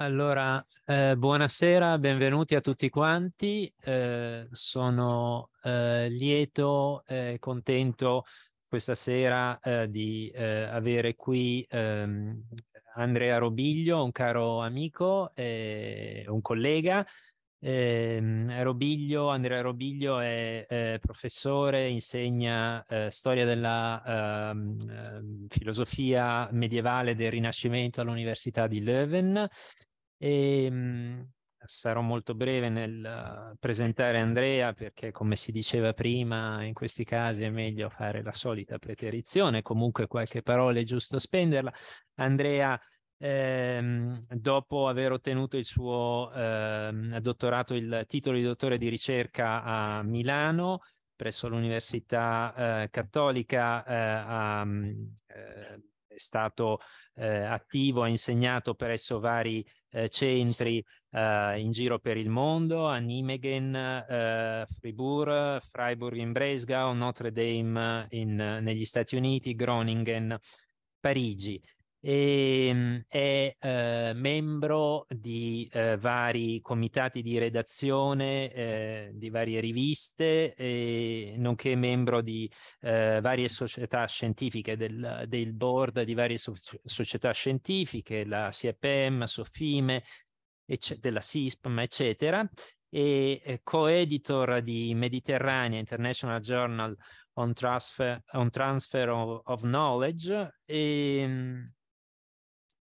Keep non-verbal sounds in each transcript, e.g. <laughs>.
Allora, eh, buonasera, benvenuti a tutti quanti. Eh, sono eh, lieto e contento questa sera eh, di eh, avere qui ehm, Andrea Robiglio, un caro amico e un collega. Ehm, Robiglio, Andrea Robiglio è, è eh, professore, insegna storia della ehm, ehm, filosofia medievale del Rinascimento all'Università di Leuven e, ehm, sarò molto breve nel presentare Andrea perché come si diceva prima in questi casi è meglio fare la solita preterizione, comunque qualche parola è giusto spenderla. Andrea ehm, dopo aver ottenuto il suo ehm, dottorato, il titolo di dottore di ricerca a Milano presso l'Università eh, Cattolica eh, a, mm, eh, stato eh, attivo, ha insegnato presso vari eh, centri eh, in giro per il mondo, a Nijmegen, eh, Fribourg, Freiburg in Bresgau, Notre Dame in, negli Stati Uniti, Groningen, Parigi e ehm, è eh, membro di eh, vari comitati di redazione eh, di varie riviste, e, nonché membro di eh, varie società scientifiche, del, del, board di varie so società scientifiche, la CEPM, Sofime, della SISPM, eccetera, e eh, co-editor di Mediterranea International Journal on Transfer, on transfer of, of Knowledge. E, ehm,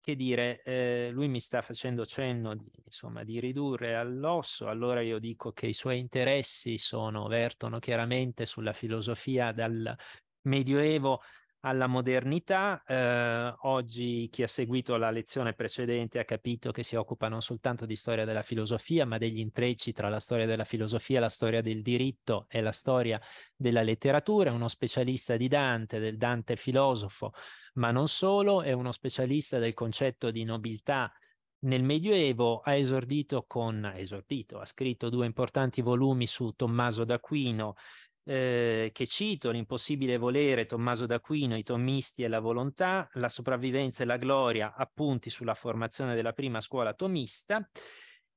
che dire, eh, lui mi sta facendo cenno di, insomma, di ridurre all'osso, allora io dico che i suoi interessi sono, vertono chiaramente sulla filosofia dal Medioevo alla modernità. Eh, oggi chi ha seguito la lezione precedente ha capito che si occupa non soltanto di storia della filosofia, ma degli intrecci tra la storia della filosofia, la storia del diritto e la storia della letteratura. È uno specialista di Dante, del Dante filosofo, ma non solo, è uno specialista del concetto di nobiltà nel Medioevo ha esordito con, ha esordito, ha scritto due importanti volumi su Tommaso d'Aquino, eh, che cito, l'impossibile volere, Tommaso d'Aquino, i tommisti e la volontà, la sopravvivenza e la gloria, appunti sulla formazione della prima scuola tomista,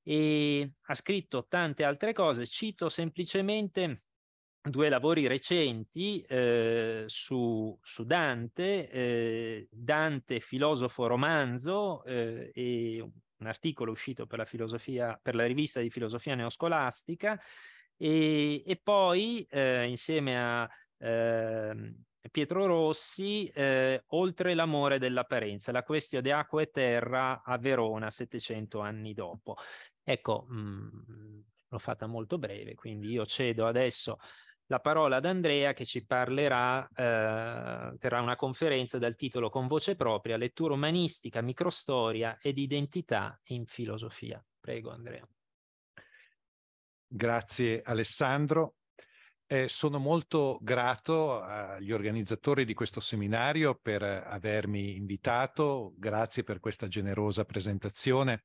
e ha scritto tante altre cose, cito semplicemente due lavori recenti eh, su, su, Dante, eh, Dante filosofo romanzo eh, e un articolo uscito per la, per la rivista di filosofia neoscolastica e, e poi eh, insieme a ehm, Pietro Rossi, eh, Oltre l'amore dell'apparenza, la questione di acqua e terra a Verona 700 anni dopo. Ecco, mh, mm, l'ho fatta molto breve, quindi io cedo adesso la parola ad Andrea che ci parlerà, eh, terrà una conferenza dal titolo Con voce propria, lettura umanistica, microstoria ed identità in filosofia. Prego Andrea. Grazie Alessandro. Eh, sono molto grato agli organizzatori di questo seminario per avermi invitato, grazie per questa generosa presentazione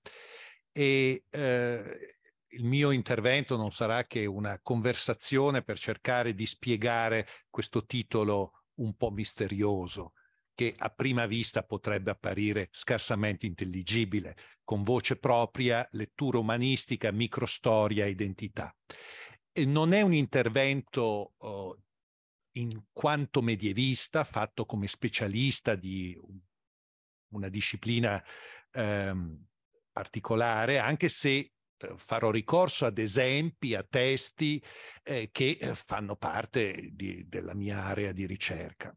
e eh, il mio intervento non sarà che una conversazione per cercare di spiegare questo titolo un po' misterioso, che a prima vista potrebbe apparire scarsamente intelligibile, con voce propria, lettura umanistica, microstoria, identità. E non è un intervento oh, in quanto medievista, fatto come specialista di una disciplina ehm, particolare, anche se Ehm, farò ricorso ad esempi, a testi eh, che eh, fanno parte di, della mia area di ricerca.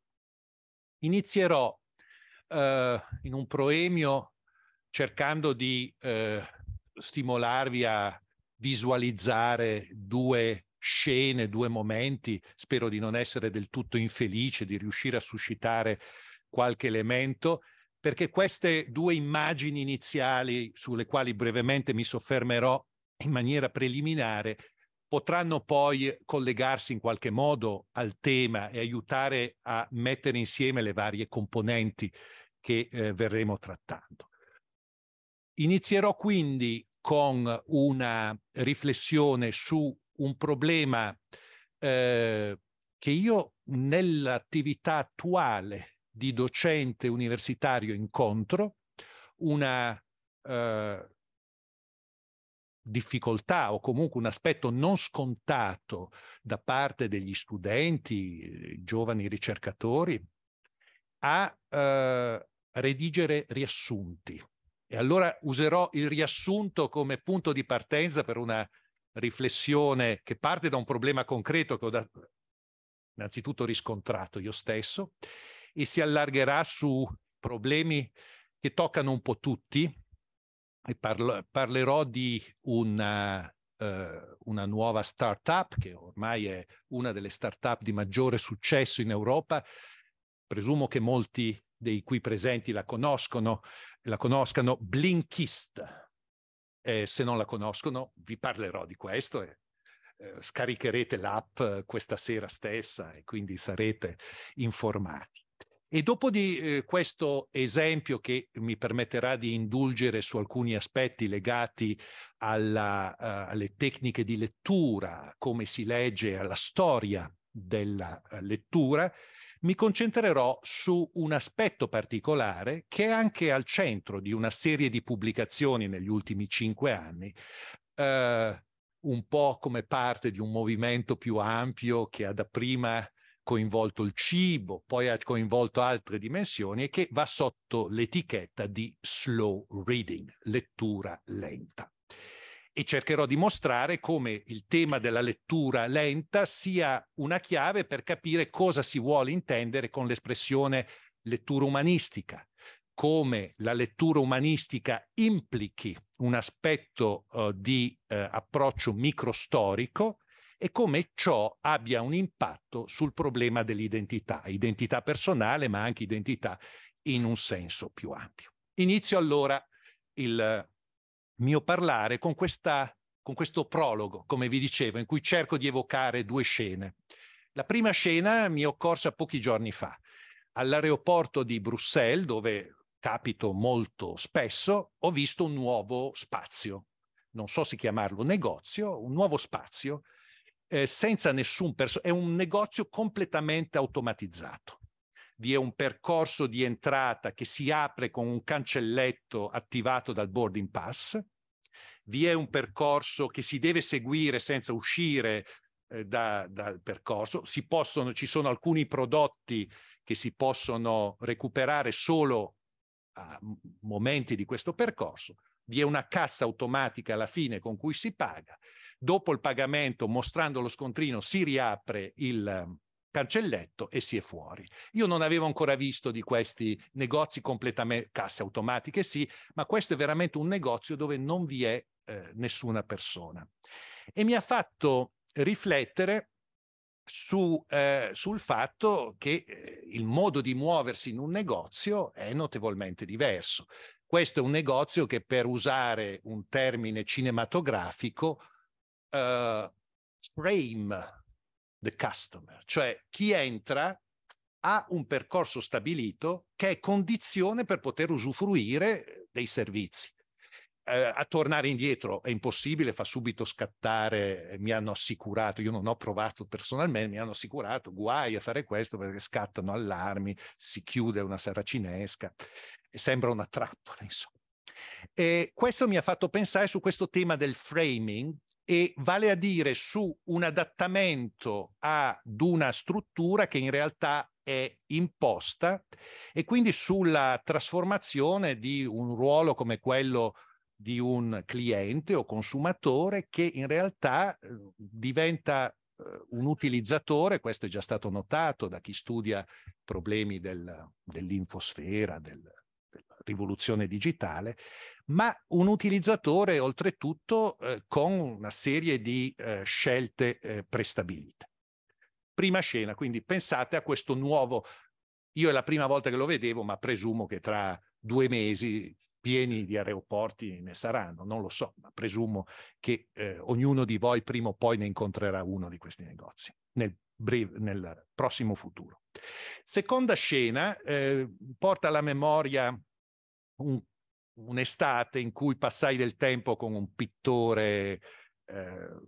Inizierò eh, in un proemio cercando di eh, stimolarvi a visualizzare due scene, due momenti, spero di non essere del tutto infelice, di riuscire a suscitare qualche elemento perché queste due immagini iniziali, sulle quali brevemente mi soffermerò in maniera preliminare, potranno poi collegarsi in qualche modo al tema e aiutare a mettere insieme le varie componenti che eh, verremo trattando. Inizierò quindi con una riflessione su un problema eh, che io nell'attività attuale di docente universitario incontro, una eh, difficoltà o comunque un aspetto non scontato da parte degli studenti, eh, giovani ricercatori, a eh, redigere riassunti. E allora userò il riassunto come punto di partenza per una riflessione che parte da un problema concreto che ho da, innanzitutto riscontrato io stesso e si allargherà su problemi che toccano un po' tutti e parlo, parlerò di una, eh, una nuova startup che ormai è una delle startup di maggiore successo in Europa. Presumo che molti dei qui presenti la conoscono, la conoscano, Blinkist. Eh, se non la conoscono, vi parlerò di questo. E, eh, scaricherete l'app eh, questa sera stessa e quindi sarete informati. E dopo di eh, questo esempio che mi permetterà di indulgere su alcuni aspetti legati alla, uh, alle tecniche di lettura, come si legge, alla storia della eh, lettura, mi concentrerò su un aspetto particolare che è anche al centro di una serie di pubblicazioni negli ultimi cinque anni, uh, un po' come parte di un movimento più ampio che ha dapprima coinvolto il cibo, poi ha coinvolto altre dimensioni e che va sotto l'etichetta di slow reading, lettura lenta. E cercherò di mostrare come il tema della lettura lenta sia una chiave per capire cosa si vuole intendere con l'espressione lettura umanistica, come la lettura umanistica implichi un aspetto uh, di uh, approccio microstorico e come ciò abbia un impatto sul problema dell'identità, identità personale ma anche identità in un senso più ampio. Inizio allora il mio parlare con, questa, con questo prologo, come vi dicevo, in cui cerco di evocare due scene. La prima scena mi è occorsa pochi giorni fa, all'aeroporto di Bruxelles, dove capito molto spesso, ho visto un nuovo spazio. Non so se chiamarlo negozio, un nuovo spazio eh, senza nessun personale, è un negozio completamente automatizzato. Vi è un percorso di entrata che si apre con un cancelletto attivato dal boarding pass, vi è un percorso che si deve seguire senza uscire eh, da, dal percorso, possono, ci sono alcuni prodotti che si possono recuperare solo a momenti di questo percorso, vi è una cassa automatica alla fine con cui si paga dopo il pagamento, mostrando lo scontrino, si riapre il ehm, cancelletto e si è fuori. Io non avevo ancora visto di questi negozi completamente, casse automatiche sì, ma questo è veramente un negozio dove non vi è eh, nessuna persona. E mi ha fatto riflettere su, eh, sul fatto che eh, il modo di muoversi in un negozio è notevolmente diverso. Questo è un negozio che, per usare un termine cinematografico, uh, frame the customer, cioè chi entra ha un percorso stabilito che è condizione per poter usufruire dei servizi. Eh, a tornare indietro è impossibile, fa subito scattare, eh, mi hanno assicurato, io non ho provato personalmente, mi hanno assicurato guai a fare questo perché scattano allarmi, si chiude una saracinesca, e sembra una trappola, insomma. E questo mi ha fatto pensare su questo tema del framing e vale a dire su un adattamento ad una struttura che in realtà è imposta e quindi sulla trasformazione di un ruolo come quello di un cliente o consumatore che in realtà eh, diventa eh, un utilizzatore, questo è già stato notato da chi studia problemi del, dell'infosfera, del, rivoluzione digitale, ma un utilizzatore oltretutto eh, con una serie di eh, scelte eh, prestabilite. Prima scena, quindi pensate a questo nuovo, io è la prima volta che lo vedevo, ma presumo che tra due mesi pieni di aeroporti ne saranno, non lo so, ma presumo che eh, ognuno di voi prima o poi ne incontrerà uno di questi negozi nel, breve, nel prossimo futuro. Seconda scena eh, porta alla memoria un, un'estate in cui passai del tempo con un pittore eh,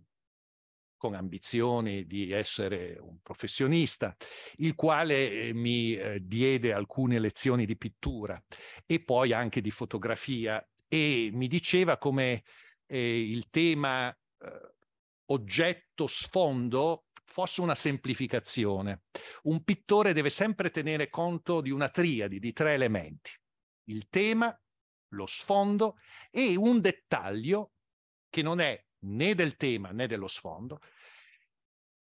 con ambizioni di essere un professionista, il quale eh, mi eh, diede alcune lezioni di pittura e poi anche di fotografia e mi diceva come eh, il tema eh, oggetto sfondo fosse una semplificazione. Un pittore deve sempre tenere conto di una triade, di tre elementi il tema, lo sfondo e un dettaglio che non è né del tema né dello sfondo,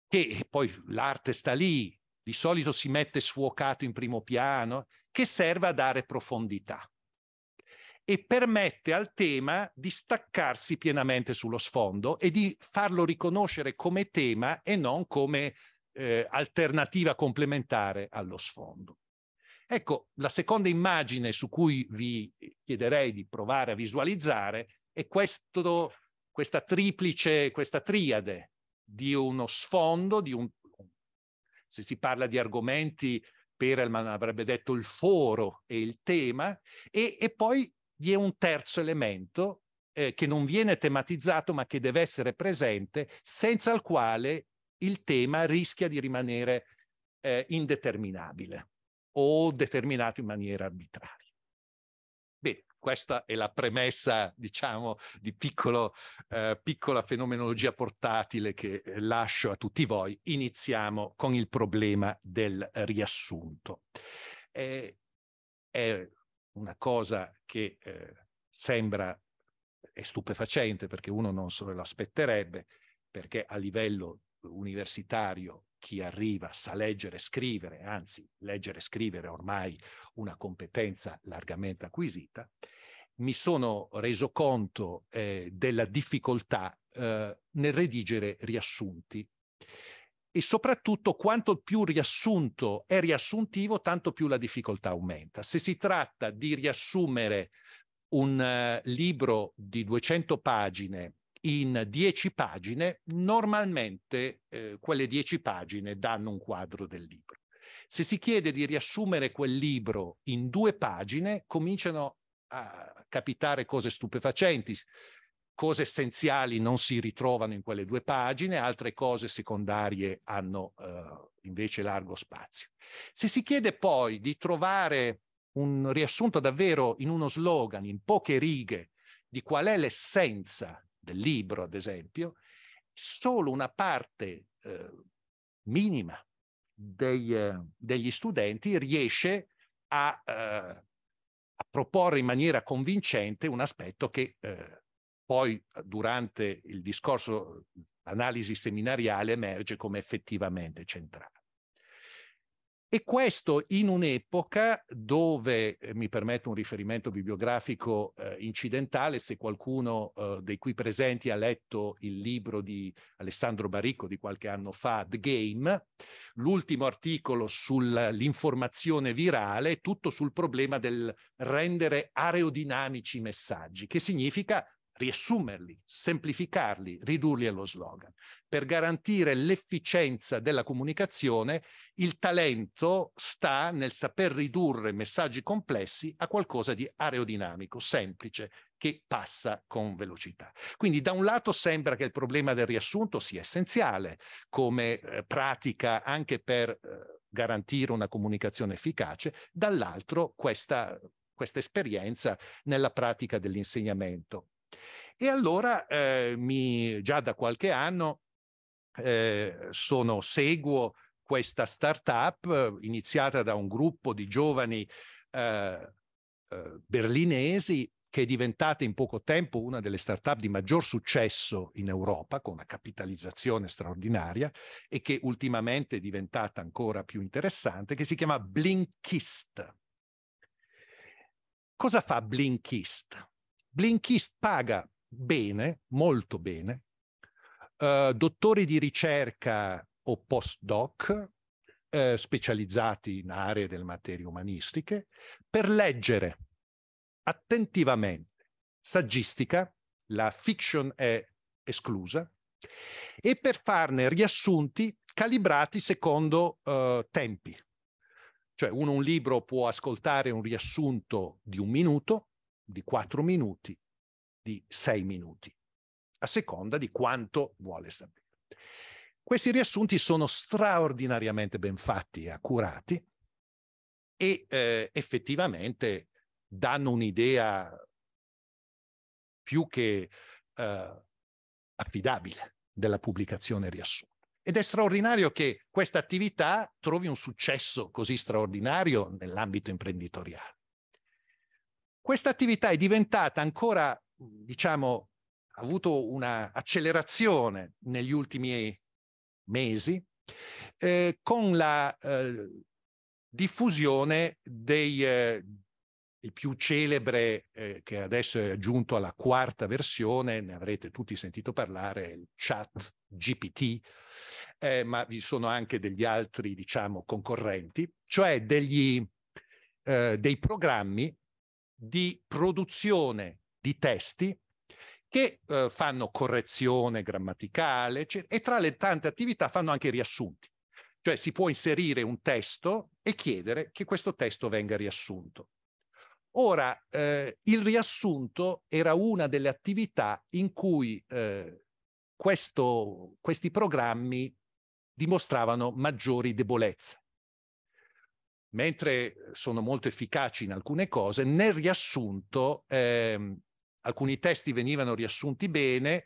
che poi l'arte sta lì, di solito si mette sfocato in primo piano, che serve a dare profondità e permette al tema di staccarsi pienamente sullo sfondo e di farlo riconoscere come tema e non come eh, alternativa complementare allo sfondo. Ecco, la seconda immagine su cui vi chiederei di provare a visualizzare è questo, questa triplice, questa triade di uno sfondo, di un, se si parla di argomenti, Perelman avrebbe detto il foro e il tema, e, e poi vi è un terzo elemento eh, che non viene tematizzato ma che deve essere presente, senza il quale il tema rischia di rimanere eh, indeterminabile o determinato in maniera arbitraria. Bene, questa è la premessa, diciamo, di piccolo, eh, piccola fenomenologia portatile che eh, lascio a tutti voi. Iniziamo con il problema del riassunto. Eh, è una cosa che eh, sembra stupefacente perché uno non se lo aspetterebbe, perché a livello universitario chi arriva sa leggere e scrivere, anzi leggere e scrivere è ormai una competenza largamente acquisita, mi sono reso conto eh, della difficoltà eh, nel redigere riassunti e soprattutto quanto più riassunto è riassuntivo, tanto più la difficoltà aumenta. Se si tratta di riassumere un uh, libro di 200 pagine in dieci pagine, normalmente eh, quelle dieci pagine danno un quadro del libro. Se si chiede di riassumere quel libro in due pagine, cominciano a capitare cose stupefacenti. Cose essenziali non si ritrovano in quelle due pagine, altre cose secondarie hanno eh, invece largo spazio. Se si chiede poi di trovare un riassunto davvero in uno slogan, in poche righe, di qual è l'essenza del libro, ad esempio, solo una parte eh, minima dei, eh, degli studenti riesce a, eh, a, proporre in maniera convincente un aspetto che eh, poi durante il discorso, l'analisi seminariale emerge come effettivamente centrale. E questo in un'epoca dove, eh, mi permetto un riferimento bibliografico eh, incidentale, se qualcuno eh, dei qui presenti ha letto il libro di Alessandro Baricco di qualche anno fa, The Game, l'ultimo articolo sull'informazione virale, tutto sul problema del rendere aerodinamici i messaggi, che significa riassumerli, semplificarli, ridurli allo slogan, per garantire l'efficienza della comunicazione, il talento sta nel saper ridurre messaggi complessi a qualcosa di aerodinamico, semplice, che passa con velocità. Quindi da un lato sembra che il problema del riassunto sia essenziale come eh, pratica anche per eh, garantire una comunicazione efficace, dall'altro questa questa esperienza nella pratica dell'insegnamento e allora eh, mi, già da qualche anno eh, sono, seguo questa startup iniziata da un gruppo di giovani eh, eh, berlinesi che è diventata in poco tempo una delle startup di maggior successo in Europa, con una capitalizzazione straordinaria e che ultimamente è diventata ancora più interessante, che si chiama Blinkist. Cosa fa Blinkist? Blinkist paga bene, molto bene, eh, dottori di ricerca o postdoc eh, specializzati in aree delle materie umanistiche per leggere attentivamente saggistica, la fiction è esclusa, e per farne riassunti calibrati secondo eh, tempi. Cioè uno un libro può ascoltare un riassunto di un minuto, di quattro minuti, di sei minuti, a seconda di quanto vuole stabilire. Questi riassunti sono straordinariamente ben fatti e accurati e eh, effettivamente danno un'idea più che eh, affidabile della pubblicazione riassunta. Ed è straordinario che questa attività trovi un successo così straordinario nell'ambito imprenditoriale. Questa attività è diventata ancora diciamo, avuto un'accelerazione negli ultimi mesi eh, con la eh, diffusione dei, eh, il più celebre eh, che adesso è giunto alla quarta versione, ne avrete tutti sentito parlare, il chat GPT, eh, ma vi sono anche degli altri, diciamo, concorrenti, cioè degli, eh, dei programmi di produzione di testi che eh, fanno correzione grammaticale e tra le tante attività fanno anche riassunti. Cioè si può inserire un testo e chiedere che questo testo venga riassunto. Ora, eh, il riassunto era una delle attività in cui eh, questo, questi programmi dimostravano maggiori debolezze. Mentre sono molto efficaci in alcune cose, nel riassunto eh, alcuni testi venivano riassunti bene,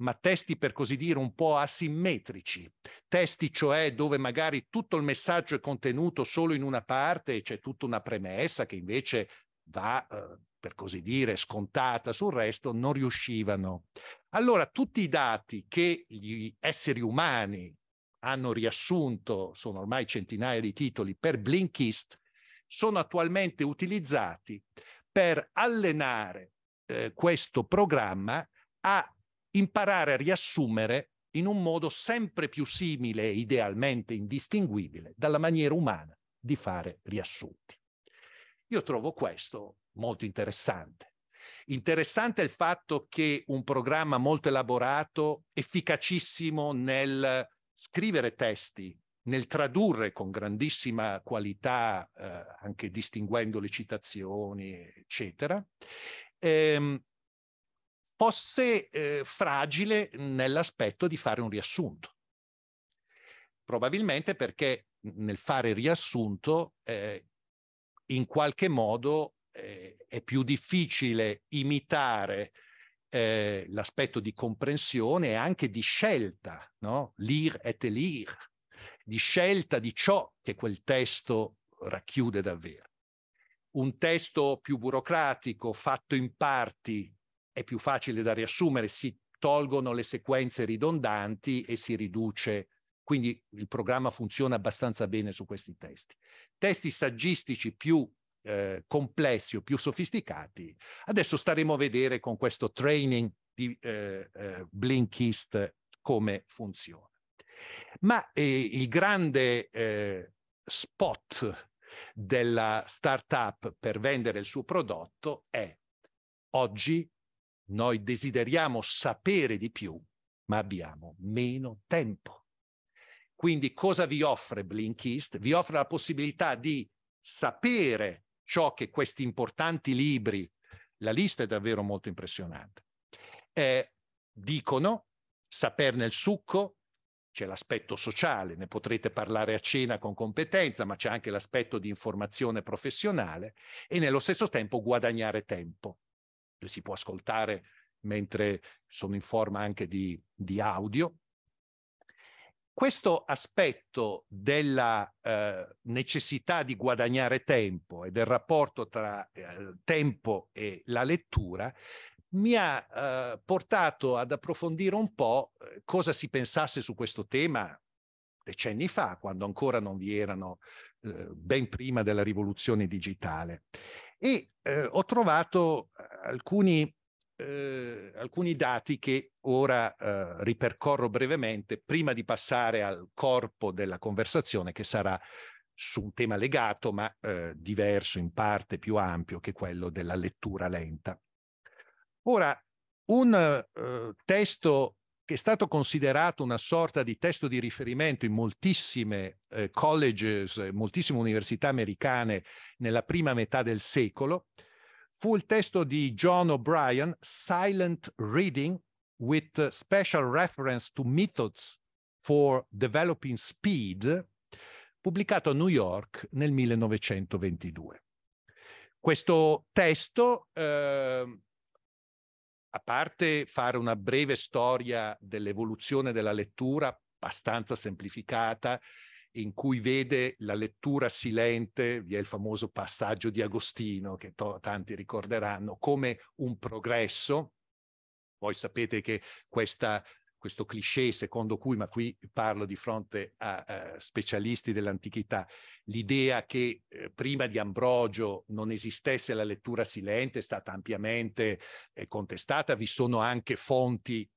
ma testi per così dire un po' asimmetrici, testi cioè dove magari tutto il messaggio è contenuto solo in una parte e c'è tutta una premessa che invece va, eh, per così dire, scontata sul resto, non riuscivano. Allora tutti i dati che gli esseri umani hanno riassunto, sono ormai centinaia di titoli, per Blinkist, sono attualmente utilizzati per allenare eh, questo programma a imparare a riassumere in un modo sempre più simile e idealmente indistinguibile dalla maniera umana di fare riassunti. Io trovo questo molto interessante. Interessante il fatto che un programma molto elaborato, efficacissimo nel scrivere testi, nel tradurre con grandissima qualità, eh, anche distinguendo le citazioni, eccetera, ehm, fosse eh, fragile nell'aspetto di fare un riassunto. Probabilmente perché nel fare riassunto eh, in qualche modo eh, è più difficile imitare eh, l'aspetto di comprensione e anche di scelta, no? lire et lire, di scelta di ciò che quel testo racchiude davvero un testo più burocratico, fatto in parti, è più facile da riassumere, si tolgono le sequenze ridondanti e si riduce. Quindi il programma funziona abbastanza bene su questi testi. Testi saggistici più eh, complessi o più sofisticati, adesso staremo a vedere con questo training di eh, eh, Blinkist come funziona. Ma eh, il grande eh, spot della startup per vendere il suo prodotto è oggi noi desideriamo sapere di più, ma abbiamo meno tempo. Quindi cosa vi offre Blinkist? Vi offre la possibilità di sapere ciò che questi importanti libri, la lista è davvero molto impressionante, eh, dicono, saperne il succo, c'è l'aspetto sociale, ne potrete parlare a cena con competenza, ma c'è anche l'aspetto di informazione professionale e nello stesso tempo guadagnare tempo. Si può ascoltare mentre sono in forma anche di, di audio. Questo aspetto della eh, necessità di guadagnare tempo e del rapporto tra eh, tempo e la lettura mi ha eh, portato ad approfondire un po' eh, cosa si pensasse su questo tema decenni fa, quando ancora non vi erano, eh, ben prima della rivoluzione digitale. E eh, ho trovato eh, alcuni, eh, alcuni, dati che ora ripercorro brevemente prima di passare al corpo della conversazione che sarà su un tema legato ma diverso in parte più ampio che quello della lettura lenta. Ora, un eh, testo che è stato considerato una sorta di testo di riferimento in moltissime eh, colleges, moltissime università americane nella prima metà del secolo, fu il testo di John O'Brien, Silent Reading with Special Reference to Methods for Developing Speed, pubblicato a New York nel 1922. Questo testo eh, a parte fare una breve storia dell'evoluzione della lettura, abbastanza semplificata, in cui vede la lettura silente, vi è il famoso passaggio di Agostino che to- tanti ricorderanno, come un progresso. Voi sapete che questa questo cliché secondo cui, ma qui parlo di fronte a, a specialisti dell'antichità, l'idea che eh, prima di Ambrogio non esistesse la lettura silente è stata ampiamente eh, contestata, vi sono anche fonti,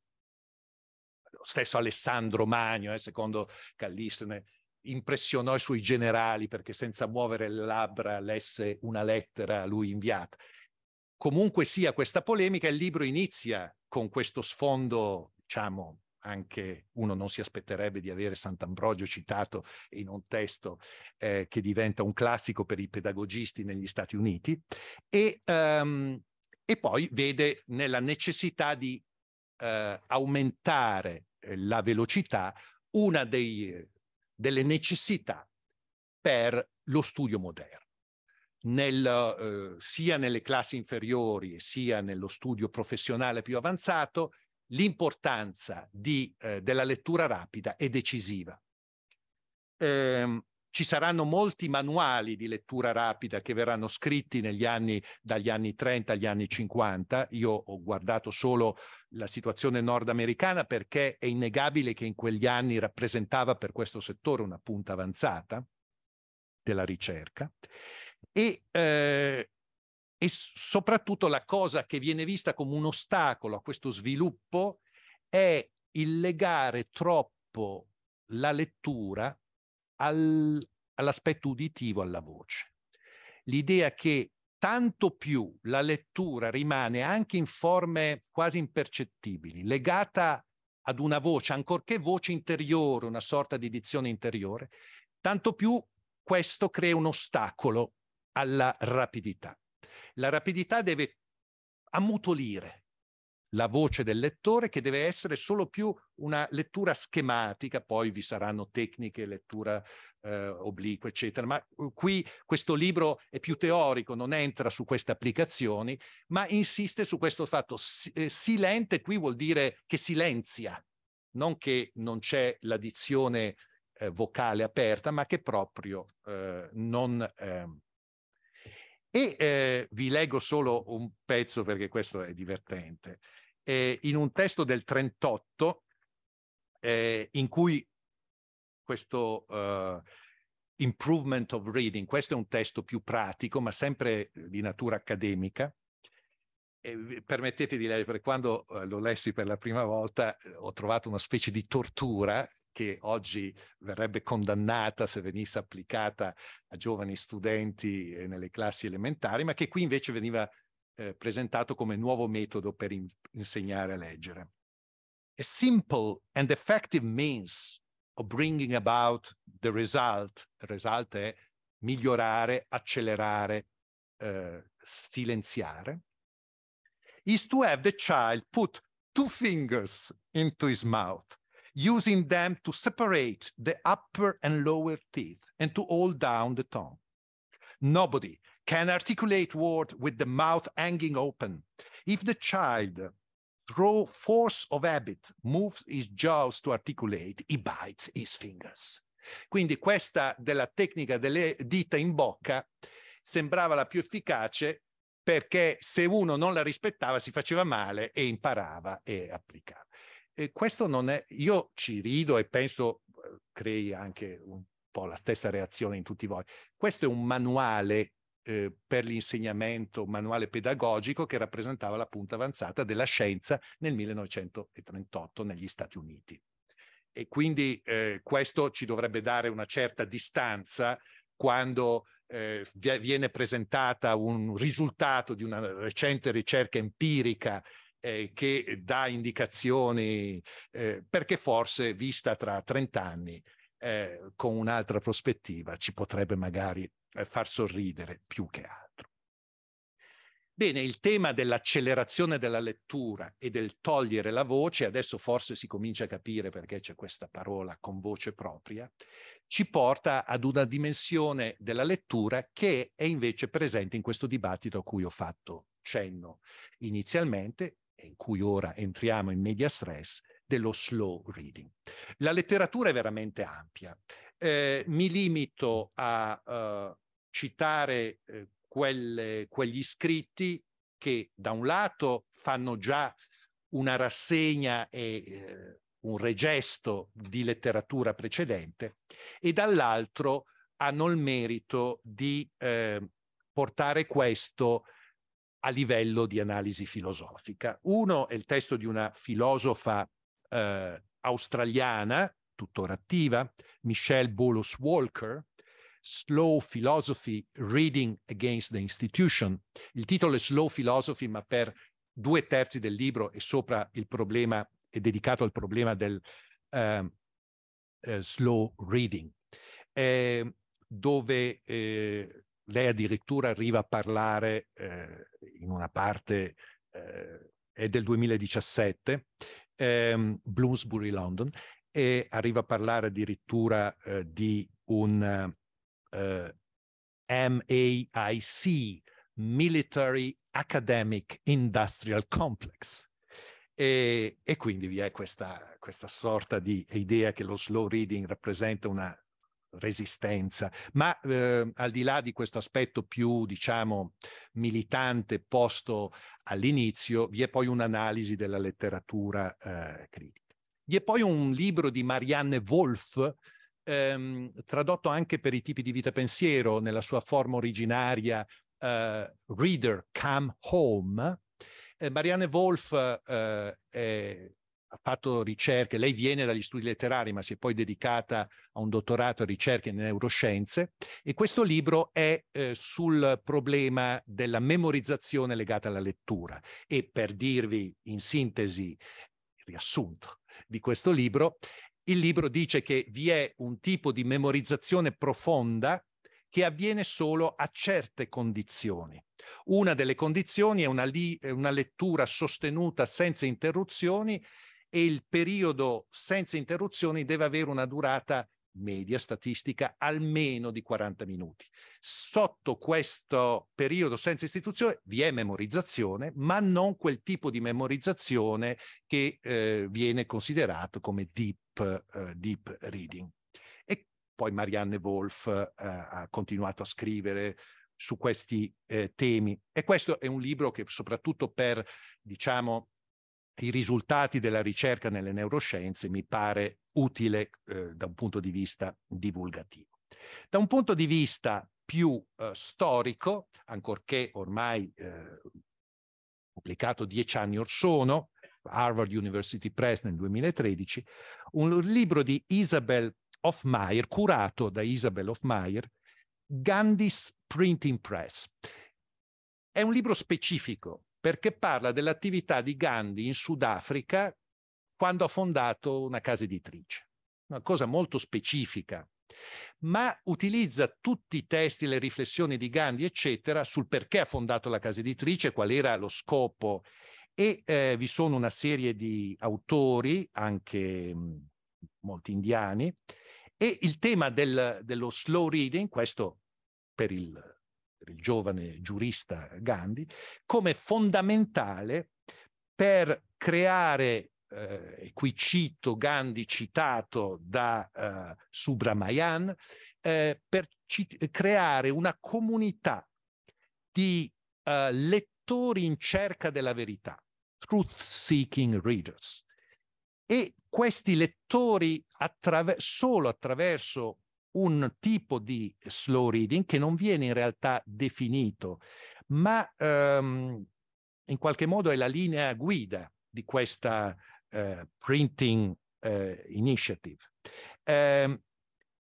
lo stesso Alessandro Magno, eh, secondo Callistone, impressionò i suoi generali perché senza muovere le labbra lesse una lettera a lui inviata. Comunque sia questa polemica, il libro inizia con questo sfondo diciamo, anche uno non si aspetterebbe di avere Sant'Ambrogio citato in un testo eh, che diventa un classico per i pedagogisti negli Stati Uniti, e, um, e poi vede nella necessità di eh, aumentare eh, la velocità una dei, delle necessità per lo studio moderno. Nel, eh, sia nelle classi inferiori sia nello studio professionale più avanzato, l'importanza eh, della lettura rapida è decisiva. Eh, ci saranno molti manuali di lettura rapida che verranno scritti anni, dagli anni 30 agli anni 50. Io ho guardato solo la situazione nordamericana perché è innegabile che in quegli anni rappresentava per questo settore una punta avanzata della ricerca. E eh, e soprattutto la cosa che viene vista come un ostacolo a questo sviluppo è il legare troppo la lettura al, all'aspetto uditivo, alla voce. L'idea che tanto più la lettura rimane anche in forme quasi impercettibili, legata ad una voce, ancorché voce interiore, una sorta di dizione interiore, tanto più questo crea un ostacolo alla rapidità. La rapidità deve ammutolire la voce del lettore che deve essere solo più una lettura schematica, poi vi saranno tecniche, lettura eh, obliqua, eccetera, ma eh, qui questo libro è più teorico, non entra su queste applicazioni, ma insiste su questo fatto. Eh, silente qui vuol dire che silenzia, non che non c'è l'addizione eh, vocale aperta, ma che proprio eh, non... Eh, e eh, vi leggo solo un pezzo perché questo è divertente. Eh, in un testo del 38 eh, in cui questo uh, improvement of reading, questo è un testo più pratico ma sempre di natura accademica, E permettete di leggere, quando eh, lo lessi per la prima volta eh, ho trovato una specie di tortura che oggi verrebbe condannata se venisse applicata a giovani studenti eh, nelle classi elementari, ma che qui invece veniva eh, presentato come nuovo metodo per in- insegnare a leggere. A simple and effective means of bringing about the result, il result è migliorare, accelerare, eh, silenziare, is to have the child put two fingers into his mouth using them to separate the upper and lower teeth and to hold down the tongue. Nobody can articulate words with the mouth hanging open. If the child, through force of habit, moves his jaws to articulate, he bites his fingers. Quindi questa della tecnica delle dita in bocca sembrava la più efficace perché se uno non la rispettava si faceva male e imparava e applicava. E questo non è, io ci rido e penso eh, crei anche un po' la stessa reazione in tutti voi. Questo è un manuale eh, per l'insegnamento, un manuale pedagogico che rappresentava la punta avanzata della scienza nel 1938 negli Stati Uniti. E quindi eh, questo ci dovrebbe dare una certa distanza quando eh, viene presentata un risultato di una recente ricerca empirica eh, che dà indicazioni, eh, perché forse vista tra 30 anni eh, con un'altra prospettiva ci potrebbe magari eh, far sorridere più che altro. Bene, il tema dell'accelerazione della lettura e del togliere la voce, adesso forse si comincia a capire perché c'è questa parola con voce propria, ci porta ad una dimensione della lettura che è invece presente in questo dibattito a cui ho fatto cenno inizialmente, in cui ora entriamo in media stress, dello slow reading. La letteratura è veramente ampia. Eh, mi limito a eh, citare eh, quelle, quegli scritti che da un lato fanno già una rassegna e eh, un regesto di letteratura precedente e dall'altro hanno il merito di eh, portare questo a livello di analisi filosofica. Uno è il testo di una filosofa eh, australiana, tuttora attiva, Michelle Bullis Walker, Slow Philosophy Reading Against the Institution. Il titolo è Slow Philosophy, ma per due terzi del libro è sopra il problema, è dedicato al problema del eh, eh, slow reading, dove eh, lei addirittura arriva a parlare eh, in una parte, eh, è del 2017, ehm, Bloomsbury London, e arriva a parlare addirittura eh, di un eh, MAIC, Military Academic Industrial Complex. E, e quindi vi è questa, questa sorta di idea che lo slow reading rappresenta una resistenza. Ma eh, al di là di questo aspetto più, diciamo, militante posto all'inizio, vi è poi un'analisi della letteratura eh, critica. Vi è poi un libro di Marianne Wolff, ehm, tradotto anche per i tipi di vita pensiero nella sua forma originaria eh, Reader Come Home. Eh, Marianne Wolff eh, è ha fatto ricerche, lei viene dagli studi letterari, ma si è poi dedicata a un dottorato a ricerche in neuroscienze e questo libro è eh, sul problema della memorizzazione legata alla lettura e per dirvi in sintesi il riassunto di questo libro, il libro dice che vi è un tipo di memorizzazione profonda che avviene solo a certe condizioni. Una delle condizioni è una, li- una lettura sostenuta senza interruzioni e il periodo senza interruzioni deve avere una durata media statistica almeno di 40 minuti. Sotto questo periodo senza istituzione vi è memorizzazione, ma non quel tipo di memorizzazione che eh, viene considerato come deep, uh, deep, reading. E poi Marianne Wolf uh, ha continuato a scrivere su questi eh, temi e questo è un libro che soprattutto per, diciamo, i risultati della ricerca nelle neuroscienze mi pare utile eh, da un punto di vista divulgativo. Da un punto di vista più eh, storico, ancorché ormai eh, pubblicato dieci anni or sono, Harvard University Press nel 2013, un libro di Isabel Hoffmeier, curato da Isabel Hofmeier, Gandhi's Printing Press. È un libro specifico perché parla dell'attività di Gandhi in Sudafrica quando ha fondato una casa editrice, una cosa molto specifica, ma utilizza tutti i testi, le riflessioni di Gandhi, eccetera, sul perché ha fondato la casa editrice, qual era lo scopo e eh, vi sono una serie di autori, anche mm, molti indiani, e il tema del, dello slow reading, questo per il il giovane giurista Gandhi, come fondamentale per creare, eh, e qui cito Gandhi citato da eh, Subramayan, eh, per cit- creare una comunità di eh, lettori in cerca della verità, truth-seeking readers. E questi lettori attraver- solo attraverso un tipo di slow reading che non viene in realtà definito, ma ehm, in qualche modo è la linea guida di questa eh, printing eh, initiative, eh,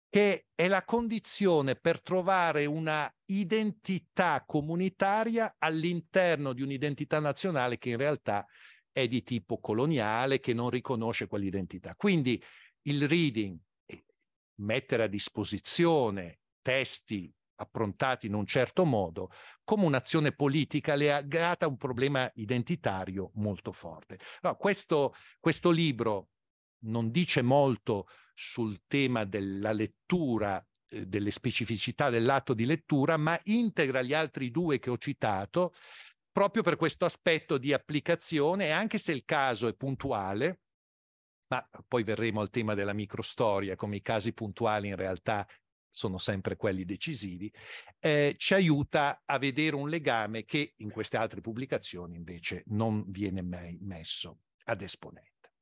che è la condizione per trovare una identità comunitaria all'interno di un'identità nazionale che in realtà è di tipo coloniale, che non riconosce quell'identità. Quindi il reading mettere a disposizione testi approntati in un certo modo, come un'azione politica legata a un problema identitario molto forte. No, questo, questo libro non dice molto sul tema della lettura, eh, delle specificità dell'atto di lettura, ma integra gli altri due che ho citato proprio per questo aspetto di applicazione anche se il caso è puntuale, ma poi verremo al tema della microstoria, come i casi puntuali in realtà sono sempre quelli decisivi, eh, ci aiuta a vedere un legame che in queste altre pubblicazioni invece non viene mai messo ad esponente.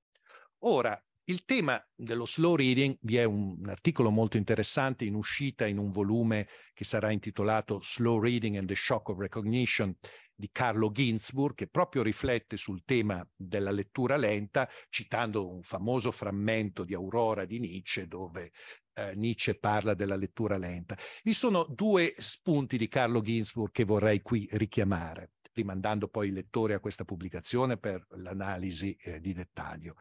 Ora, il tema dello slow reading, vi è un, un articolo molto interessante in uscita in un volume che sarà intitolato Slow Reading and the Shock of Recognition, di Carlo Ginzburg che proprio riflette sul tema della lettura lenta citando un famoso frammento di Aurora di Nietzsche dove eh, Nietzsche parla della lettura lenta. Vi sono due spunti di Carlo Ginzburg che vorrei qui richiamare, rimandando poi il lettore a questa pubblicazione per l'analisi eh, di dettaglio.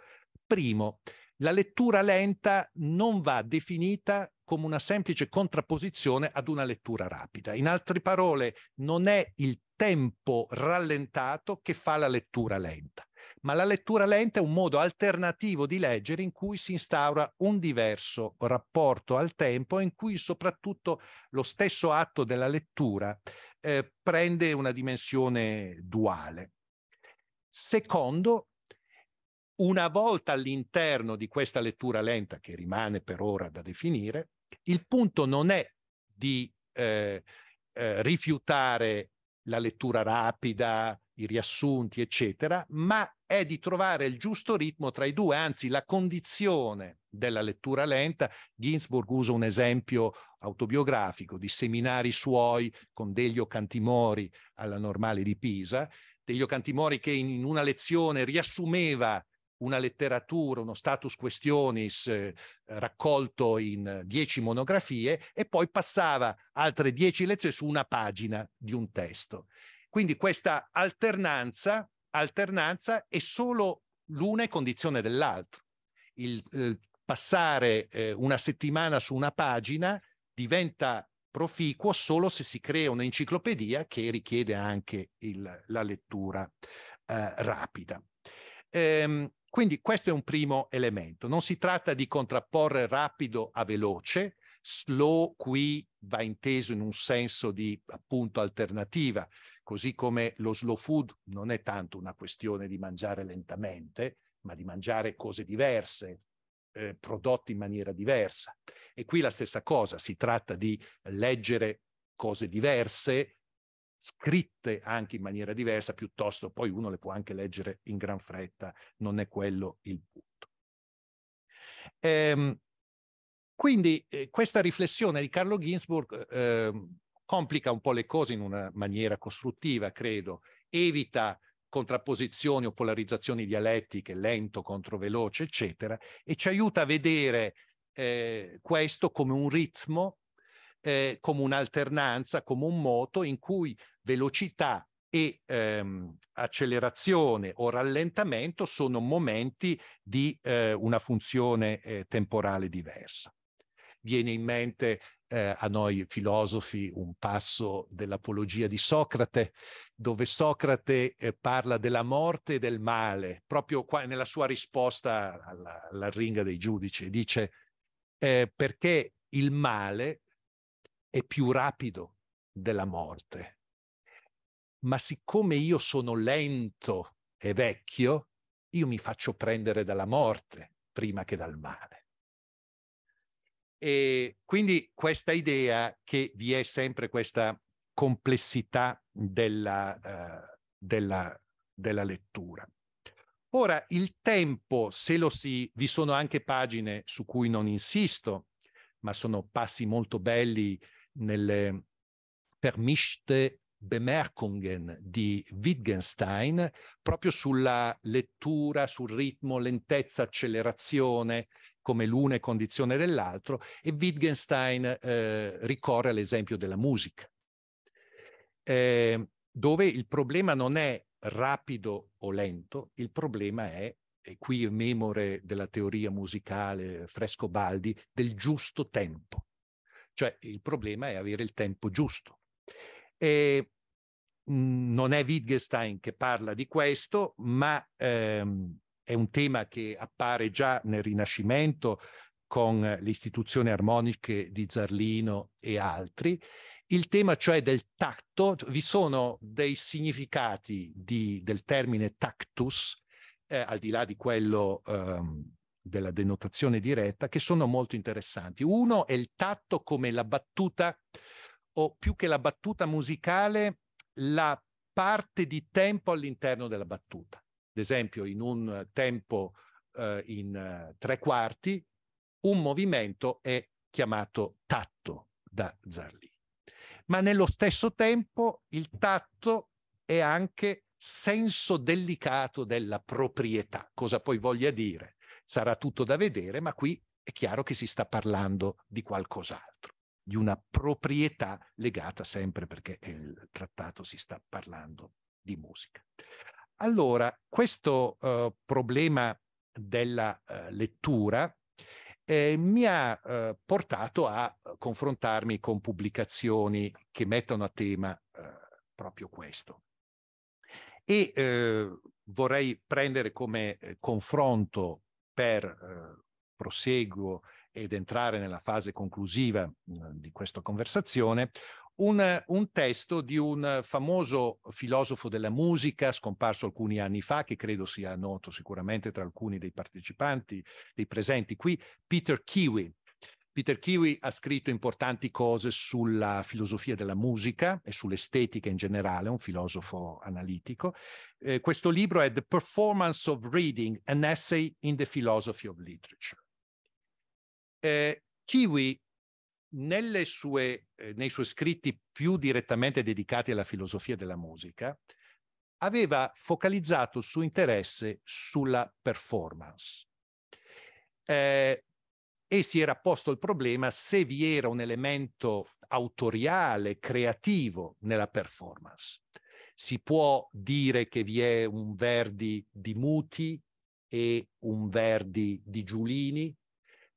Primo, la lettura lenta non va definita come una semplice contrapposizione ad una lettura rapida. In altre parole, non è il tempo rallentato che fa la lettura lenta. Ma la lettura lenta è un modo alternativo di leggere in cui si instaura un diverso rapporto al tempo e in cui soprattutto lo stesso atto della lettura eh, prende una dimensione duale. Secondo, una volta all'interno di questa lettura lenta, che rimane per ora da definire, il punto non è di eh, eh, rifiutare la lettura rapida, i riassunti, eccetera, ma è di trovare il giusto ritmo tra i due, anzi la condizione della lettura lenta. Ginsburg usa un esempio autobiografico di seminari suoi con Delio Cantimori alla Normale di Pisa, Delio Cantimori che in una lezione riassumeva una letteratura, uno status questionis eh, raccolto in dieci monografie e poi passava altre dieci lezioni su una pagina di un testo. Quindi questa alternanza, alternanza è solo l'una condizione dell'altro. Il eh, passare eh, una settimana su una pagina diventa proficuo solo se si crea un'enciclopedia che richiede anche il, la lettura eh, rapida. Ehm, quindi questo è un primo elemento. Non si tratta di contrapporre rapido a veloce, slow qui va inteso in un senso di appunto alternativa, così come lo slow food non è tanto una questione di mangiare lentamente, ma di mangiare cose diverse, eh, prodotti in maniera diversa. E qui la stessa cosa, si tratta di leggere cose diverse, scritte anche in maniera diversa, piuttosto poi uno le può anche leggere in gran fretta, non è quello il punto. Ehm, quindi eh, questa riflessione di Carlo Ginsburg eh, complica un po' le cose in una maniera costruttiva, credo, evita contrapposizioni o polarizzazioni dialettiche, lento contro veloce, eccetera, e ci aiuta a vedere eh, questo come un ritmo eh, come un'alternanza, come un moto in cui velocità e ehm, accelerazione o rallentamento sono momenti di eh, una funzione eh, temporale diversa. Viene in mente eh, a noi filosofi un passo dell'apologia di Socrate, dove Socrate eh, parla della morte e del male, proprio qua nella sua risposta alla, alla ringa dei giudici, dice eh, perché il male è più rapido della morte. Ma siccome io sono lento e vecchio, io mi faccio prendere dalla morte prima che dal male. E quindi questa idea che vi è sempre questa complessità della, uh, della, della lettura. Ora, il tempo, se lo si... vi sono anche pagine su cui non insisto, ma sono passi molto belli nelle permischte Bemerkungen di Wittgenstein proprio sulla lettura, sul ritmo, lentezza, accelerazione come l'una è condizione dell'altro e Wittgenstein eh, ricorre all'esempio della musica, eh, dove il problema non è rapido o lento, il problema è, e qui memore della teoria musicale Fresco Baldi del giusto tempo. Cioè il problema è avere il tempo giusto. E, mhmm, non è Wittgenstein che parla di questo, ma ehm, è un tema che appare già nel Rinascimento con le istituzioni armoniche di Zarlino e altri. Il tema cioè del tatto, vi sono dei significati di, del termine tactus, eh, al di là di quello ehm, della denotazione diretta che sono molto interessanti. Uno è il tatto come la battuta o più che la battuta musicale, la parte di tempo all'interno della battuta. Ad esempio, in un tempo eh, in eh, tre quarti, un movimento è chiamato tatto da Zarlì. Ma nello stesso tempo il tatto è anche senso delicato della proprietà, cosa poi voglia dire sarà tutto da vedere, ma qui è chiaro che si sta parlando di qualcos'altro, di una proprietà legata sempre perché il trattato si sta parlando di musica. Allora, questo eh, problema della eh, lettura eh, mi ha eh, portato a eh, confrontarmi con pubblicazioni che mettono a tema eh, proprio questo. E vorrei prendere come confronto per eh, proseguo ed entrare nella fase conclusiva mh, di questa conversazione, un, un, testo di un famoso filosofo della musica scomparso alcuni anni fa, che credo sia noto sicuramente tra alcuni dei partecipanti, dei presenti qui, Peter Kiwi, Peter Kiwi ha scritto importanti cose sulla filosofia della musica e sull'estetica in generale, è un filosofo analitico. Eh, questo libro è The Performance of Reading, an Essay in the Philosophy of Literature. Eh, Kiwi sue, eh, nei suoi scritti più direttamente dedicati alla filosofia della musica, aveva focalizzato il suo interesse sulla performance. Eh, e si era posto il problema se vi era un elemento autoriale, creativo nella performance. Si può dire che vi è un Verdi di Muti e un Verdi di Giulini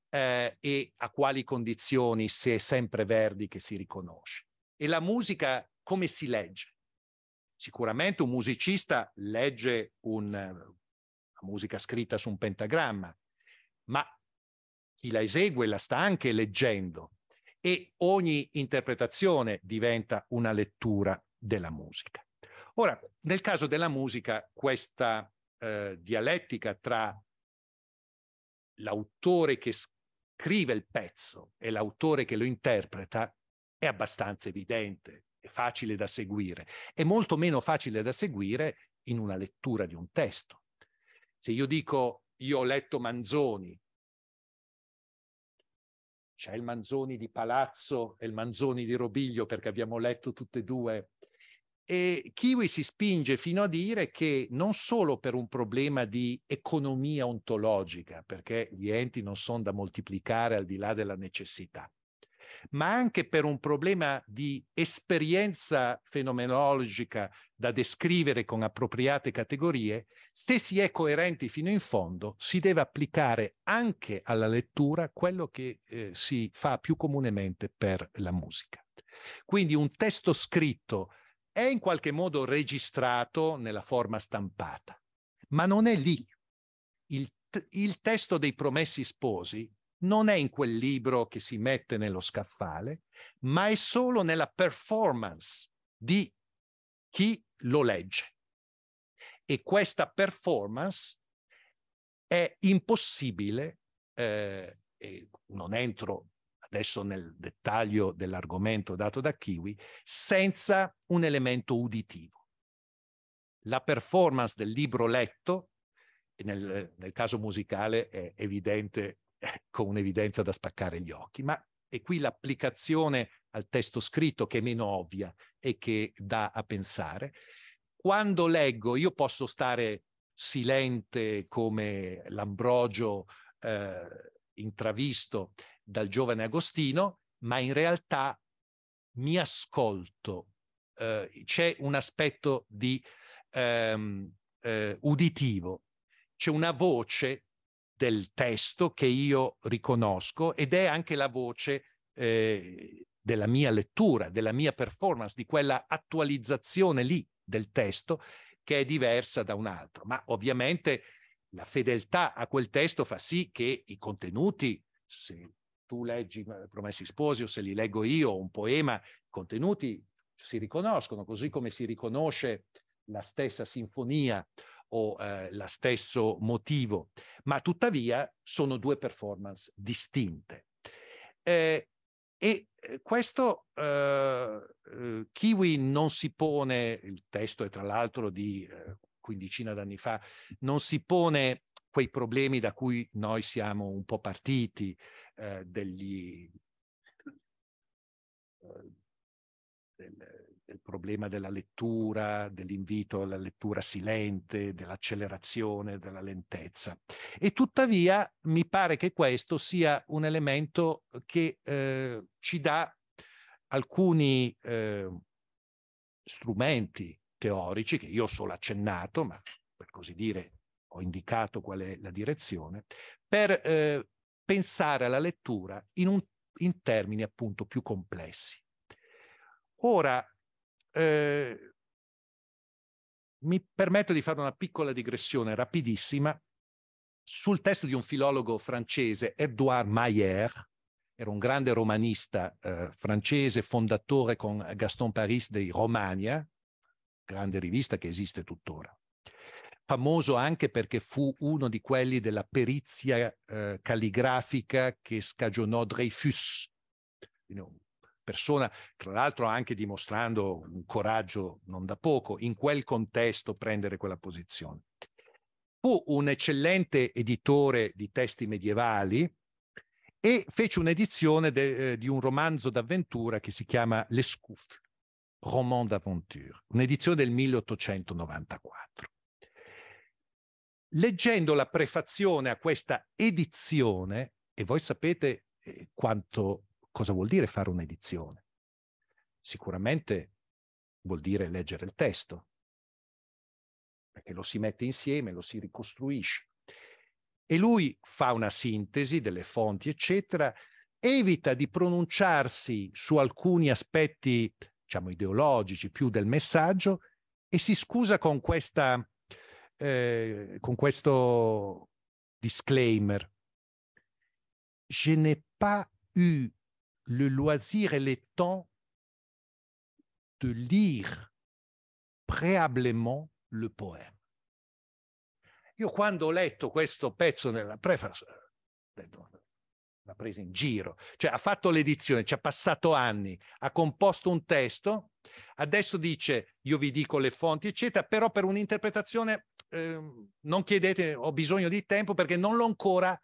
eh, e a quali condizioni se è sempre Verdi che si riconosce. E la musica come si legge? Sicuramente un musicista legge un, una musica scritta su un pentagramma, ma la esegue la sta anche leggendo e ogni interpretazione diventa una lettura della musica. Ora, nel caso della musica, questa eh, dialettica tra l'autore che scrive il pezzo e l'autore che lo interpreta è abbastanza evidente, è facile da seguire, è molto meno facile da seguire in una lettura di un testo. Se io dico io ho letto Manzoni c'è il Manzoni di Palazzo e il Manzoni di Robiglio, perché abbiamo letto tutte e due. E Kiwi si spinge fino a dire che non solo per un problema di economia ontologica, perché gli enti non sono da moltiplicare al di là della necessità, ma anche per un problema di esperienza fenomenologica da descrivere con appropriate categorie, se si è coerenti fino in fondo, si deve applicare anche alla lettura quello che eh, si fa più comunemente per la musica. Quindi un testo scritto è in qualche modo registrato nella forma stampata, ma non è lì. Il, t- il testo dei Promessi Sposi non è in quel libro che si mette nello scaffale, ma è solo nella performance di chi lo legge. E questa performance è impossibile, eh, non entro adesso nel dettaglio dell'argomento dato da Kiwi, senza un elemento uditivo. La performance del libro letto, nel, nel caso musicale è evidente, <laughs> con un'evidenza da spaccare gli occhi, ma e qui l'applicazione al testo scritto che è meno ovvia e che dà a pensare. Quando leggo io posso stare silente come l'ambrogio eh, intravisto dal giovane Agostino, ma in realtà mi ascolto. Eh, c'è un aspetto di ehm, eh, uditivo, c'è una voce del testo che io riconosco ed è anche la voce eh, della mia lettura, della mia performance, di quella attualizzazione lì del testo che è diversa da un altro. Ma ovviamente la fedeltà a quel testo fa sì che i contenuti, se tu leggi Promessi Sposi o se li leggo io, un poema, i contenuti si riconoscono, così come si riconosce la stessa sinfonia o eh, lo stesso motivo, ma tuttavia sono due performance distinte. Eh, e eh, questo eh, eh, Kiwi non si pone, il testo è tra l'altro di eh, quindicina d'anni fa, non si pone quei problemi da cui noi siamo un po' partiti, eh, degli, eh, del, del problema della lettura, dell'invito alla lettura silente, dell'accelerazione, della lentezza. E tuttavia mi pare che questo sia un elemento che eh, ci dà alcuni eh, strumenti teorici che io ho solo accennato, ma per così dire ho indicato qual è la direzione, per eh, pensare alla lettura in, un, in termini appunto più complessi. Ora, Ehm, mi permetto di fare una piccola digressione rapidissima sul testo di un filologo francese, Edouard Mayer, era un grande romanista eh, francese, fondatore con Gaston Paris dei Romagna, grande rivista che esiste tuttora. Famoso anche perché fu uno di quelli della perizia eh, calligrafica che scagionò Dreyfus, un persona, tra l'altro anche dimostrando un coraggio non da poco, in quel contesto prendere quella posizione. Fu un eccellente editore di testi medievali e fece un'edizione de, eh, di un romanzo d'avventura che si chiama Le Scouffe, Roman d'Aventure, un'edizione del 1894. Leggendo la prefazione a questa edizione, e voi sapete eh, quanto Cosa vuol dire fare un'edizione? Sicuramente vuol dire leggere il testo, perché lo si mette insieme, lo si ricostruisce. E lui fa una sintesi delle fonti, eccetera, evita di pronunciarsi su alcuni aspetti, diciamo, ideologici più del messaggio e si scusa con, questa, eh, con questo disclaimer. Je n'ai pas eu le loisir et le temps de lire préalablement le poema. Io quando ho letto questo pezzo nella preface, l'ha presa in giro, cioè ha fatto l'edizione, ci ha passato anni, ha composto un testo, adesso dice io vi dico le fonti, eccetera, però per un'interpretazione eh, non chiedete, ho bisogno di tempo perché non l'ho ancora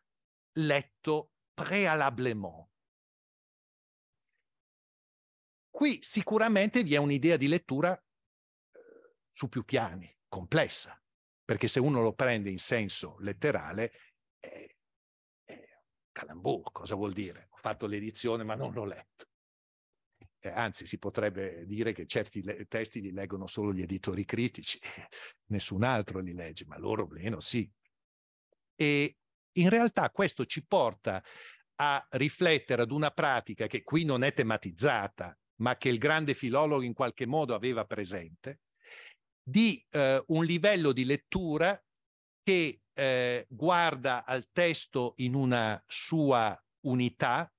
letto prealablement. Qui sicuramente vi è un'idea di lettura eh, su più piani, complessa, perché se uno lo prende in senso letterale è, è calambur, cosa vuol dire? Ho fatto l'edizione ma non l'ho letto. Eh, anzi, si potrebbe dire che certi le- testi li leggono solo gli editori critici, <laughs> nessun altro li legge, ma loro meno sì. E in realtà questo ci porta a riflettere ad una pratica che qui non è tematizzata, ma che il grande filologo in qualche modo aveva presente, di eh, un livello di lettura che eh, guarda al testo in una sua unità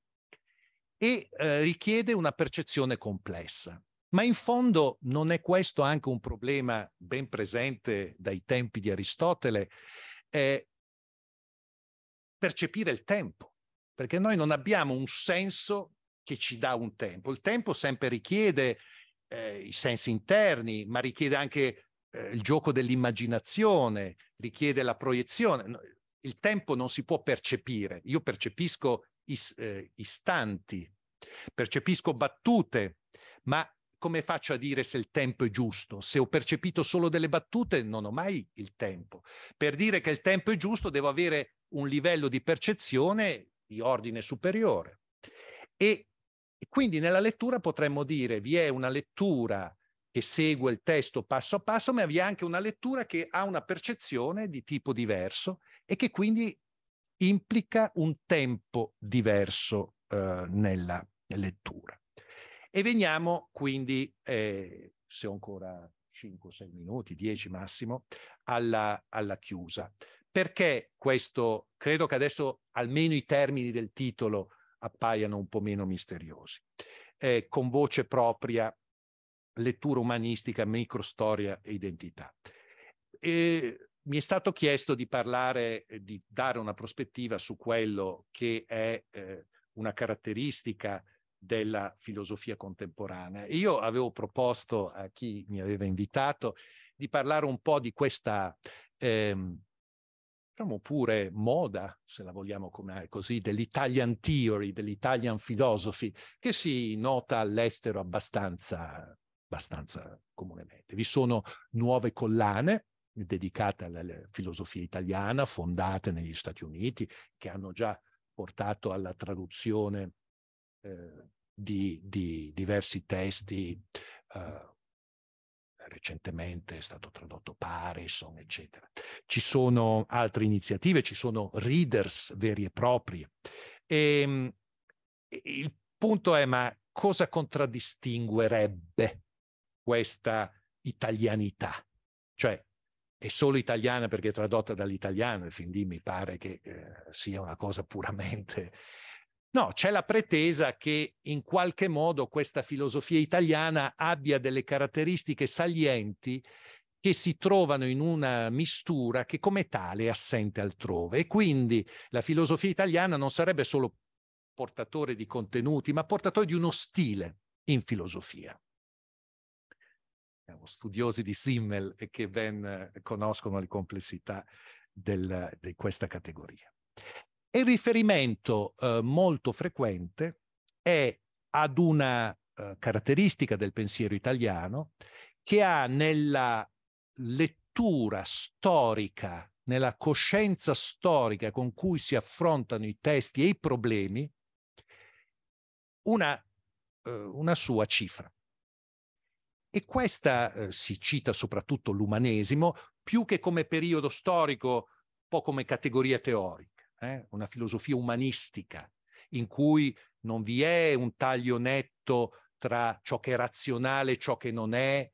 e eh, richiede una percezione complessa. Ma in fondo non è questo anche un problema ben presente dai tempi di Aristotele, percepire il tempo, perché noi non abbiamo un senso che ci dà un tempo. Il tempo sempre richiede eh, i sensi interni, ma richiede anche eh, il gioco dell'immaginazione, richiede la proiezione. Il tempo non si può percepire. Io percepisco is, eh, istanti, percepisco battute, ma come faccio a dire se il tempo è giusto? Se ho percepito solo delle battute, non ho mai il tempo. Per dire che il tempo è giusto, devo avere un livello di percezione di ordine superiore. E e quindi nella lettura potremmo dire vi è una lettura che segue il testo passo a passo, ma vi è anche una lettura che ha una percezione di tipo diverso e che quindi implica un tempo diverso eh, nella lettura. E veniamo quindi, eh, se ho ancora 5-6 minuti, 10 massimo, alla, alla chiusa. Perché questo, credo che adesso almeno i termini del titolo appaiano un po' meno misteriosi. Eh, con voce propria, lettura umanistica, microstoria e identità. E mi è stato chiesto di parlare, eh, di dare una prospettiva su quello che è eh, una caratteristica della filosofia contemporanea. io avevo proposto a chi mi aveva invitato di parlare un po' di questa ehm, diciamo pure moda, se la vogliamo come così, dell'Italian theory, dell'Italian philosophy, che si nota all'estero abbastanza, abbastanza comunemente. Vi sono nuove collane dedicate alla filosofia italiana, fondate negli Stati Uniti, che hanno già portato alla traduzione eh, di, di, diversi testi eh, recentemente è stato tradotto Parison, eccetera. Ci sono altre iniziative, ci sono readers veri e propri. E, ehm, il punto è, ma cosa contraddistinguerebbe questa italianità? Cioè, è solo italiana perché è tradotta dall'italiano e fin lì mi pare che eh, sia una cosa puramente No, c'è la pretesa che in qualche modo questa filosofia italiana abbia delle caratteristiche salienti che si trovano in una mistura che come tale è assente altrove e quindi la filosofia italiana non sarebbe solo portatore di contenuti, ma portatore di uno stile in filosofia. Siamo studiosi di Simmel che ben conoscono le complessità del, di questa categoria. Il riferimento eh, molto frequente è ad una eh, caratteristica del pensiero italiano che ha nella lettura storica, nella coscienza storica con cui si affrontano i testi e i problemi, una, eh, una sua cifra. E questa eh, si cita soprattutto l'umanesimo più che come periodo storico, un po' come categoria teorica eh? una filosofia umanistica in cui non vi è un taglio netto tra ciò che è razionale e ciò che non è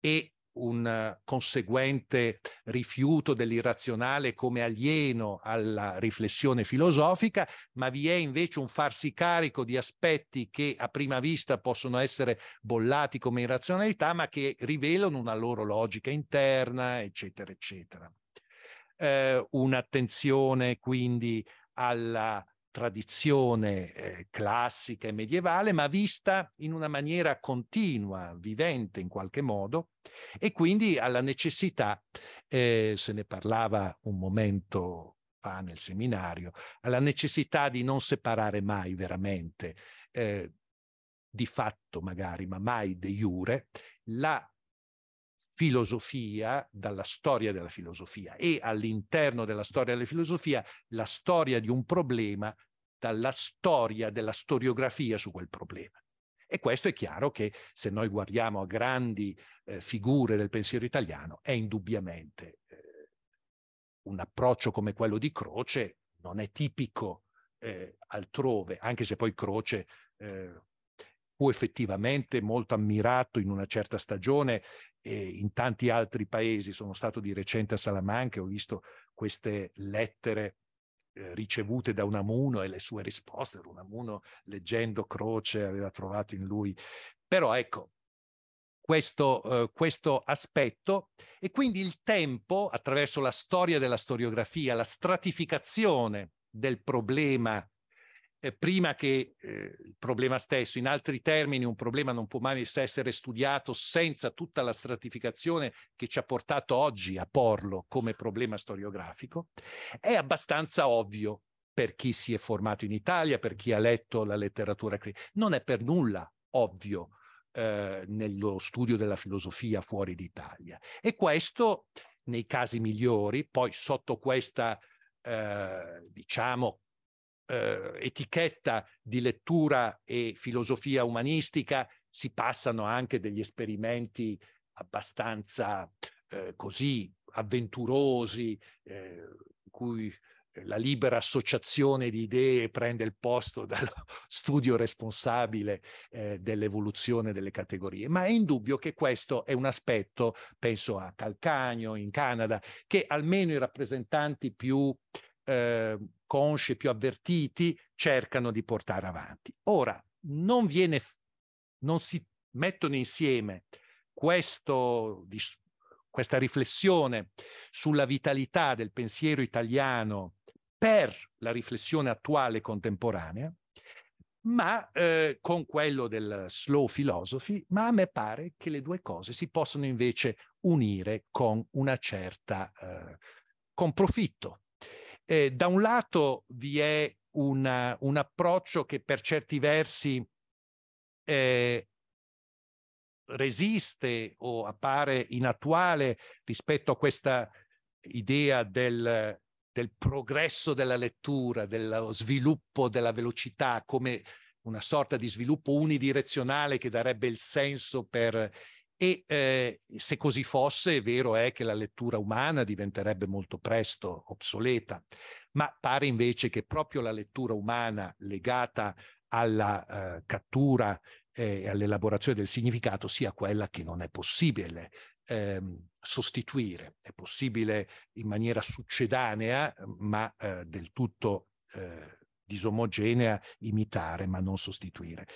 e un eh, conseguente rifiuto dell'irrazionale come alieno alla riflessione filosofica, ma vi è invece un farsi carico di aspetti che a prima vista possono essere bollati come irrazionalità, ma che rivelano una loro logica interna, eccetera, eccetera eh, un'attenzione quindi alla tradizione eh, classica e medievale, ma vista in una maniera continua, vivente in qualche modo, e quindi alla necessità, eh, se ne parlava un momento fa nel seminario, alla necessità di non separare mai veramente, eh, di fatto magari, ma mai de jure, la filosofia dalla storia della filosofia e all'interno della storia della filosofia la storia di un problema dalla storia della storiografia su quel problema. E questo è chiaro che se noi guardiamo a grandi eh, figure del pensiero italiano è indubbiamente eh, un approccio come quello di Croce non è tipico eh, altrove, anche se poi Croce eh, fu effettivamente molto ammirato in una certa stagione e in tanti altri paesi. Sono stato di recente a Salamanca e ho visto queste lettere eh, ricevute da Unamuno e le sue risposte. Unamuno, leggendo Croce, aveva trovato in lui. Però ecco, questo, eh, questo, aspetto e quindi il tempo attraverso la storia della storiografia, la stratificazione del problema eh, prima che eh, il problema stesso. In altri termini, un problema non può mai essere studiato senza tutta la stratificazione che ci ha portato oggi a porlo come problema storiografico. È abbastanza ovvio per chi si è formato in Italia, per chi ha letto la letteratura Non è per nulla ovvio eh, nello studio della filosofia fuori d'Italia. E questo nei casi migliori, poi sotto questa, eh, diciamo, eh, etichetta di lettura e filosofia umanistica si passano anche degli esperimenti abbastanza eh, così avventurosi, eh, in cui la libera associazione di idee prende il posto <laughs> dallo studio responsabile eh, dell'evoluzione delle categorie. Ma è indubbio che questo è un aspetto, penso a Calcagno in Canada, che almeno i rappresentanti più eh, eh, consci, più avvertiti, cercano di portare avanti. Ora, non, viene, non si mettono insieme questo, di, questa riflessione sulla vitalità del pensiero italiano per la riflessione attuale e contemporanea, ma eh, con quello del slow philosophy, ma a me pare che le due cose si possono invece unire con una certa, eh, con profitto, eh, da un lato vi è una, un approccio che per certi versi eh, resiste o appare inattuale rispetto a questa idea del, del progresso della lettura, dello sviluppo della velocità come una sorta di sviluppo unidirezionale che darebbe il senso per e eh, se così fosse, è vero è eh, che la lettura umana diventerebbe molto presto obsoleta, ma pare invece che proprio la lettura umana legata alla eh, cattura eh, e eh, all'elaborazione del significato sia quella che non è possibile ehm, sostituire. È possibile in maniera succedanea, ma eh, del tutto disomogenea, imitare, ma non sostituire.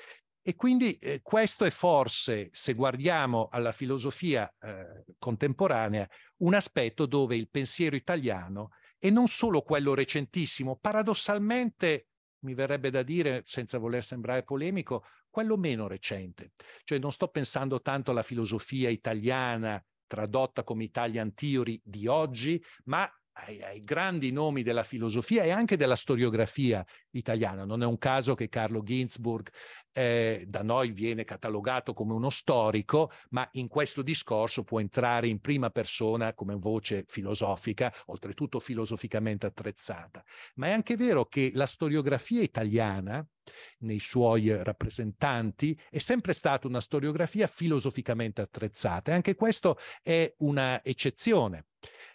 E quindi eh, questo è forse, se guardiamo alla filosofia eh, contemporanea, un aspetto dove il pensiero italiano, e non solo quello recentissimo, paradossalmente, mi verrebbe da dire, senza voler sembrare polemico, quello meno recente. Cioè non sto pensando tanto alla filosofia italiana tradotta come Italian Theory di oggi, ma ai, ai, grandi nomi della filosofia e anche della storiografia italiana. Non è un caso che Carlo Ginzburg eh, da noi viene catalogato come uno storico, ma in questo discorso può entrare in prima persona come voce filosofica, oltretutto filosoficamente attrezzata. Ma è anche vero che la storiografia italiana nei suoi rappresentanti è sempre stata una storiografia filosoficamente attrezzata e anche questo è una eccezione.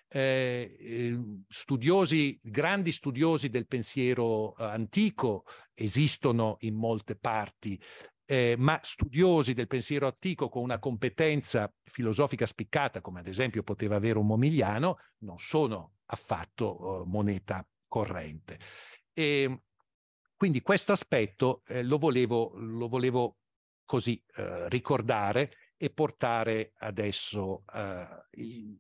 Eh, ehm, studiosi, grandi studiosi del pensiero eh, antico esistono in molte parti, eh, ma studiosi del pensiero antico con una competenza filosofica spiccata, come ad esempio poteva avere un Momigliano, non sono affatto eh, moneta corrente. E, ehm, quindi questo aspetto eh, lo, volevo, lo, volevo, così eh, ricordare e portare adesso il,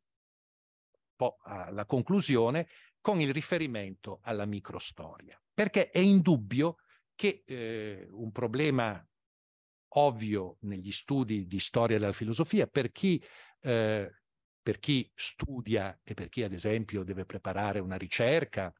po' alla conclusione con il riferimento alla microstoria, perché è indubbio che eh, un problema ovvio negli studi di storia della filosofia per chi, eh, per chi studia e per chi ad esempio deve preparare una ricerca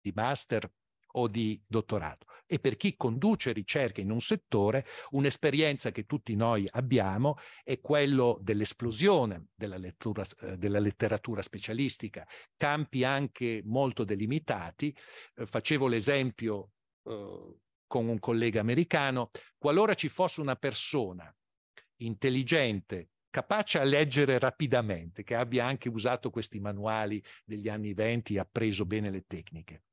di master o di dottorato, e per chi conduce ricerca in un settore, un'esperienza che tutti noi abbiamo è quello dell'esplosione della, lettura, eh, della letteratura specialistica, campi anche molto delimitati. Eh, facevo l'esempio eh, con un collega americano, qualora ci fosse una persona intelligente, capace a leggere rapidamente, che abbia anche usato questi manuali degli anni venti, appreso bene le tecniche,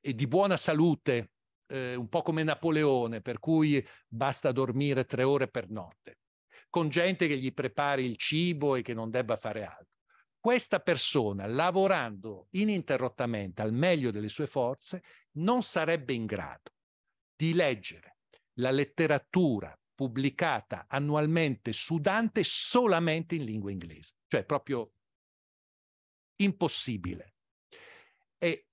e di buona salute, eh, un po' come Napoleone, per cui basta dormire tre ore per notte, con gente che gli prepari il cibo e che non debba fare altro. Questa persona, lavorando ininterrottamente al meglio delle sue forze, non sarebbe in grado di leggere la letteratura pubblicata annualmente su Dante solamente in lingua inglese, cioè proprio impossibile. E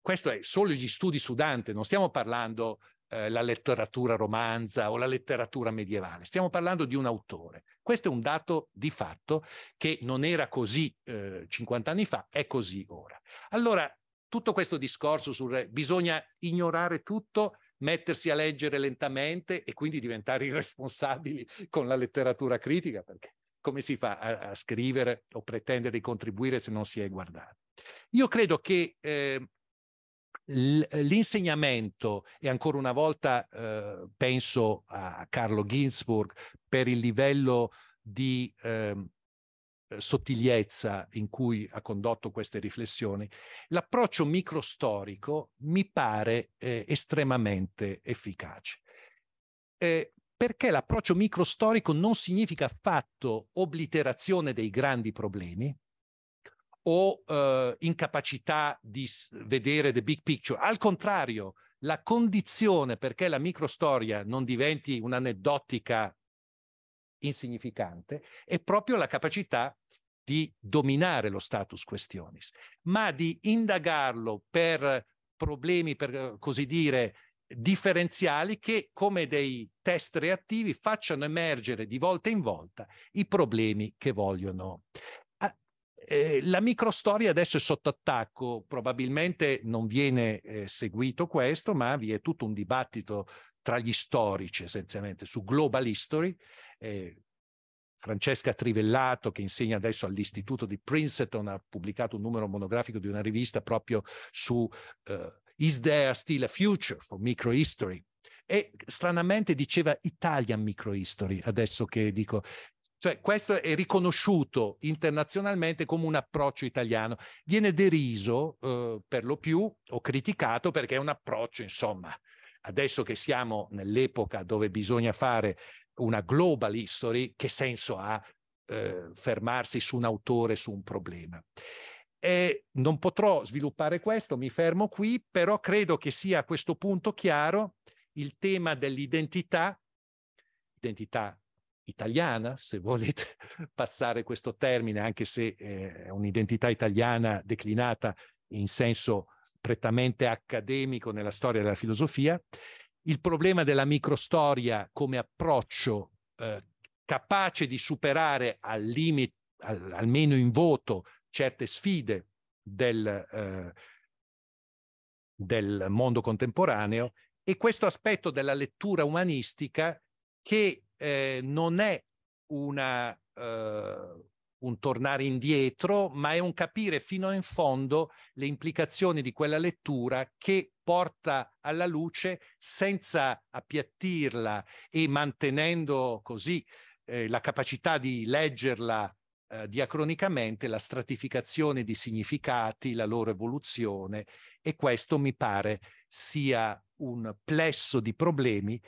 questo è solo gli studi su Dante, non stiamo parlando eh, la letteratura romanza o la letteratura medievale, stiamo parlando di un autore. Questo è un dato di fatto che non era così eh, 50 anni fa, è così ora. Allora, tutto questo discorso sul re, bisogna ignorare tutto, mettersi a leggere lentamente e quindi diventare <laughs> irresponsabili con la letteratura critica, perché come si fa a, a scrivere o pretendere di contribuire se non si è guardati? Io credo che eh, l'insegnamento, e ancora una volta eh, penso a Carlo Ginzburg, per il livello di eh, sottigliezza in cui ha condotto queste riflessioni, l'approccio microstorico mi pare eh, estremamente efficace. Eh, perché l'approccio microstorico non significa affatto obliterazione dei grandi problemi, o eh, incapacità di vedere the big picture. Al contrario, la condizione perché la microstoria non diventi un'aneddotica insignificante è proprio la capacità di dominare lo status questionis, ma di indagarlo per problemi, per così dire, differenziali che, come dei test reattivi, facciano emergere di volta in volta i problemi che vogliono eh, la microstoria adesso è sotto attacco, probabilmente non viene eh, seguito questo, ma vi è tutto un dibattito tra gli storici essenzialmente su global history. Eh, Francesca Trivellato, che insegna adesso all'Istituto di Princeton, ha pubblicato un numero monografico di una rivista proprio su uh, Is There Still a Future for Microhistory? E stranamente diceva Italian Microhistory, adesso che dico, cioè, questo è riconosciuto internazionalmente come un approccio italiano. Viene deriso eh, per lo più o criticato perché è un approccio, insomma, adesso che siamo nell'epoca dove bisogna fare una global history, che senso ha eh, fermarsi su un autore, su un problema? E non potrò sviluppare questo, mi fermo qui, però credo che sia a questo punto chiaro il tema dell'identità, identità italiana, se volete <laughs> passare questo termine, anche se eh, è un'identità italiana declinata in senso prettamente accademico nella storia della filosofia, il problema della microstoria come approccio eh, capace di superare al limite, al, almeno in voto, certe sfide del, eh, del mondo contemporaneo e questo aspetto della lettura umanistica che eh, non è una, eh, un tornare indietro, ma è un capire fino in fondo le implicazioni di quella lettura che porta alla luce senza appiattirla e mantenendo così eh, la capacità di leggerla eh, diacronicamente, la stratificazione di significati, la loro evoluzione e questo mi pare sia un plesso di problemi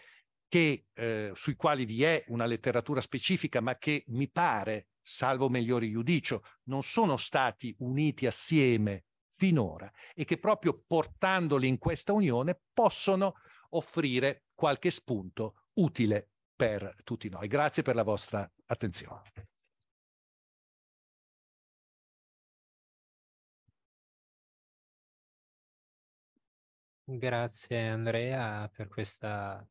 che, eh, sui quali vi è una letteratura specifica, ma che mi pare, salvo migliori giudicio, non sono stati uniti assieme finora e che proprio portandoli in questa unione possono offrire qualche spunto utile per tutti noi. Grazie per la vostra attenzione. Grazie Andrea per questa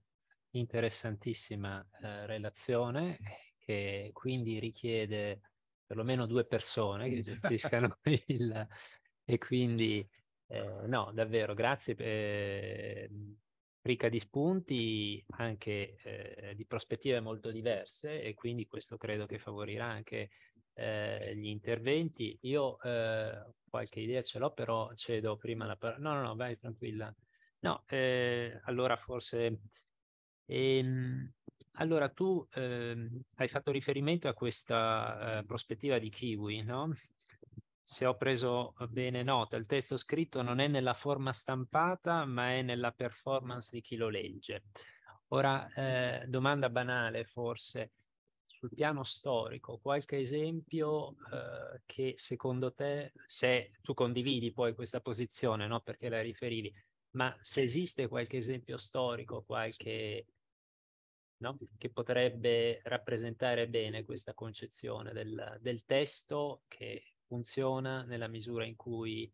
interessantissima eh, relazione eh, che quindi richiede perlomeno due persone che gestiscano <laughs> <laughs> il... e quindi eh, no, davvero, grazie, eh, ricca di spunti anche eh, di prospettive molto diverse e quindi questo credo che favorirà anche eh, gli interventi. Io eh, qualche idea ce l'ho, però cedo prima la parola. No, no, no, vai tranquilla. No, allora forse e, ehm, allora, tu eh, hai fatto riferimento a questa eh, prospettiva di Kiwi, no? Se ho preso bene nota, il testo scritto non è nella forma stampata, ma è nella performance di chi lo legge. Ora, eh, domanda banale forse, sul piano storico, qualche esempio eh, che secondo te, se tu condividi poi questa posizione, no? Perché la riferivi, ma se esiste qualche esempio storico, qualche no? che potrebbe rappresentare bene questa concezione del, del testo che funziona nella misura in cui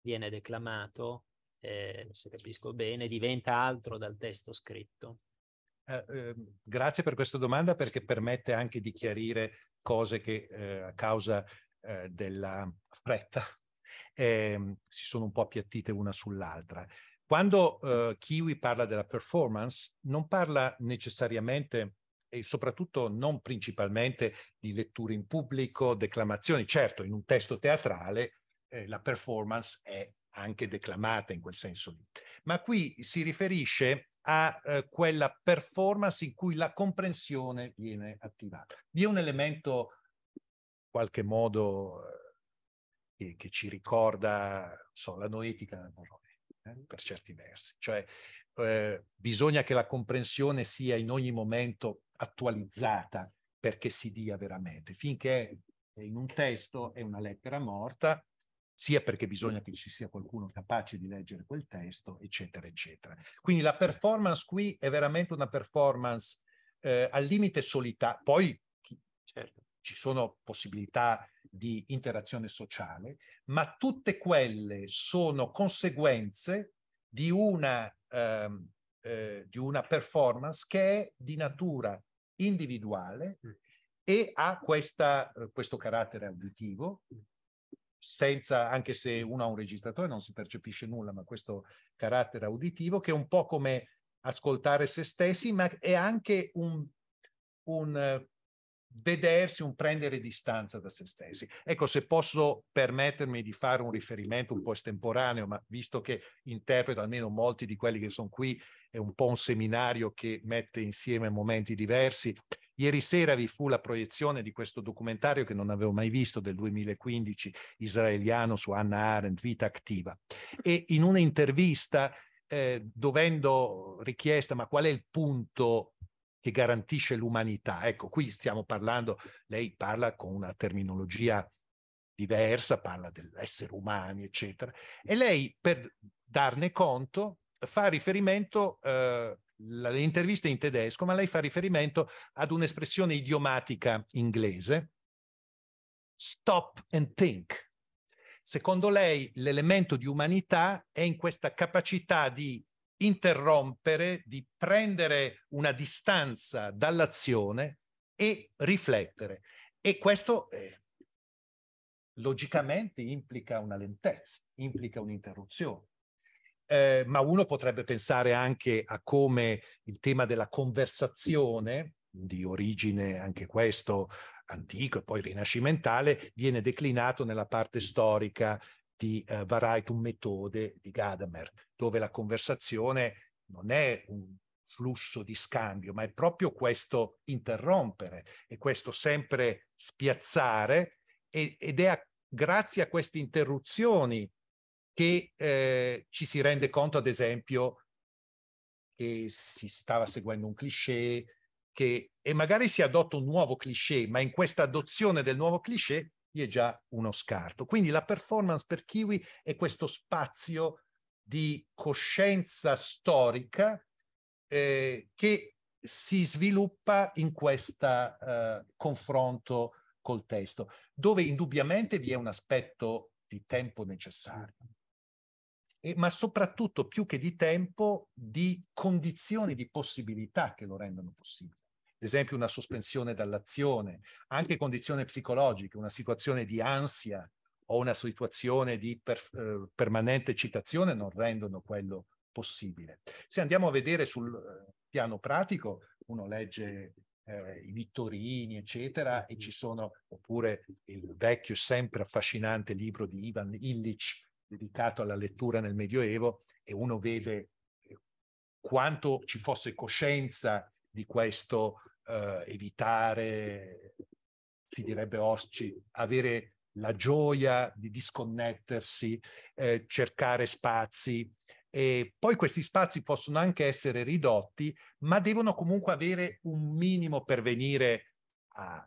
viene declamato, eh, se capisco bene, diventa altro dal testo scritto. Eh, eh, grazie per questa domanda perché permette anche di chiarire cose che eh, a causa eh, della fretta ehm, si sono un po' appiattite una sull'altra. Quando eh, Kiwi parla della performance, non parla necessariamente e soprattutto non principalmente di letture in pubblico, declamazioni. Certo, in un testo teatrale eh, la performance è anche declamata in quel senso lì, ma qui si riferisce a eh, quella performance in cui la comprensione viene attivata. Vi è un elemento in qualche modo eh, che, che ci ricorda so, la noetica, eh, per certi versi. Cioè eh, bisogna che la comprensione sia in ogni momento attualizzata perché si dia veramente. Finché è in un testo è una lettera morta, sia perché bisogna che ci sia qualcuno capace di leggere quel testo, eccetera, eccetera. Quindi la performance qui è veramente una performance eh, al limite solitaria. Poi certo. ci sono possibilità di interazione sociale, ma tutte quelle sono conseguenze di una, ehm, eh, di una performance che è di natura individuale e ha questa, eh, questo carattere auditivo, senza, anche se uno ha un registratore non si percepisce nulla, ma questo carattere auditivo che è un po' come ascoltare se stessi, ma è anche un, un eh, vedersi, un prendere distanza da se stessi. Ecco, se posso permettermi di fare un riferimento un po' estemporaneo, ma visto che interpreto almeno molti di quelli che sono qui, è un po' un seminario che mette insieme momenti diversi. Ieri sera vi fu la proiezione di questo documentario che non avevo mai visto del 2015 israeliano su Anna Arendt, Vita Attiva. E in un'intervista eh, dovendo richiesta, ma qual è il punto che garantisce l'umanità. Ecco, qui stiamo parlando, lei parla con una terminologia diversa, parla dell'essere umano, eccetera, e lei per darne conto fa riferimento, eh, le interviste in tedesco, ma lei fa riferimento ad un'espressione idiomatica inglese, stop and think. Secondo lei l'elemento di umanità è in questa capacità di interrompere, di prendere una distanza dall'azione e riflettere. E questo eh, logicamente implica una lentezza, implica un'interruzione. Eh, ma uno potrebbe pensare anche a come il tema della conversazione, di origine anche questo antico e poi rinascimentale, viene declinato nella parte storica di eh, Varietum Methode di Gadamer dove la conversazione non è un flusso di scambio, ma è proprio questo interrompere e questo sempre spiazzare e, ed è a, grazie a queste interruzioni che eh, ci si rende conto, ad esempio, che si stava seguendo un cliché, che, e magari si adotta un nuovo cliché, ma in questa adozione del nuovo cliché vi è già uno scarto. Quindi la performance per Kiwi è questo spazio di coscienza storica eh, che si sviluppa in questo eh, confronto col testo, dove indubbiamente vi è un aspetto di tempo necessario, e, ma soprattutto più che di tempo, di condizioni di possibilità che lo rendono possibile. Ad esempio una sospensione dall'azione, anche condizioni psicologiche, una situazione di ansia o una situazione di per, eh, permanente citazione non rendono quello possibile. Se andiamo a vedere sul eh, piano pratico, uno legge eh, i Vittorini, eccetera, e ci sono oppure il vecchio, sempre affascinante libro di Ivan Illich dedicato alla lettura nel Medioevo, e uno vede eh, quanto ci fosse coscienza di questo eh, evitare, si direbbe Osci, avere la gioia di disconnettersi, eh, cercare spazi. E poi questi spazi possono anche essere ridotti, ma devono comunque avere un minimo per venire a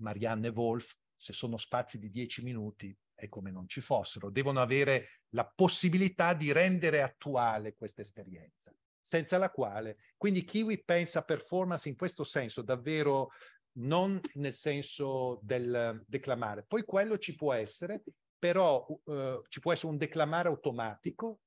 Marianne Wolf. Se sono spazi di dieci minuti, è come non ci fossero. Devono avere la possibilità di rendere attuale questa esperienza senza la quale. Quindi Kiwi pensa performance in questo senso davvero non nel senso del ehm, declamare. Poi quello ci può essere, però eh, ci può essere un declamare automatico,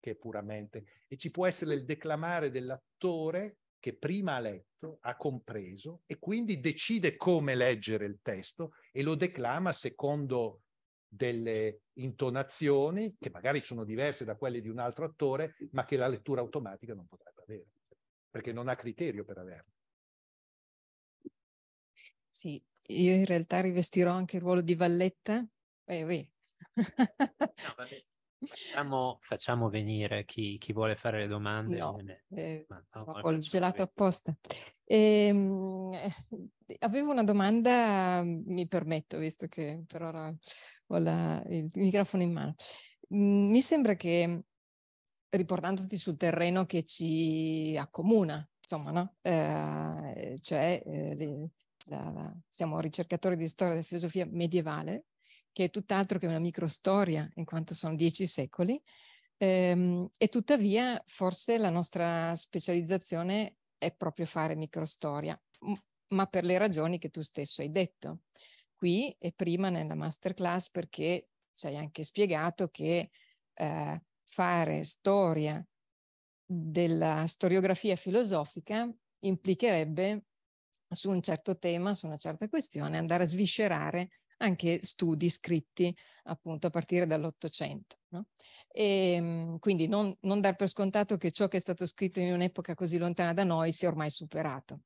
che è puramente, e ci può essere il declamare dell'attore che prima ha letto, ha compreso e quindi decide come leggere il testo e lo declama secondo delle intonazioni che magari sono diverse da quelle di un altro attore, ma che la lettura automatica non potrebbe avere, perché non ha criterio per averle. Sì, io in realtà rivestirò anche il ruolo di valletta. Eh, eh. facciamo, facciamo, venire chi, chi, vuole fare le domande. No, eh, no, ho il gelato venire. apposta. Ehm, eh, avevo una domanda, mi permetto, visto che per ora ho la, il microfono in mano. Mm, mi sembra che, riportandoti sul terreno che ci accomuna, insomma, no? Eh, cioè eh, la, la, siamo ricercatori di storia della filosofia medievale, che è tutt'altro che una microstoria, in quanto sono dieci secoli, ehm, e tuttavia forse la nostra specializzazione è proprio fare microstoria, ma per le ragioni che tu stesso hai detto qui e prima nella masterclass perché ci hai anche spiegato che eh, fare storia della storiografia filosofica implicherebbe su un certo tema, su una certa questione, andare a sviscerare anche studi scritti appunto a partire dall'Ottocento. No? E, ehm, quindi non, non dar per scontato che ciò che è stato scritto in un'epoca così lontana da noi sia ormai superato.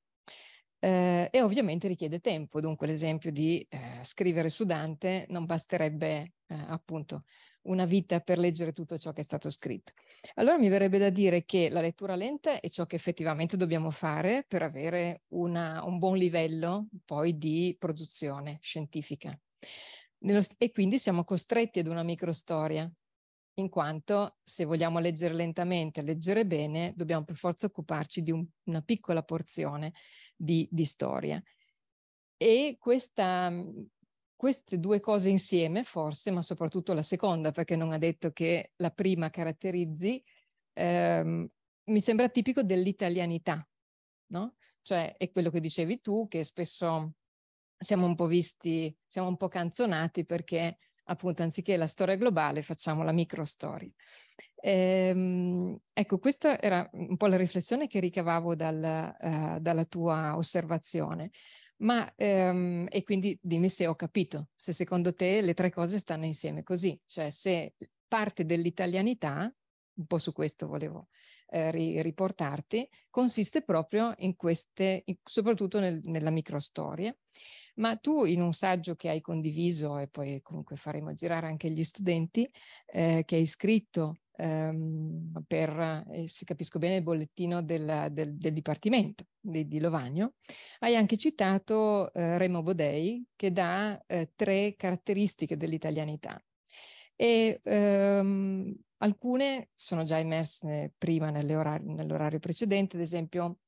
Eh, e ovviamente richiede tempo, dunque l'esempio di eh, scrivere su Dante non basterebbe eh, appunto una vita per leggere tutto ciò che è stato scritto. Allora mi verrebbe da dire che la lettura lenta è ciò che effettivamente dobbiamo fare per avere una, un buon livello poi di produzione scientifica. Nello, e quindi siamo costretti ad una microstoria, in quanto se vogliamo leggere lentamente, leggere bene, dobbiamo per forza occuparci di un, una piccola porzione di, di storia. E questa queste due cose insieme, forse, ma soprattutto la seconda, perché non ha detto che la prima caratterizzi, ehm, mi sembra tipico dell'italianità, no? Cioè, è quello che dicevi tu, che spesso siamo un po' visti, siamo un po' canzonati perché appunto anziché la storia globale facciamo la micro storia. Ehm, ecco, questa era un po' la riflessione che ricavavo dal, uh, dalla tua osservazione. Ma, ehm, e quindi dimmi se ho capito, se secondo te le tre cose stanno insieme così, cioè se parte dell'italianità, un po' su questo volevo eh, ri- riportarti, consiste proprio in queste, in, soprattutto nel, nella microstoria, ma tu in un saggio che hai condiviso e poi comunque faremo girare anche gli studenti, eh, che hai scritto ehm, per, eh, se capisco bene, il bollettino del, del, del Dipartimento di, di, Lovagno, hai anche citato eh, Remo Bodei che dà eh, tre caratteristiche dell'italianità. E, ehm, Alcune sono già emerse prima nell'orario, nell'orario precedente, ad esempio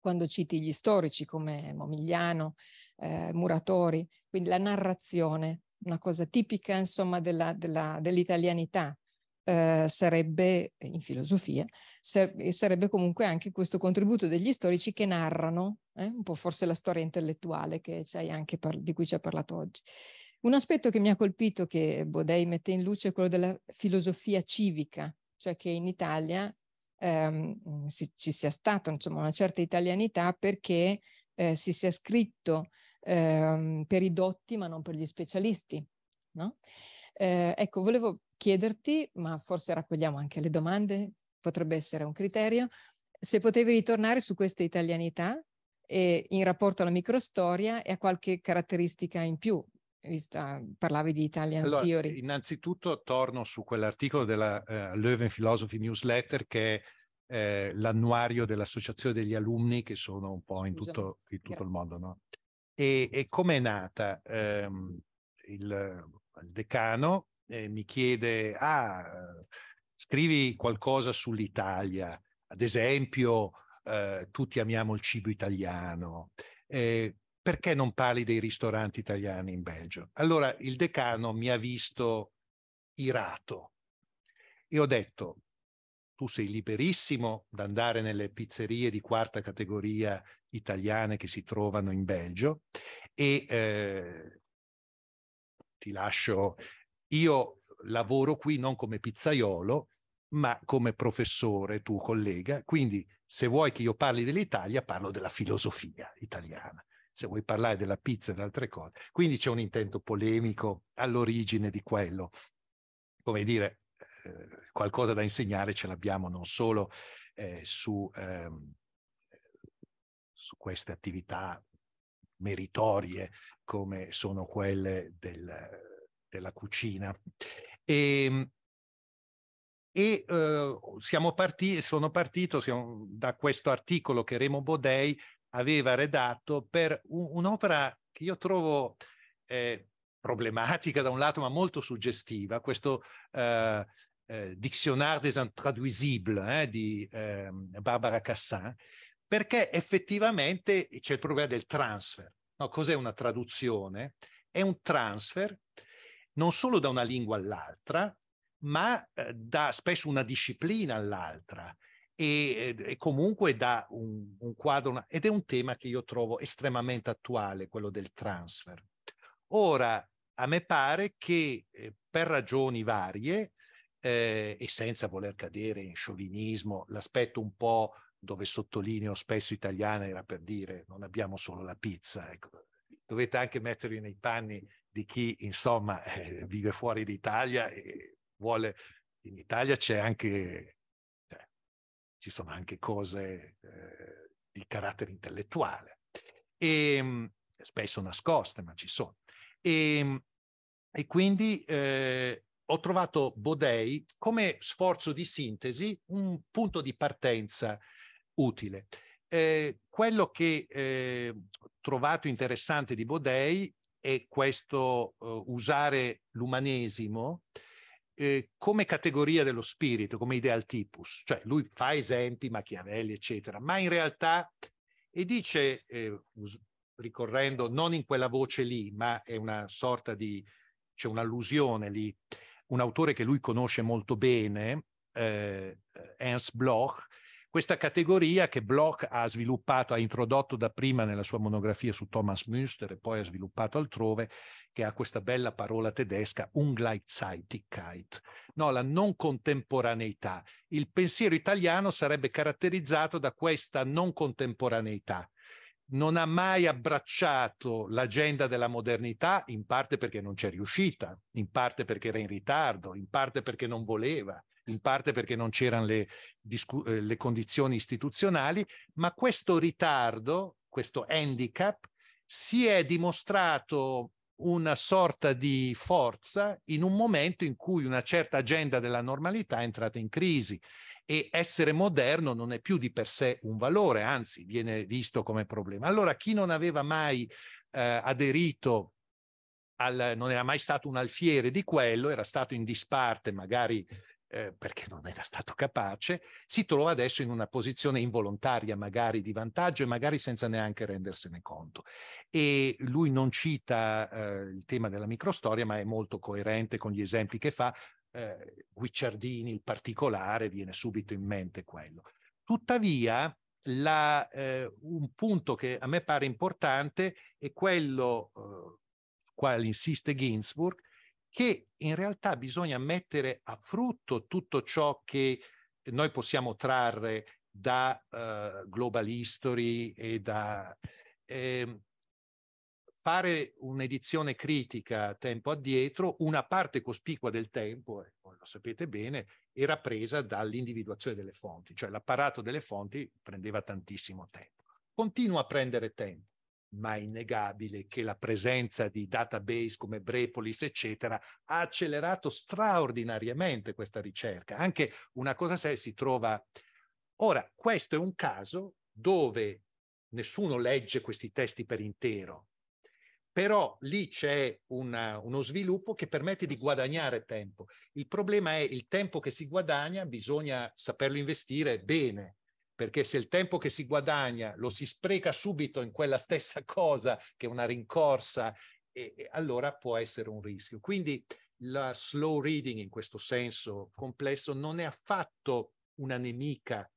quando citi gli storici come Momigliano, eh, muratori, quindi la narrazione, una cosa tipica insomma della, della, dell'italianità. Eh, sarebbe in filosofia, ser- sarebbe comunque anche questo contributo degli storici che narrano, eh, un po' forse la storia intellettuale par- di cui ci ha parlato oggi. Un aspetto che mi ha colpito, che Bodei mette in luce, è quello della filosofia civica, cioè che in Italia ehm, si- ci sia stata insomma, una certa italianità perché eh, si sia scritto eh, per i dotti ma non per gli specialisti. No? Eh, ecco, volevo chiederti, ma forse raccogliamo anche le domande, potrebbe essere un criterio, se potevi ritornare su questa italianità e, in rapporto alla microstoria e a qualche caratteristica in più Vista, parlavi di Italian allora, Theory. Innanzitutto torno su quell'articolo della uh, Leuven Philosophy Newsletter che eh, l'annuario dell'Associazione degli Alunni che sono un po' in esatto, tutto, in tutto il mondo. No? E, e come è nata? Ehm, il, il, decano eh, mi chiede, ah, eh, scrivi qualcosa sull'Italia, ad esempio eh, tutti amiamo il cibo italiano, eh, perché non parli dei ristoranti italiani in Belgio? Allora il decano mi ha visto irato e ho detto, tu sei liberissimo d'andare nelle pizzerie di quarta categoria italiane che si trovano in Belgio e eh, ti lascio, io lavoro qui non come pizzaiolo, ma come professore, tuo collega, quindi se vuoi che io parli dell'Italia, parlo della filosofia italiana. Se vuoi parlare della pizza e altre cose. Quindi c'è un intento polemico all'origine di quello. Come dire, eh, qualcosa da insegnare ce l'abbiamo non solo eh, su, ehm, su queste attività meritorie come sono quelle del, della cucina. Ehm, e, e uh, siamo partiti, sono partito siamo, da questo articolo che Remo Bodei aveva redatto per un, un'opera che io trovo eh, problematica da un lato, ma molto suggestiva, questo uh, eh, Dictionnaire des intraduisibles eh, di eh, Barbara Cassin, perché effettivamente c'è il problema del transfer. No? Cos'è una traduzione? È un transfer non solo da una lingua all'altra, ma eh, da spesso una disciplina all'altra e, e comunque da un, un quadro. Ed è un tema che io trovo estremamente attuale, quello del transfer. Ora, a me pare che eh, per ragioni varie eh, e senza voler cadere in sciovinismo, l'aspetto un po' dove sottolineo spesso italiana era per dire non abbiamo solo la pizza, ecco. dovete anche mettervi nei panni di chi insomma <laughs> eh, vive fuori d'Italia e vuole, in Italia c'è anche, cioè, ci sono anche cose eh, di carattere intellettuale e ehm, spesso nascoste ma ci sono. E, ehm, e quindi eh, ho trovato Bodei come sforzo di sintesi un punto di partenza utile. Eh, quello che ho eh, trovato interessante di Bodei è questo eh, usare l'umanesimo eh, come categoria dello spirito, come ideal typus. Cioè lui fa esempi, Machiavelli, eccetera, ma in realtà, e dice, eh, ricorrendo non in quella voce lì, ma è una sorta di, c'è un'allusione lì, un autore che lui conosce molto bene, eh, Ernst Bloch, questa categoria che Bloch ha sviluppato, ha introdotto dapprima nella sua monografia su Thomas Münster e poi ha sviluppato altrove, che ha questa bella parola tedesca, Ungleichzeitigkeit, no, la non contemporaneità. Il pensiero italiano sarebbe caratterizzato da questa non contemporaneità, non ha mai abbracciato l'agenda della modernità, in parte perché non c'è riuscita, in parte perché era in ritardo, in parte perché non voleva, in parte perché non c'erano le, eh, le condizioni istituzionali, ma questo ritardo, questo handicap, si è dimostrato una sorta di forza in un momento in cui una certa agenda della normalità è entrata in crisi e essere moderno non è più di per sé un valore, anzi viene visto come problema. Allora chi non aveva mai eh, aderito al, non era mai stato un alfiere di quello, era stato in disparte magari eh, perché non era stato capace, si trova adesso in una posizione involontaria, magari di vantaggio e magari senza neanche rendersene conto. E lui non cita eh, il tema della microstoria, ma è molto coerente con gli esempi che fa, eh, Guicciardini, il particolare, viene subito in mente quello. Tuttavia, la, eh, un punto che a me pare importante è quello eh, quale insiste Ginsburg, che in realtà bisogna mettere a frutto tutto ciò che noi possiamo trarre da eh, Global History e da... Eh, fare un'edizione critica tempo addietro, una parte cospicua del tempo, lo sapete bene, era presa dall'individuazione delle fonti, cioè l'apparato delle fonti prendeva tantissimo tempo. Continua a prendere tempo, ma è innegabile che la presenza di database come Brepolis, eccetera, ha accelerato straordinariamente questa ricerca. Anche una cosa se si trova... Ora, questo è un caso dove nessuno legge questi testi per intero, però lì c'è una, uno sviluppo che permette di guadagnare tempo. Il problema è il tempo che si guadagna, bisogna saperlo investire bene, perché se il tempo che si guadagna lo si spreca subito in quella stessa <laughs> cosa che è una rincorsa, e, e allora può essere un rischio. Quindi la slow reading in questo senso complesso non è affatto una nemica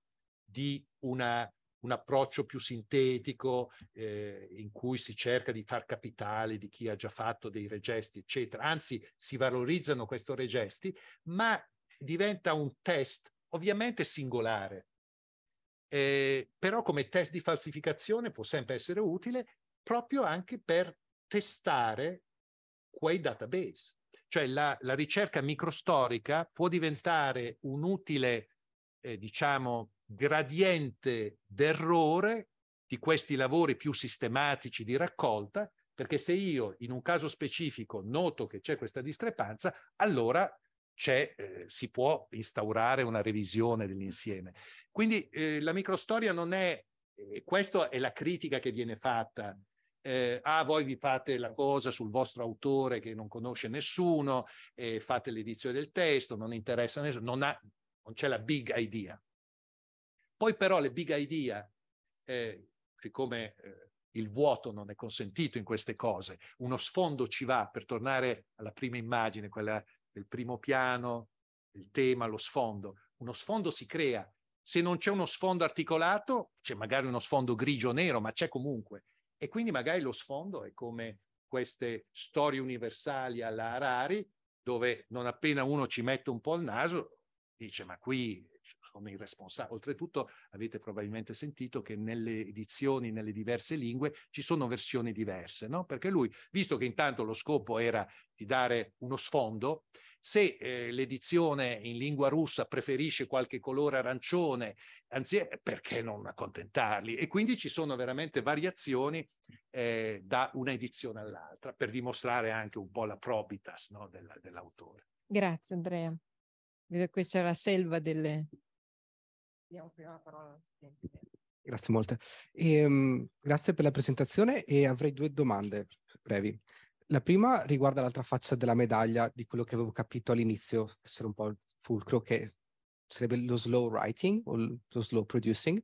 di una un approccio più sintetico eh, in cui si cerca di far capitale di chi ha già fatto dei regesti, eccetera. Anzi, si valorizzano questi regesti, ma diventa un test ovviamente singolare. Eh, però come test di falsificazione può sempre essere utile proprio anche per testare quei database. Cioè la, la ricerca microstorica può diventare un utile, eh, diciamo, gradiente d'errore di questi lavori più sistematici di raccolta, perché se io in un caso specifico noto che c'è questa discrepanza, allora eh, si può instaurare una revisione dell'insieme. Quindi eh, la microstoria non è, eh, questa è la critica che viene fatta, eh, ah voi vi fate la cosa sul vostro autore che non conosce nessuno, eh, fate l'edizione del testo, non interessa nessuno, non, ha, non c'è la big idea. Poi però le big idea, eh, siccome eh, il vuoto non è consentito in queste cose, uno sfondo ci va per tornare alla prima immagine, quella del primo piano, il tema, lo sfondo. Uno sfondo si crea. Se non c'è uno sfondo articolato, c'è magari uno sfondo grigio-nero, ma c'è comunque. E quindi magari lo sfondo è come queste storie universali alla Harari, dove non appena uno ci mette un po' il naso, dice ma qui come i responsabili. Oltretutto avete probabilmente sentito che nelle edizioni, nelle diverse lingue, ci sono versioni diverse, no? perché lui, visto che intanto lo scopo era di dare uno sfondo, se eh, l'edizione in lingua russa preferisce qualche colore arancione, anzi, perché non accontentarli? E quindi ci sono veramente variazioni eh, da una edizione all'altra, per dimostrare anche un po' la probitas no, della, dell'autore. Grazie Andrea. Vedo questa è la selva delle, diamo prima la parola alla studente. Grazie molte. E, um, grazie per la presentazione e avrei due domande brevi. La prima riguarda l'altra faccia della medaglia di quello che avevo capito all'inizio, essere un po' il fulcro, che sarebbe lo slow writing o lo slow producing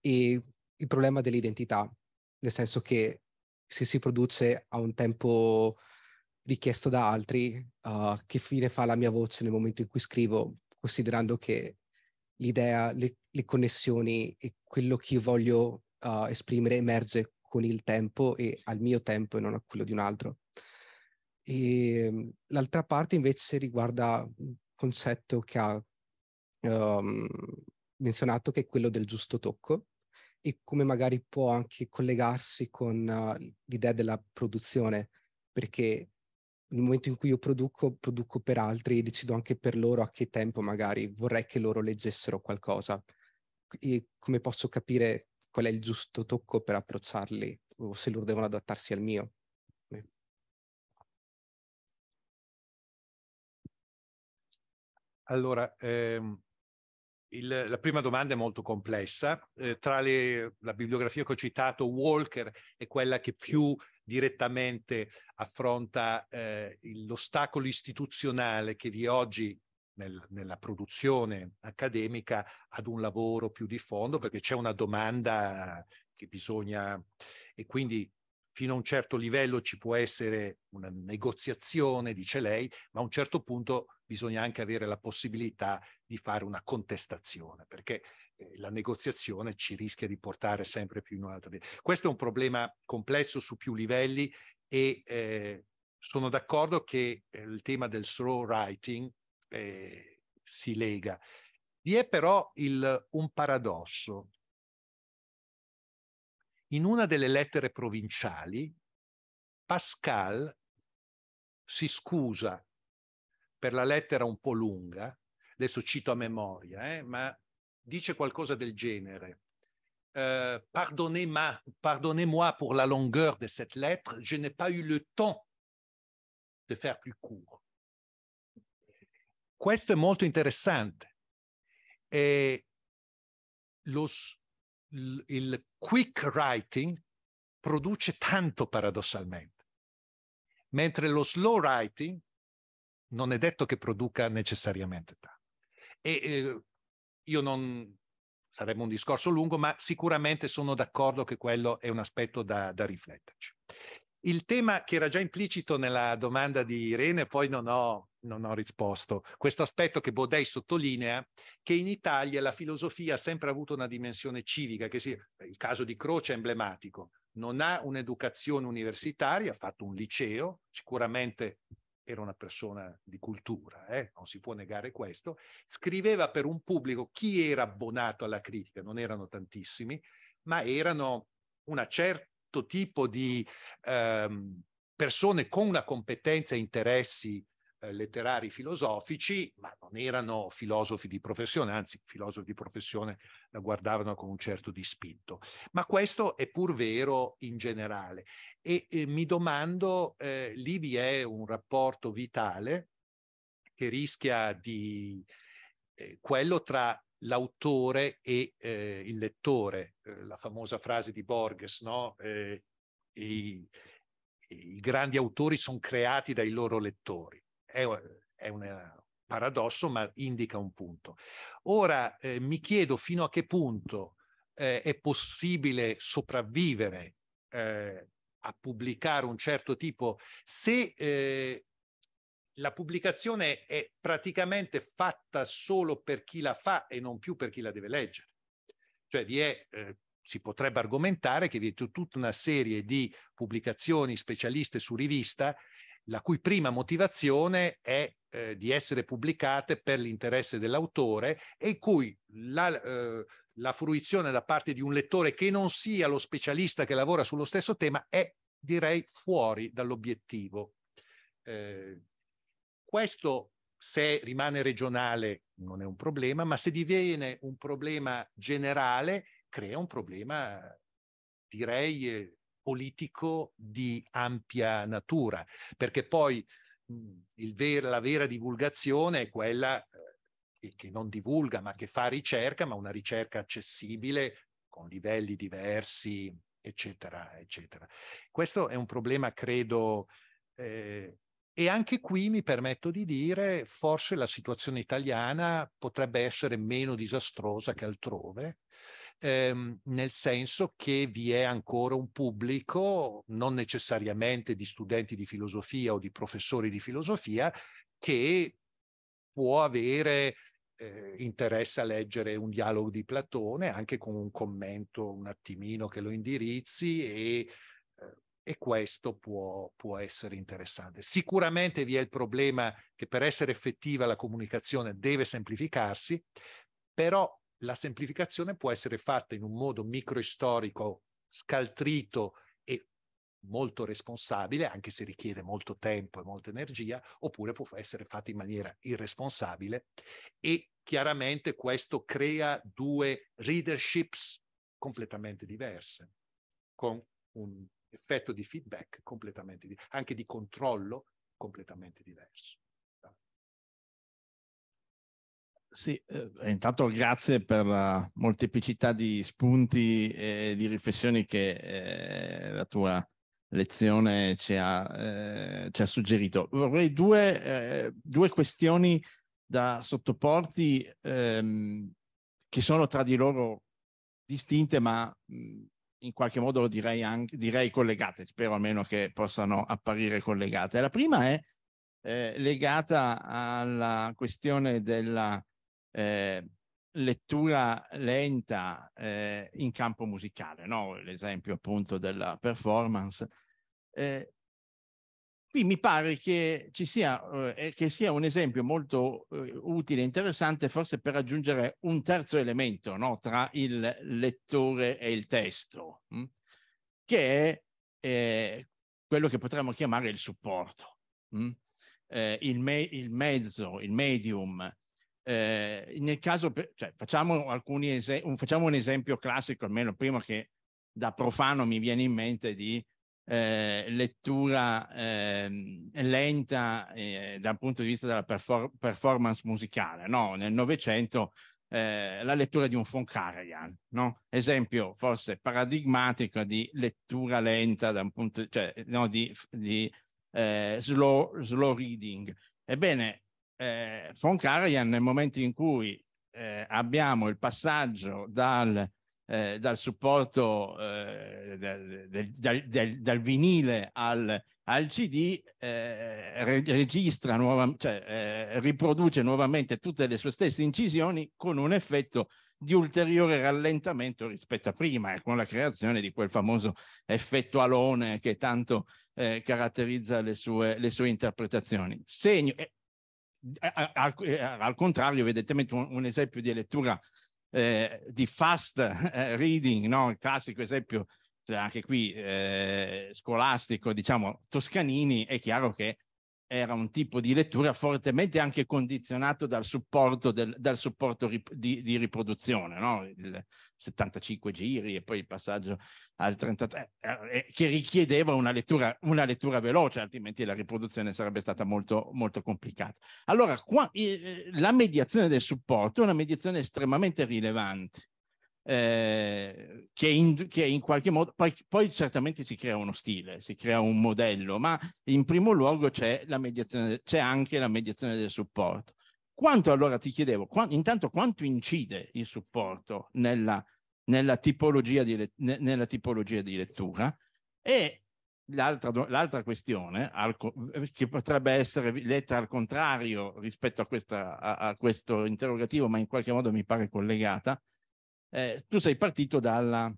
e il problema dell'identità, nel senso che se si produce a un tempo richiesto da altri, uh, che fine fa la mia voce nel momento in cui scrivo, considerando che l'idea, le, le, connessioni e quello che io voglio uh, esprimere emerge con il tempo e al mio tempo e non a quello di un altro. E, ehm, l'altra parte invece riguarda un concetto che ha um, menzionato che è quello del giusto tocco e come magari può anche collegarsi con uh, l'idea della produzione, perché nel momento in cui io produco, produco per altri e decido anche per loro a che tempo magari vorrei che loro leggessero qualcosa. E come posso capire qual è il giusto tocco per approcciarli o se loro devono adattarsi al mio? Allora, ehm, il, la prima domanda è molto complessa. Eh, tra le, la bibliografia che ho citato, Walker è quella che più direttamente affronta eh, l'ostacolo istituzionale che vi è oggi nel, nella produzione accademica ad un lavoro più di fondo, perché c'è una domanda che bisogna... e quindi fino a un certo livello ci può essere una negoziazione, dice lei, ma a un certo punto bisogna anche avere la possibilità di fare una contestazione, perché la negoziazione ci rischia di portare sempre più in un'altra direzione. Questo è un problema complesso su più livelli e eh, sono d'accordo che eh, il tema del slow writing eh, si lega. Vi è però il, un paradosso. In una delle lettere provinciali, Pascal si scusa per la lettera un po' lunga, adesso cito a memoria, eh, ma dice qualcosa del genere. Euh, Pardonnez-moi pardonnez pour la longueur de cette lettre, je n'ai pas eu le temps de faire plus court. Questo è molto interessante. E lo, il quick writing produce tanto paradossalmente, mentre lo slow writing non è detto che produca necessariamente tanto. E eh, io non sarebbe un discorso lungo, ma sicuramente sono d'accordo che quello è un aspetto da, da rifletterci. Il tema che era già implicito nella domanda di Irene, poi non ho, non ho risposto, questo aspetto che Bodei sottolinea, che in Italia la filosofia ha sempre avuto una dimensione civica, che sia, il caso di Croce è emblematico, non ha un'educazione universitaria, ha fatto un liceo, sicuramente era una persona di cultura, eh? non si può negare questo, scriveva per un pubblico chi era abbonato alla critica, non erano tantissimi, ma erano un certo tipo di ehm, persone con una competenza e interessi eh, letterari filosofici, ma non erano filosofi di professione, anzi filosofi di professione la guardavano con un certo dispitto. Ma questo è pur vero in generale. E, e eh, mi domando, eh, lì vi è un rapporto vitale che rischia di eh, quello tra l'autore e eh, il lettore, eh, la famosa frase di Borges, no? I, i grandi autori sono creati dai loro lettori è, è un eh, paradosso, ma indica un punto. Ora eh, mi chiedo fino a che punto eh, è possibile sopravvivere eh, a pubblicare un certo tipo, se eh, la pubblicazione è praticamente fatta solo per chi la fa e non più per chi la deve leggere. Cioè vi è eh, si potrebbe argomentare che vi è tutta una serie di pubblicazioni specialiste su rivista la cui prima motivazione è eh, di essere pubblicate per l'interesse dell'autore e in cui la, eh, la fruizione da parte di un lettore che non sia lo specialista che lavora sullo stesso tema è, direi, fuori dall'obiettivo. Eh, questo, se rimane regionale, non è un problema, ma se diviene un problema generale, crea un problema, direi, eh, politico di ampia natura, perché poi mhmm, ver- la vera divulgazione è quella che, eh, che non divulga ma che fa ricerca, ma una ricerca accessibile con livelli diversi, eccetera, eccetera. Questo è un problema, credo, eh, e anche qui mi permetto di dire, forse la situazione italiana potrebbe essere meno disastrosa che altrove, ehm, nel senso che vi è ancora un pubblico, non necessariamente di studenti di filosofia o di professori di filosofia, che può avere eh, interesse a leggere un dialogo di Platone, anche con un commento un attimino che lo indirizzi e, eh, e questo può, può, essere interessante. Sicuramente vi è il problema che per essere effettiva la comunicazione deve semplificarsi, però la semplificazione può essere fatta in un modo microistorico, scaltrito e molto responsabile, anche se richiede molto tempo e molta energia, oppure può essere fatta in maniera irresponsabile e chiaramente questo crea due readerships completamente diverse, con un effetto di feedback completamente diverso, anche di controllo completamente diverso. Sì, eh, intanto grazie per la molteplicità di spunti e di riflessioni che eh, la tua lezione ci ha, eh, ci ha suggerito. Vorrei due, eh, due, questioni da sottoporti ehm, che sono tra di loro distinte ma mh, mm, in qualche modo direi, anche, direi collegate, spero almeno che possano apparire collegate. La prima è eh, legata alla questione della eh, lettura lenta eh, in campo musicale, no? l'esempio appunto della performance. Eh, qui mi pare che, ci sia, eh, che sia un esempio molto eh, utile e interessante forse per aggiungere un terzo elemento no? tra il lettore e il testo, mh? Mm? che è eh, quello che potremmo chiamare il supporto, mh? Mm? Eh, il, me il mezzo, il medium, eh, nel caso, cioè, facciamo, alcuni es- un, facciamo un esempio classico, almeno prima che da profano mi viene in mente di ehm, ehm, eh, lettura eh, lenta dal punto di vista della perfor- performance musicale. No? Nel Novecento ehm, la lettura di un von Karajan, no? esempio forse paradigmatico di lettura lenta, da un punto, cioè, no, di, di slow, slow reading. Ebbene, eh, von Karajan nel momento in cui eh, abbiamo il passaggio dal, eh, dal supporto eh, del, del, del, dal, vinile al, al CD, eh, registra nuova, cioè, eh, riproduce nuovamente tutte le sue stesse incisioni con un effetto di ulteriore rallentamento rispetto a prima e con la creazione di quel famoso effetto alone che tanto eh, caratterizza le sue, le sue interpretazioni. Segno, al, eh, al contrario, vedete un, un, esempio di lettura eh, di fast eh, reading, no? il classico esempio cioè anche qui eh, scolastico, diciamo Toscanini, è chiaro che era un tipo di lettura fortemente anche condizionato dal supporto, del, dal supporto rip, di, di, riproduzione, no? il 75 giri e poi il passaggio al 33, eh, eh, che richiedeva una lettura, una lettura, veloce, altrimenti la riproduzione sarebbe stata molto, molto complicata. Allora, qua, eh, la mediazione del supporto è una mediazione estremamente rilevante eh, che, in, che, in, qualche modo, poi, poi, certamente si crea uno stile, si crea un modello, ma in primo luogo c'è, la mediazione, c'è anche la mediazione del supporto. Quanto allora ti chiedevo, quant, intanto quanto incide il supporto nella, nella, tipologia, di, nella tipologia di lettura? E L'altra, l'altra, questione al, che potrebbe essere letta al contrario rispetto a, questa, a, a, questo interrogativo, ma in qualche modo mi pare collegata, eh, tu sei partito dalla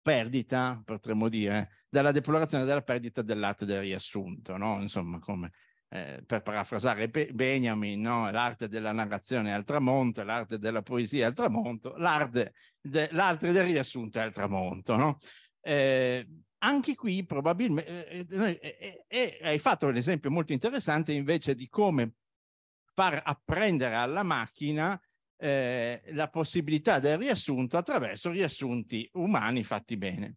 perdita, potremmo dire, dalla deplorazione della perdita dell'arte del riassunto, no? Insomma, come eh, per parafrasare Pe- Benjamin, no? l'arte della narrazione al tramonto, l'arte della poesia al tramonto, l'arte, de- l'arte del riassunto al tramonto. No? Eh, anche qui probabilmente eh eh, eh, eh, eh, hai fatto un esempio molto interessante invece di come far apprendere alla macchina eh, la possibilità del riassunto attraverso riassunti umani fatti bene.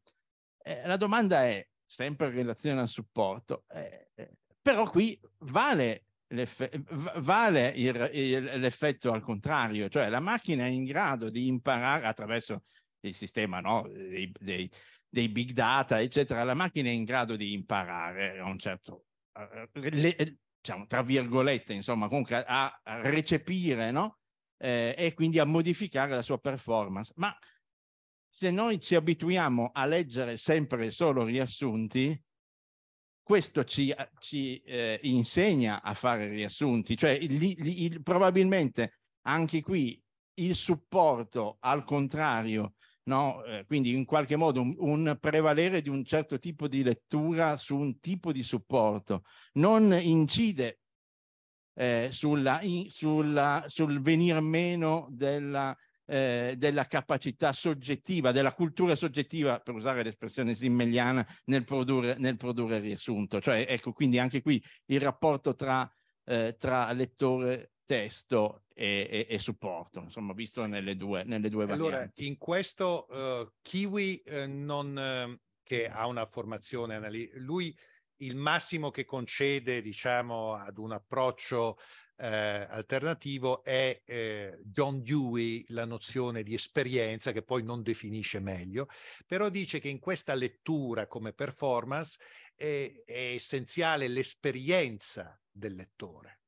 Eh, la domanda è, sempre in relazione al supporto, eh, eh, però qui vale, l'eff- vale il, il, l'effetto al contrario, cioè la macchina è in grado di imparare attraverso il sistema no? dei, dei, dei, big data, eccetera, la macchina è in grado di imparare a un certo, le, diciamo, tra virgolette, insomma, comunque a recepire no? eh, e quindi a modificare la sua performance. Ma se noi ci abituiamo a leggere sempre solo riassunti, questo ci, eh, ci eh, insegna a fare riassunti, cioè il, il, il, probabilmente anche qui il supporto al contrario, no? eh, quindi in qualche modo un, un, prevalere di un certo tipo di lettura su un tipo di supporto, non incide eh, sulla, in, sulla, sul venir meno della, eh, della capacità soggettiva, della cultura soggettiva, per usare l'espressione simmeliana, nel produrre, nel produrre riassunto. Cioè, ecco, quindi anche qui il rapporto tra, eh, tra lettore, testo e, e, e, supporto, insomma, visto nelle due, nelle due allora, varianti. in questo uh, Kiwi uh, non, uh, che ha una formazione, lui il massimo che concede, diciamo, ad un approccio eh, alternativo è eh, John Dewey, la nozione di esperienza che poi non definisce meglio, però dice che in questa lettura come performance è, è essenziale l'esperienza del lettore.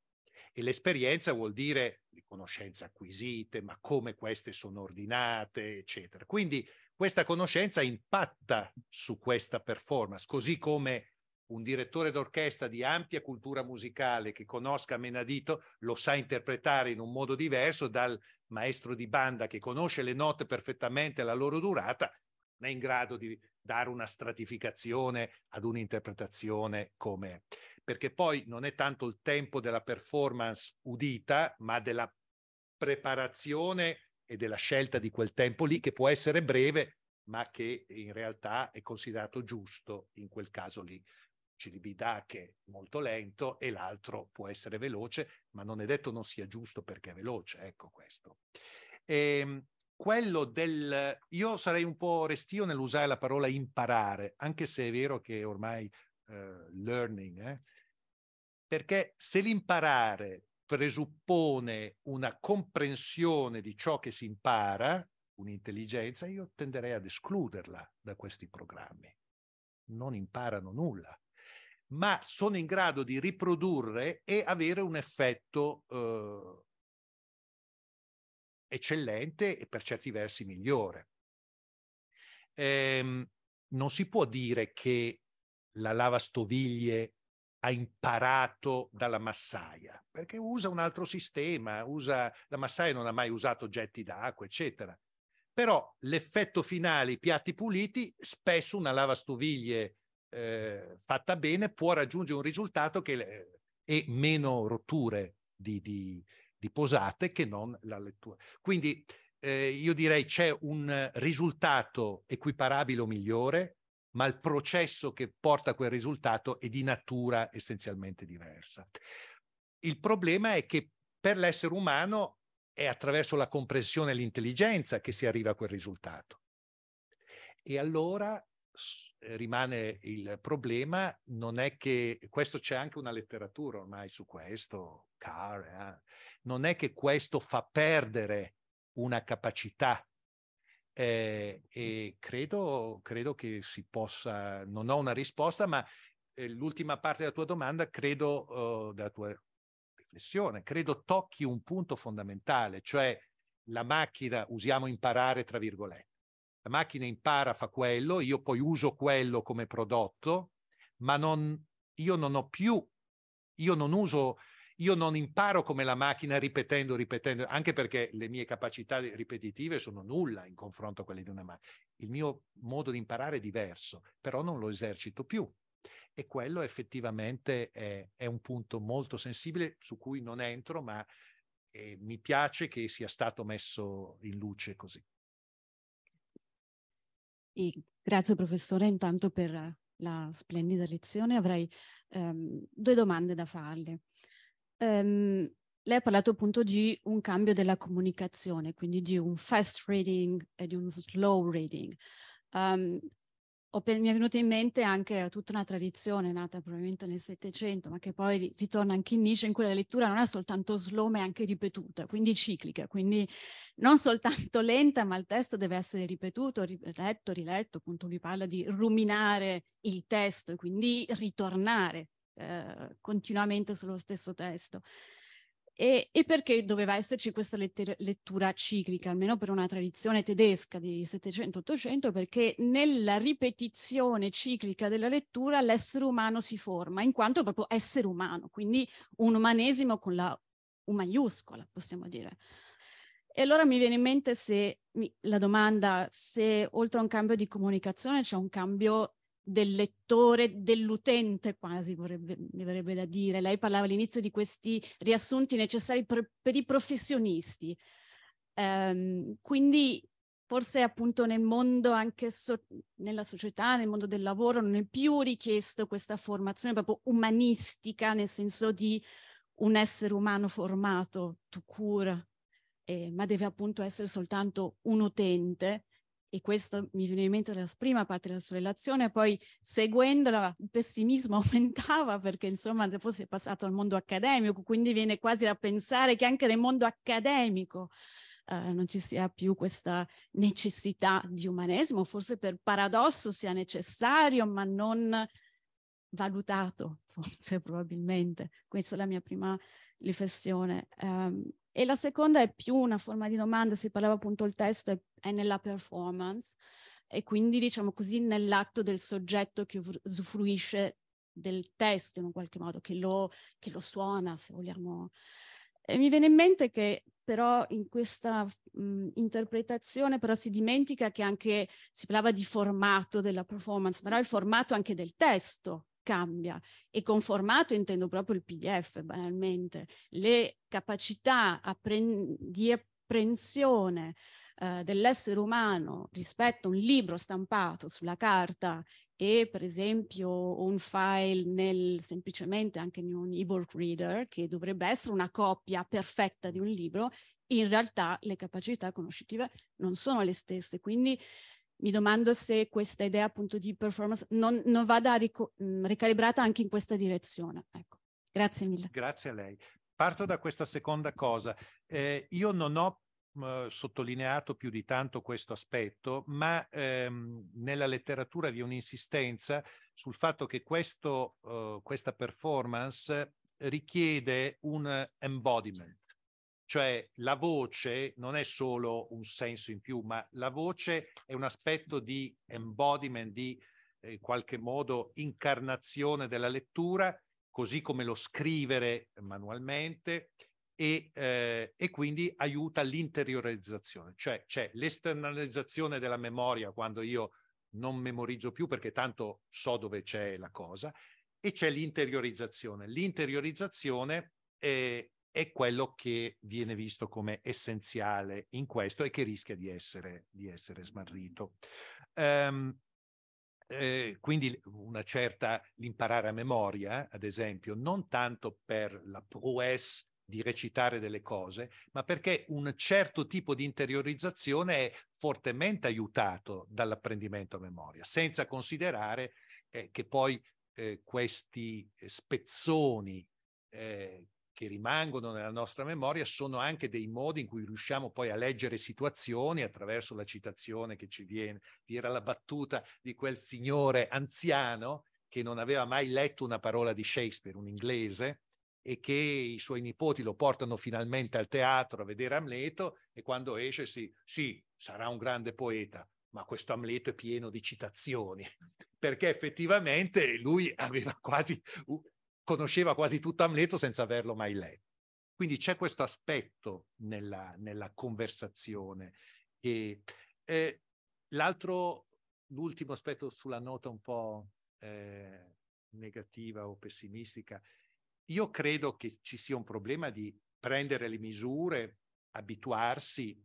E l'esperienza vuol dire le conoscenze acquisite, ma come queste sono ordinate, eccetera. Quindi questa conoscenza impatta su questa performance, così come un direttore d'orchestra di ampia cultura musicale che conosca Menadito lo sa interpretare in un modo diverso dal maestro di banda che conosce le note perfettamente la loro durata, non è in grado di dare una stratificazione ad un'interpretazione come... Perché poi non è tanto il tempo della performance udita, ma della preparazione e della scelta di quel tempo lì che può essere breve, ma che in realtà è considerato giusto in quel caso lì celibidache molto lento e l'altro può essere veloce, ma non è detto non sia giusto perché è veloce, ecco questo. E, ehm, quello del... Io sarei un po' restio nell'usare la parola imparare, anche se è vero che ormai eh, learning, eh, perché se l'imparare presuppone una comprensione di ciò che si impara, un'intelligenza, io tenderei ad escluderla da questi programmi. Non imparano nulla ma sono in grado di riprodurre e avere un effetto eh, eccellente e per certi versi migliore. Ehm, non si può dire che la lavastoviglie ha imparato dalla massaia, perché usa un altro sistema, usa, la massaia non ha mai usato getti d'acqua, eccetera. Però l'effetto finale, i piatti puliti, spesso una lavastoviglie eh, fatta bene può raggiungere un risultato che eh, è meno rotture di, di, di posate che non la lettura. Quindi eh, io direi c'è un risultato equiparabile o migliore, ma il processo che porta a quel risultato è di natura essenzialmente diversa. Il problema è che per l'essere umano è attraverso la comprensione e l'intelligenza che si arriva a quel risultato. E allora rimane il problema non è che, questo c'è anche una letteratura ormai su questo, car, eh, non è che questo fa perdere una capacità eh, e credo, credo, che si possa, non ho una risposta, ma eh, l'ultima parte della tua domanda, credo, oh, della tua riflessione, credo tocchi un punto fondamentale, cioè la macchina, usiamo imparare tra virgolette la macchina impara, fa quello, io poi uso quello come prodotto, ma non, io non ho più, io non uso, io non imparo come la macchina ripetendo, ripetendo, anche perché le mie capacità ripetitive sono nulla in confronto a quelle di una macchina. Il mio modo di imparare è diverso, però non lo esercito più. E quello effettivamente è, è un punto molto sensibile su cui non entro, ma eh, mi piace che sia stato messo in luce così. E grazie professore intanto per la splendida lezione. Avrei um, due domande da farle. Um, lei ha parlato appunto di un cambio della comunicazione, quindi di un fast reading e di un slow reading. Um, mi è venuta in mente anche eh, tutta una tradizione nata probabilmente nel Settecento, ma che poi ritorna anche in Nietzsche, in cui la lettura non è soltanto slow, è anche ripetuta, quindi ciclica, quindi non soltanto lenta, ma il testo deve essere ripetuto, riletto, riletto, appunto lui parla di ruminare il testo e quindi ritornare eh, continuamente sullo stesso testo. E, e, perché doveva esserci questa letter- lettura ciclica, almeno per una tradizione tedesca di 700-800, perché nella ripetizione ciclica della lettura l'essere umano si forma, in quanto proprio essere umano, quindi un umanesimo con la U maiuscola, possiamo dire. E allora mi viene in mente se, la domanda se oltre a un cambio di comunicazione c'è un cambio del lettore, dell'utente quasi, vorrebbe, mi verrebbe da dire. Lei parlava all'inizio di questi riassunti necessari per, per i professionisti. Um, quindi forse appunto nel mondo anche so- nella società, nel mondo del lavoro, non è più richiesto questa formazione proprio umanistica, nel senso di un essere umano formato, tu cura, eh, ma deve appunto essere soltanto un utente e questo mi viene in mente dalla prima parte della sua relazione, poi seguendola il pessimismo <laughs> aumentava perché insomma dopo si è passato al mondo accademico, quindi viene quasi da pensare che anche nel mondo accademico eh, non ci sia più questa necessità di umanesimo, forse per paradosso sia necessario, ma non valutato, forse <laughs> probabilmente. Questa è la mia prima riflessione. Um, e la seconda è più una forma di domanda, si parlava appunto il testo, è nella performance e quindi diciamo così nell'atto del soggetto che usufruisce del testo in un qualche modo, che lo, che lo suona se vogliamo. E mi viene in mente che però in questa mh, interpretazione però si dimentica che anche si parlava di formato della performance, però il formato anche del testo cambia e con formato intendo proprio il PDF banalmente, le capacità appren- di apprensione eh, dell'essere umano rispetto a un libro stampato sulla carta e per esempio un file nel, semplicemente anche in un ebook reader che dovrebbe essere una copia perfetta di un libro, in realtà le capacità conoscitive non sono le stesse, quindi mi domando se questa idea appunto di performance non, non vada rico- mm, ricalibrata anche in questa direzione. Ecco. Grazie mille. Grazie a lei. Parto da questa seconda cosa. Eh, io non ho mm, sottolineato più di tanto questo aspetto, ma ehm, nella letteratura vi è un'insistenza sul fatto che questo, eh, questa performance richiede un embodiment, cioè la voce non è solo un senso in più, ma la voce è un aspetto di embodiment, di eh, in qualche modo incarnazione della lettura, così come lo scrivere manualmente, e, eh, e, quindi aiuta l'interiorizzazione, cioè c'è l'esternalizzazione della memoria quando io non memorizzo più perché tanto so dove c'è la cosa e c'è l'interiorizzazione. L'interiorizzazione è, è quello che viene visto come essenziale in questo e che rischia di essere, di essere smarrito. Um, eh, quindi una certa l'imparare a memoria, ad esempio, non tanto per la prouesse di recitare delle cose, ma perché un certo tipo di interiorizzazione è fortemente aiutato dall'apprendimento a memoria, senza considerare eh, che poi eh, questi spezzoni eh, che rimangono nella nostra memoria sono anche dei modi in cui riusciamo poi a leggere situazioni attraverso la citazione che ci viene. era la battuta di quel signore anziano che non aveva mai letto una parola di Shakespeare, un inglese, e che i suoi nipoti lo portano finalmente al teatro a vedere Amleto e quando esce si, sì, sarà un grande poeta, ma questo Amleto è pieno di citazioni, <laughs> perché effettivamente lui aveva quasi conosceva quasi tutto Amleto senza averlo mai letto. Quindi c'è questo aspetto nella, nella conversazione. E, eh, l'altro, l'ultimo aspetto sulla nota un po' eh, negativa o pessimistica, io credo che ci sia un problema di prendere le misure, abituarsi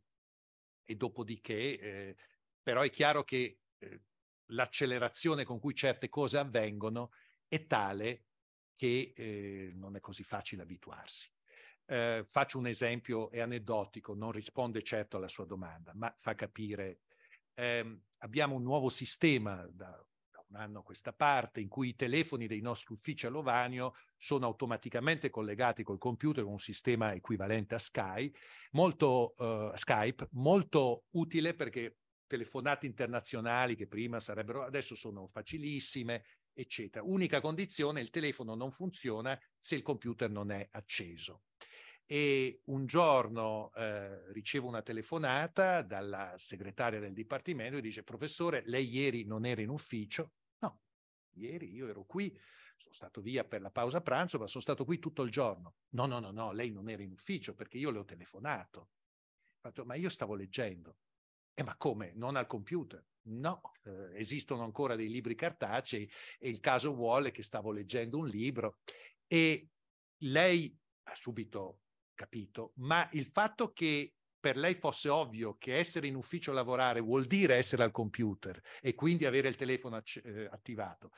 e dopodiché, eh, però è chiaro che eh, l'accelerazione con cui certe cose avvengono è tale che eh, non è così facile abituarsi. Eh, faccio un esempio, è aneddotico, non risponde certo alla sua domanda, ma fa capire. Eh, abbiamo un nuovo sistema da, da, un anno a questa parte in cui i telefoni dei nostri uffici a Lovanio sono automaticamente collegati col computer con un sistema equivalente a Sky, molto, eh, Skype, molto utile perché telefonate internazionali che prima sarebbero, adesso sono facilissime, eccetera. Unica condizione, il telefono non funziona se il computer non è acceso. E un giorno eh, ricevo una telefonata dalla segretaria del dipartimento e dice, professore, lei ieri non era in ufficio? No, ieri io ero qui, sono stato via per la pausa pranzo, ma sono stato qui tutto il giorno. No, no, no, no, lei non era in ufficio perché io le ho telefonato. Fatto, ma io stavo leggendo. Eh, ma come? Non al computer. No, eh, esistono ancora dei libri cartacei e il caso vuole che stavo leggendo un libro e lei ha subito capito, ma il fatto che per lei fosse ovvio che essere in ufficio a lavorare vuol dire essere al computer e quindi avere il telefono ac- eh, attivato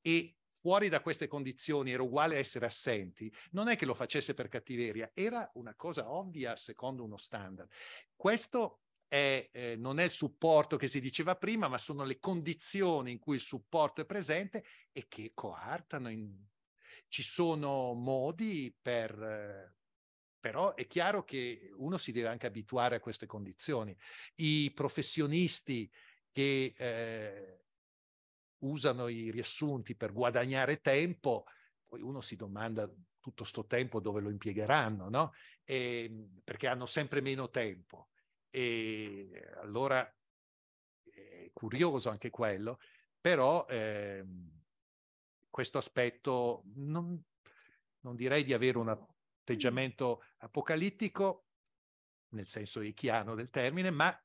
e fuori da queste condizioni era uguale a essere assenti, non è che lo facesse per cattiveria, era una cosa ovvia secondo uno standard. Questo è, eh, non è il supporto che si diceva prima, ma sono le condizioni in cui il supporto è presente e che coartano. In... Ci sono modi per... però è chiaro che uno si deve anche abituare a queste condizioni. I professionisti che eh, usano i riassunti per guadagnare tempo, poi uno si domanda tutto sto tempo dove lo impiegheranno, no? E, ehm, perché hanno sempre meno tempo. E allora è curioso anche quello, però eh, questo aspetto non, non direi di avere un atteggiamento apocalittico, nel senso ichiano del termine, ma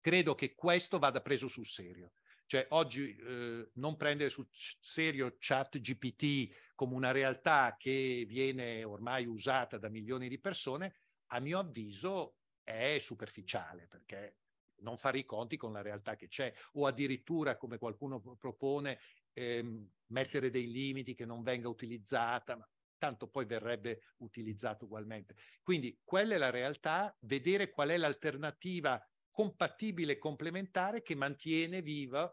credo che questo vada preso sul serio. Cioè oggi eh, non prendere sul serio chat GPT come una realtà che viene ormai usata da milioni di persone, a mio avviso è superficiale perché non fare i conti con la realtà che c'è o addirittura, come qualcuno propone, ehm, mettere dei limiti che non venga utilizzata, ma tanto poi verrebbe utilizzato ugualmente. Quindi quella è la realtà, vedere qual è l'alternativa compatibile e complementare che mantiene viva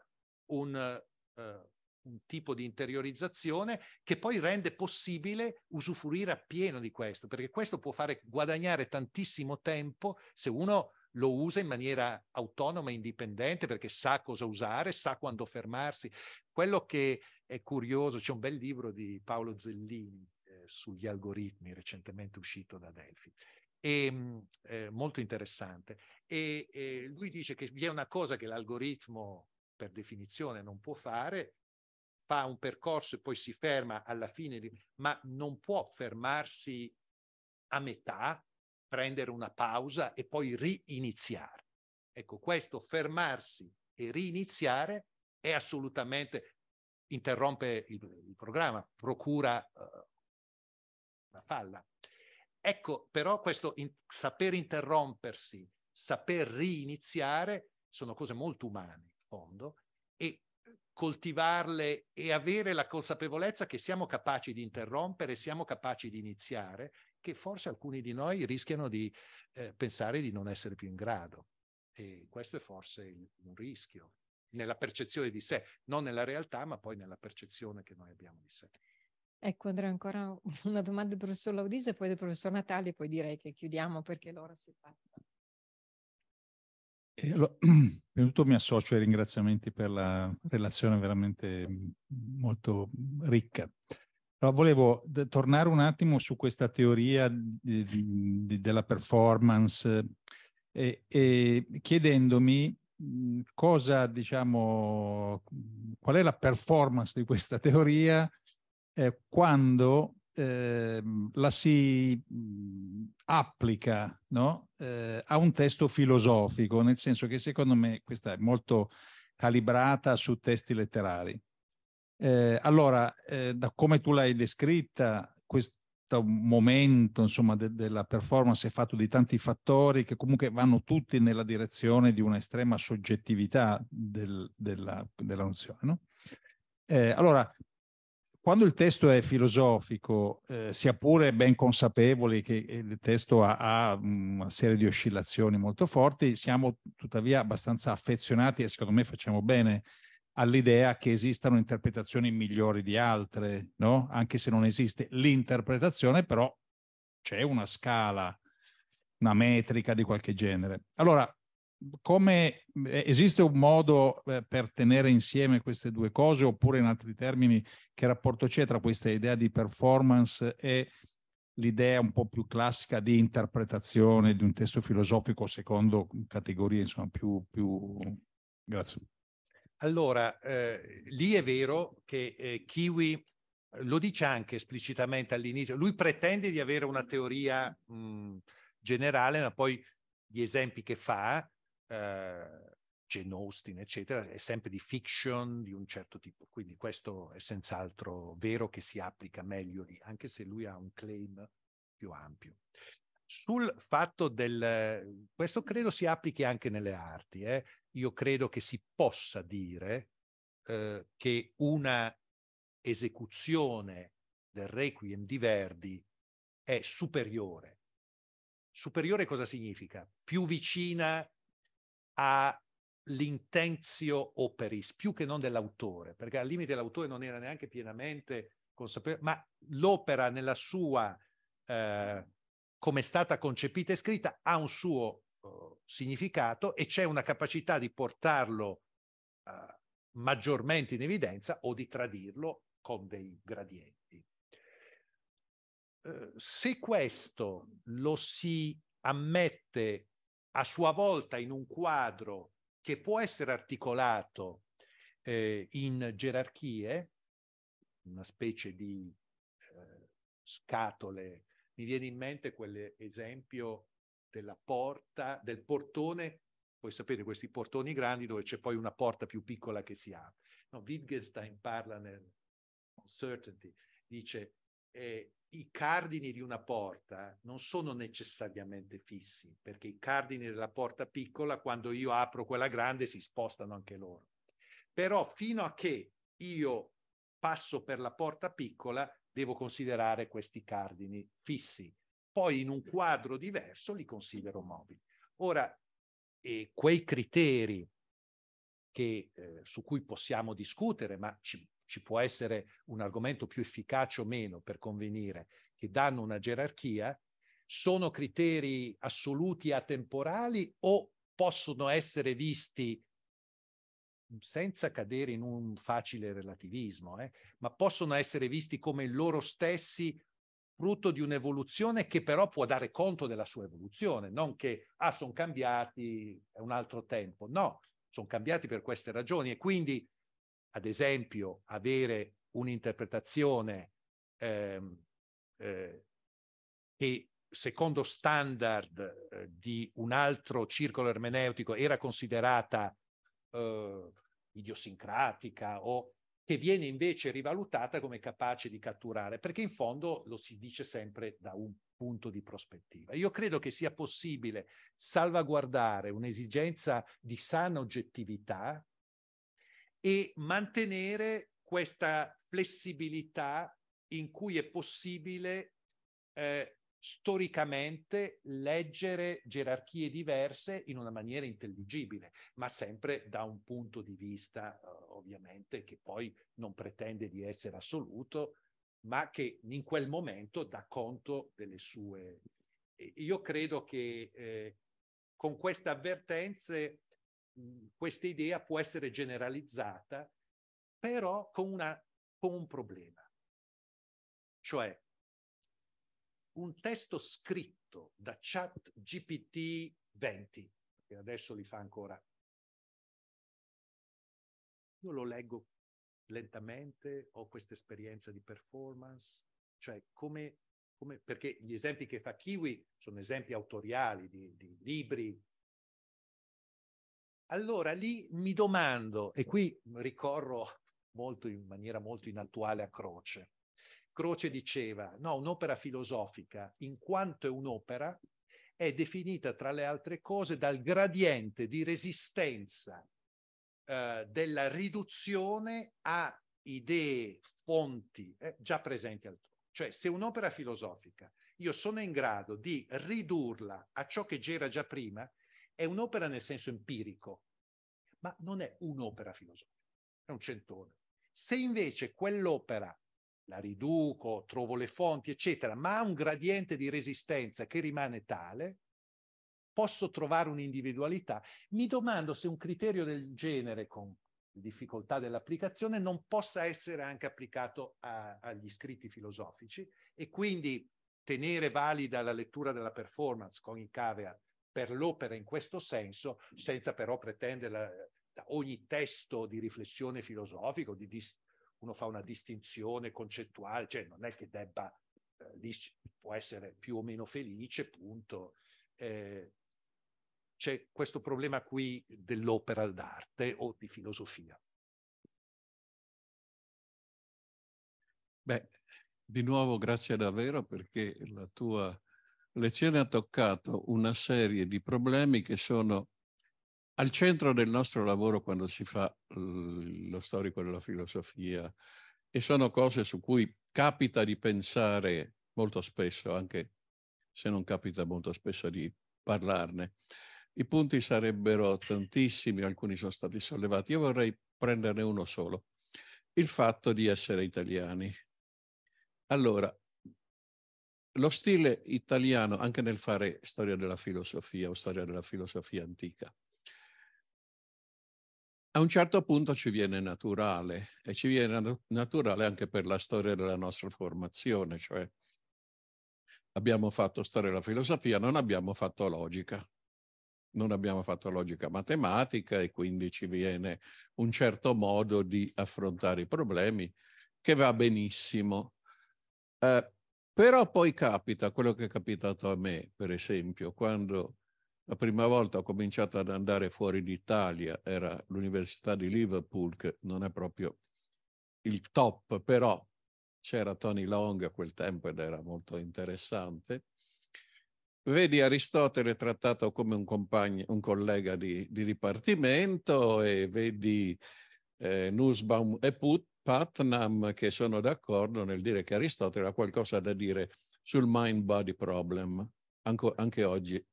un, eh, un tipo di interiorizzazione che poi rende possibile usufruire appieno di questo, perché questo può fare guadagnare tantissimo tempo se uno lo usa in maniera autonoma e indipendente perché sa cosa usare, sa quando fermarsi. Quello che è curioso, c'è un bel libro di Paolo Zellini eh, sugli algoritmi recentemente uscito da Delphi, e, ehm, eh, molto interessante. E, e lui dice che vi è una cosa che l'algoritmo per definizione non può fare fa un percorso e poi si ferma alla fine, ma non può fermarsi a metà, prendere una pausa e poi riiniziare. Ecco, questo fermarsi e riiniziare è assolutamente interrompe il, il programma, procura uh, falla. Ecco, però questo in, saper interrompersi, saper riiniziare sono cose molto umane in fondo e coltivarle e avere la consapevolezza che siamo capaci di interrompere, siamo capaci di iniziare, che forse alcuni di noi rischiano di eh, pensare di non essere più in grado. E questo è forse un rischio nella percezione di sé, non nella realtà, ma poi nella percezione che noi abbiamo di sé. Ecco Andrea, ancora <laughs> una domanda del professor Laudise, poi del professor Natale, poi direi che chiudiamo perché l'ora si fa. <clears throat> prima di tutto mi associo ai ringraziamenti per la relazione veramente mhmm, molto ricca. Però volevo tornare un attimo su questa teoria di, di, della performance e, e chiedendomi mhmm, cosa, diciamo, qual è la performance di questa teoria eh, quando Ehm, la si applica no? eh, a un testo filosofico, nel senso che secondo me questa è molto calibrata su testi letterari. Eh, allora, eh, da come tu l'hai descritta, questo momento insomma, de- della performance è fatto di tanti fattori che comunque vanno tutti nella direzione di un'estrema soggettività del, della, della, nozione. No? Eh, allora, quando il testo è filosofico, eh, sia pure ben consapevoli che il testo ha, ha, mm, una serie di oscillazioni molto forti, siamo tuttavia abbastanza affezionati e secondo me facciamo bene all'idea che esistano interpretazioni migliori di altre, no? anche se non esiste l'interpretazione, però c'è una scala, una metrica di qualche genere. Allora, come eh, esiste un modo eh, per tenere insieme queste due cose oppure in altri termini che rapporto c'è tra questa idea di performance e l'idea un po' più classica di interpretazione di un testo filosofico secondo categorie insomma più, più... grazie allora eh, lì è vero che eh, Kiwi eh, lo dice anche esplicitamente all'inizio lui pretende di avere una teoria mh, generale ma poi gli esempi che fa eh, Jane Austen, eccetera, è sempre di fiction di un certo tipo. Quindi questo è senz'altro vero che si applica meglio lì, anche se lui ha un claim più ampio. Sul fatto del... questo credo si applichi anche nelle arti. Eh? Io credo che si possa dire eh, che una esecuzione del Requiem di Verdi è superiore. Superiore cosa significa? Più vicina all'intenzio operis, più che non dell'autore, perché al limite l'autore non era neanche pienamente consapevole, ma l'opera nella sua, eh, come è stata concepita e scritta, ha un suo eh, significato e c'è una capacità di portarlo eh, maggiormente in evidenza o di tradirlo con dei gradienti. Eh, se questo lo si ammette a sua volta in un quadro che può essere articolato eh, in gerarchie, una specie di eh, scatole. Mi viene in mente quell'esempio della porta, del portone, voi sapete questi portoni grandi dove c'è poi una porta più piccola che si apre. No, Wittgenstein parla nel Uncertainty, dice eh, i cardini di una porta non sono necessariamente fissi, perché i cardini della porta piccola, quando io apro quella grande, si spostano anche loro. Però fino a che io passo per la porta piccola, devo considerare questi cardini fissi. Poi in un quadro diverso li considero mobili. Ora, eh, quei criteri che, eh, su cui possiamo discutere, ma ci, ci può essere un argomento più efficace o meno per convenire, che danno una gerarchia, sono criteri assoluti atemporali o possono essere visti senza cadere in un facile relativismo, eh, ma possono essere visti come loro stessi frutto di un'evoluzione che però può dare conto della sua evoluzione, non che, ah, sono cambiati, è un altro tempo. No, sono cambiati per queste ragioni e quindi ad esempio, avere un'interpretazione ehm, eh, che secondo standard eh, di un altro circolo ermeneutico era considerata eh, idiosincratica o che viene invece rivalutata come capace di catturare, perché in fondo lo si dice sempre da un punto di prospettiva. Io credo che sia possibile salvaguardare un'esigenza di sana oggettività e mantenere questa flessibilità in cui è possibile eh, storicamente leggere gerarchie diverse in una maniera intelligibile, ma sempre da un punto di vista eh, ovviamente che poi non pretende di essere assoluto, ma che in quel momento dà conto delle sue... Io credo che eh, con queste avvertenze questa idea può essere generalizzata, però con, una, con un problema. Cioè, un testo scritto da chat GPT 20, che adesso li fa ancora, io lo leggo lentamente, ho questa esperienza di performance, cioè come, come perché gli esempi che fa Kiwi sono esempi autoriali di, di libri allora lì mi domando, e qui ricorro molto, in maniera molto inattuale a Croce. Croce diceva, no, un'opera filosofica, in quanto è un'opera, è definita tra le altre cose dal gradiente di resistenza eh, della riduzione a idee, fonti eh, già presenti altrove. Cioè, se un'opera filosofica io sono in grado di ridurla a ciò che c'era già prima, è un'opera nel senso empirico, ma non è un'opera filosofica, è un centone. Se invece quell'opera la riduco, trovo le fonti, eccetera, ma ha un gradiente di resistenza che rimane tale, posso trovare un'individualità. Mi domando se un criterio del genere, con difficoltà dell'applicazione, non possa essere anche applicato a, agli scritti filosofici e quindi tenere valida la lettura della performance con i caveat per l'opera in questo senso, senza però pretendere eh, da ogni testo di riflessione filosofica, di dis- uno fa una distinzione concettuale, cioè non è che debba, eh, lì può essere più o meno felice, punto. Eh, c'è questo problema qui dell'opera d'arte o di filosofia. Beh, di nuovo grazie davvero perché la tua lezione ha toccato una serie di problemi che sono al centro del nostro lavoro quando si fa lo storico della filosofia e sono cose su cui capita di pensare molto spesso, anche se non capita molto spesso di parlarne. I punti sarebbero tantissimi, alcuni sono stati sollevati. Io vorrei prenderne uno solo, il fatto di essere italiani. Allora, lo stile italiano anche nel fare storia della filosofia o storia della filosofia antica. A un certo punto ci viene naturale e ci viene naturale anche per la storia della nostra formazione, cioè abbiamo fatto storia della filosofia, non abbiamo fatto logica, non abbiamo fatto logica matematica e quindi ci viene un certo modo di affrontare i problemi che va benissimo. Eh, però poi capita quello che è capitato a me, per esempio, quando la prima volta ho cominciato ad andare fuori d'Italia, era l'Università di Liverpool, che non è proprio il top, però c'era Tony Long a quel tempo ed era molto interessante. Vedi Aristotele trattato come un, compagno, un collega di, di dipartimento e vedi eh, Nussbaum e Put Putnam che sono d'accordo nel dire che Aristotele ha qualcosa da dire sul mind-body problem, anche, anche oggi.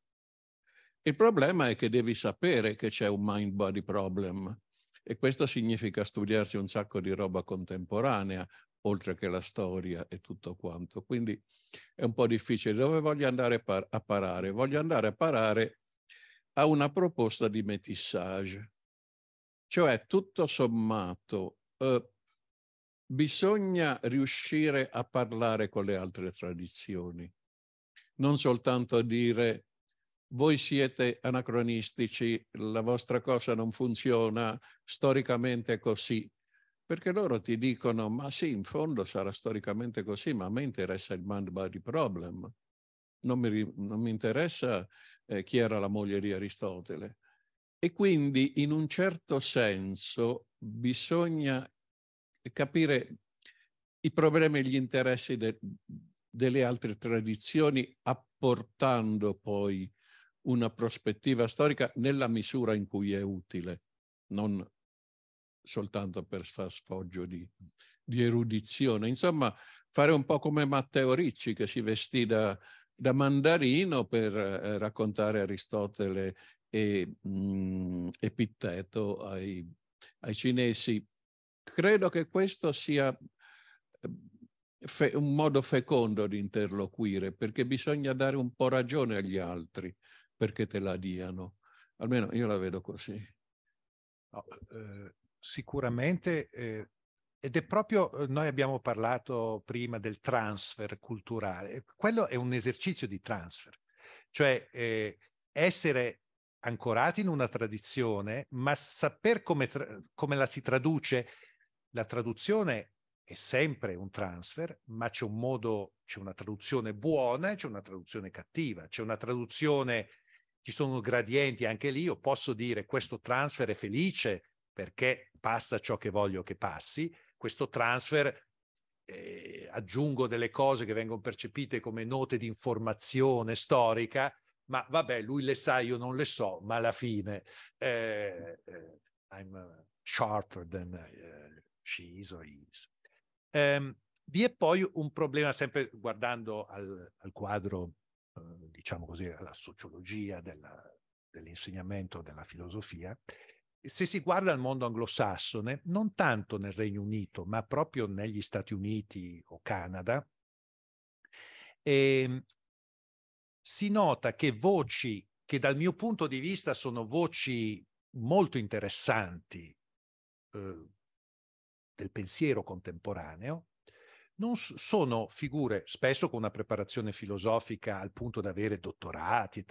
Il problema è che devi sapere che c'è un mind-body problem e questo significa studiarsi un sacco di roba contemporanea, oltre che la storia e tutto quanto. Quindi è un po' difficile. Dove voglio andare par- a parare? Voglio andare a parare a una proposta di metissage, cioè tutto sommato eh, bisogna riuscire a parlare con le altre tradizioni, non soltanto dire voi siete anacronistici, la vostra cosa non funziona storicamente così, perché loro ti dicono ma sì, in fondo sarà storicamente così, ma a me interessa il man body problem, non mi, non mi interessa eh, chi era la moglie di Aristotele. E quindi in un certo senso bisogna capire i problemi e gli interessi de, delle altre tradizioni, apportando poi una prospettiva storica nella misura in cui è utile, non soltanto per far sfoggio di, di erudizione. Insomma, fare un po' come Matteo Ricci che si vestì da, da mandarino per eh, raccontare Aristotele e, mh, mm, Epitteto ai, ai cinesi credo che questo sia eh, un modo fecondo di interloquire, perché bisogna dare un po' ragione agli altri perché te la diano. Almeno io la vedo così. No, eh, sicuramente, eh, ed è proprio, eh, noi abbiamo parlato prima del transfer culturale, quello è un esercizio di transfer, cioè eh, essere ancorati in una tradizione, ma saper come, tra- come la si traduce la traduzione è sempre un transfer, ma c'è un modo, c'è una traduzione buona e c'è una traduzione cattiva, c'è una traduzione, ci sono gradienti anche lì, io posso dire questo transfer è felice perché passa ciò che voglio che passi, questo transfer eh, aggiungo delle cose che vengono percepite come note di informazione storica, ma vabbè, lui le sa, io non le so, ma alla fine eh, eh I'm eh, sharper than... Eh, she's or is. Um, vi è poi un problema, sempre guardando al, al quadro, eh, diciamo così, alla sociologia della, dell'insegnamento della filosofia, se si guarda al mondo anglosassone, non tanto nel Regno Unito, ma proprio negli Stati Uniti o Canada, eh, si nota che voci che dal mio punto di vista sono voci molto interessanti, eh, del pensiero contemporaneo, non sono figure spesso con una preparazione filosofica al punto da avere dottorati,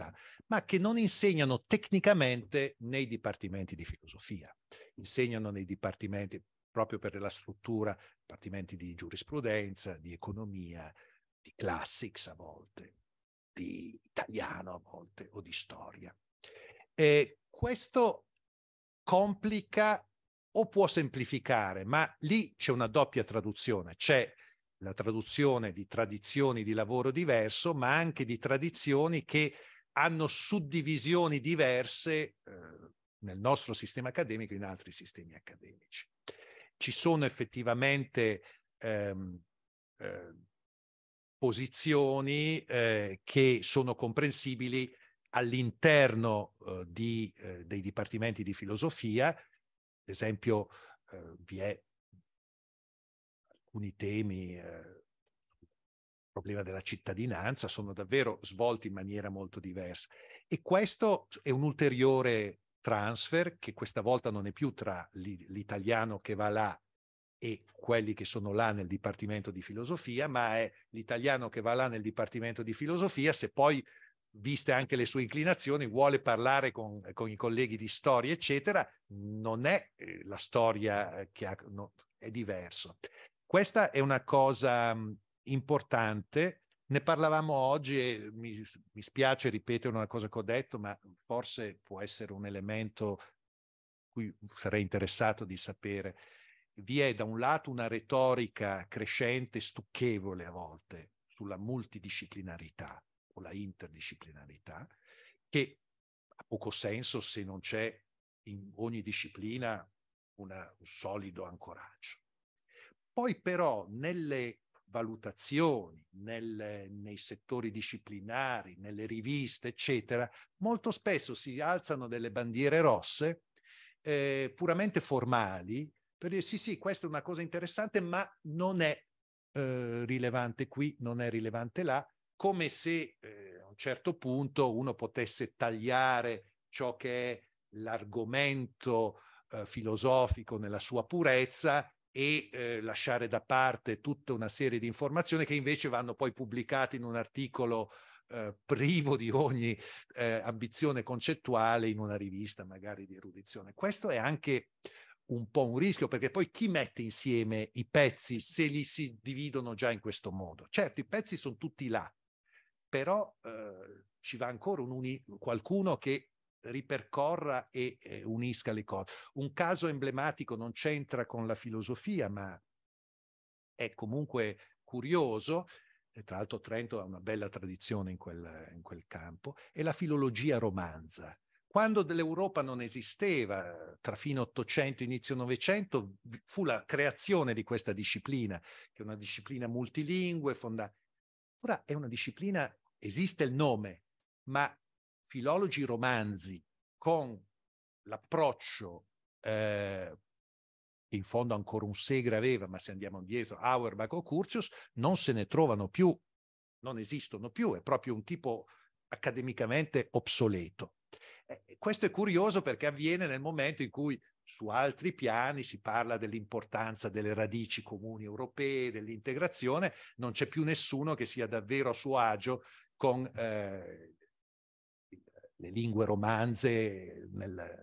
ma che non insegnano tecnicamente nei dipartimenti di filosofia. Insegnano nei dipartimenti, proprio per la struttura, dipartimenti di giurisprudenza, di economia, di classics a volte, di italiano a volte o di storia. E questo complica o può semplificare, ma lì c'è una doppia traduzione, c'è la traduzione di tradizioni di lavoro diverso, ma anche di tradizioni che hanno suddivisioni diverse eh, nel nostro sistema accademico e in altri sistemi accademici. Ci sono effettivamente ehm, eh, posizioni eh, che sono comprensibili all'interno eh, di, eh, dei dipartimenti di filosofia, ad esempio, eh, vi è alcuni temi, eh, il problema della cittadinanza, sono davvero svolti in maniera molto diversa. E questo è un ulteriore transfer che questa volta non è più tra l'italiano che va là e quelli che sono là nel Dipartimento di Filosofia, ma è l'italiano che va là nel Dipartimento di Filosofia, se poi viste anche le sue inclinazioni, vuole parlare con, con i colleghi di storia, eccetera, non è eh, la storia eh, che ha, no, è diverso. Questa è una cosa mm, importante, ne parlavamo oggi e mi, mi spiace ripetere una cosa che ho detto, ma forse può essere un elemento cui sarei interessato di sapere. Vi è da un lato una retorica crescente, stucchevole a volte, sulla multidisciplinarità o la interdisciplinarità, che ha poco senso se non c'è in ogni disciplina una, un solido ancoraggio. Poi però nelle valutazioni, nel, nei settori disciplinari, nelle riviste, eccetera, molto spesso si alzano delle bandiere rosse eh, puramente formali per dire sì, sì, questa è una cosa interessante, ma non è eh, rilevante qui, non è rilevante là, come se eh, a un certo punto uno potesse tagliare ciò che è l'argomento eh, filosofico nella sua purezza e eh, lasciare da parte tutta una serie di informazioni che invece vanno poi pubblicate in un articolo eh, privo di ogni eh, ambizione concettuale in una rivista magari di erudizione. Questo è anche un po' un rischio perché poi chi mette insieme i pezzi se li si dividono già in questo modo? Certo, i pezzi sono tutti là, però eh, ci va ancora uni- qualcuno che ripercorra e eh, unisca le cose. Un caso emblematico non c'entra con la filosofia, ma è comunque curioso, e eh, tra l'altro Trento ha una bella tradizione in quel, in quel campo, è la filologia romanza. Quando l'Europa non esisteva, tra fine 800 e inizio 900, fu la creazione di questa disciplina, che è una disciplina multilingue, fondata. Ora è una disciplina esiste il nome, ma filologi romanzi con l'approccio eh, che in fondo ancora un Segre aveva, ma se andiamo indietro, Auerbach o Curtius, non se ne trovano più, non esistono più, è proprio un tipo accademicamente obsoleto. Eh, questo è curioso perché avviene nel momento in cui su altri piani si parla dell'importanza delle radici comuni europee, dell'integrazione, non c'è più nessuno che sia davvero a suo agio con eh, le lingue romanze nel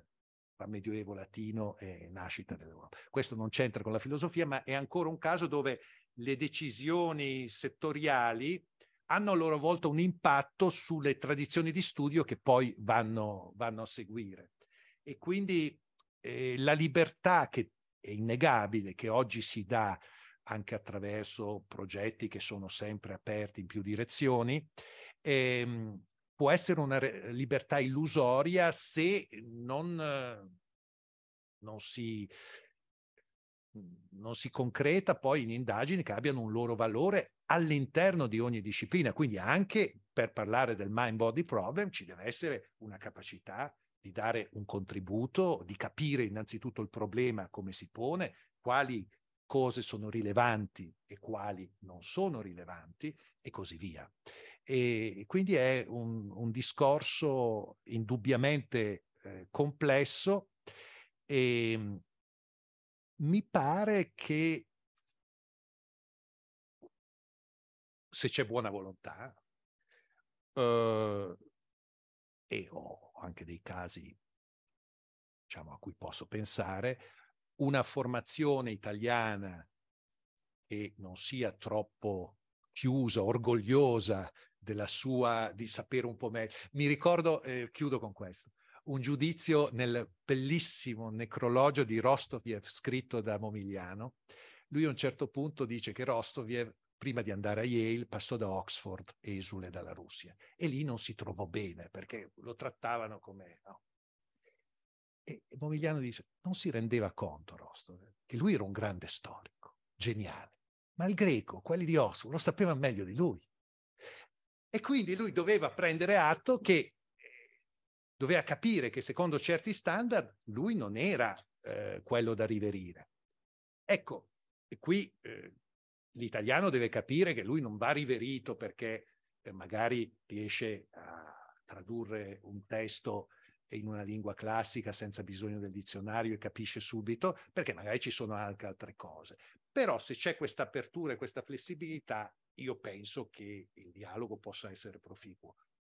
medioevo latino e nascita dell'Europa. Questo non c'entra con la filosofia, ma è ancora un caso dove le decisioni settoriali hanno a loro volta un impatto sulle tradizioni di studio che poi vanno, vanno a seguire. E quindi eh, la libertà che è innegabile, che oggi si dà anche attraverso progetti che sono sempre aperti in più direzioni, eh, può essere una re- libertà illusoria se non, non, si, non si concreta poi in indagini che abbiano un loro valore all'interno di ogni disciplina. Quindi anche per parlare del mind-body problem ci deve essere una capacità di dare un contributo, di capire innanzitutto il problema, come si pone, quali cose sono rilevanti e quali non sono rilevanti e così via. E quindi è un, un discorso indubbiamente eh, complesso e ehm, mi pare che se c'è buona volontà eh, e ho anche dei casi diciamo, a cui posso pensare, una formazione italiana che non sia troppo chiusa, orgogliosa della sua, di sapere un po' meglio. Mi ricordo, eh, chiudo con questo, un giudizio nel bellissimo necrologio di Rostoviev scritto da Momigliano. Lui a un certo punto dice che Rostoviev prima di andare a Yale passò da Oxford, esule dalla Russia, e lì non si trovò bene perché lo trattavano come... No. E Momigliano dice, non si rendeva conto Rostoviev, che lui era un grande storico, geniale, ma il greco, quelli di Oxford, lo sapevano meglio di lui. E quindi lui doveva prendere atto che eh, doveva capire che secondo certi standard lui non era eh, quello da riverire. Ecco, qui eh, l'italiano deve capire che lui non va riverito perché eh, magari riesce a tradurre un testo in una lingua classica senza bisogno del dizionario e capisce subito, perché magari ci sono anche altre cose. Però se c'è questa apertura e questa flessibilità, io penso che il dialogo possa essere proficuo.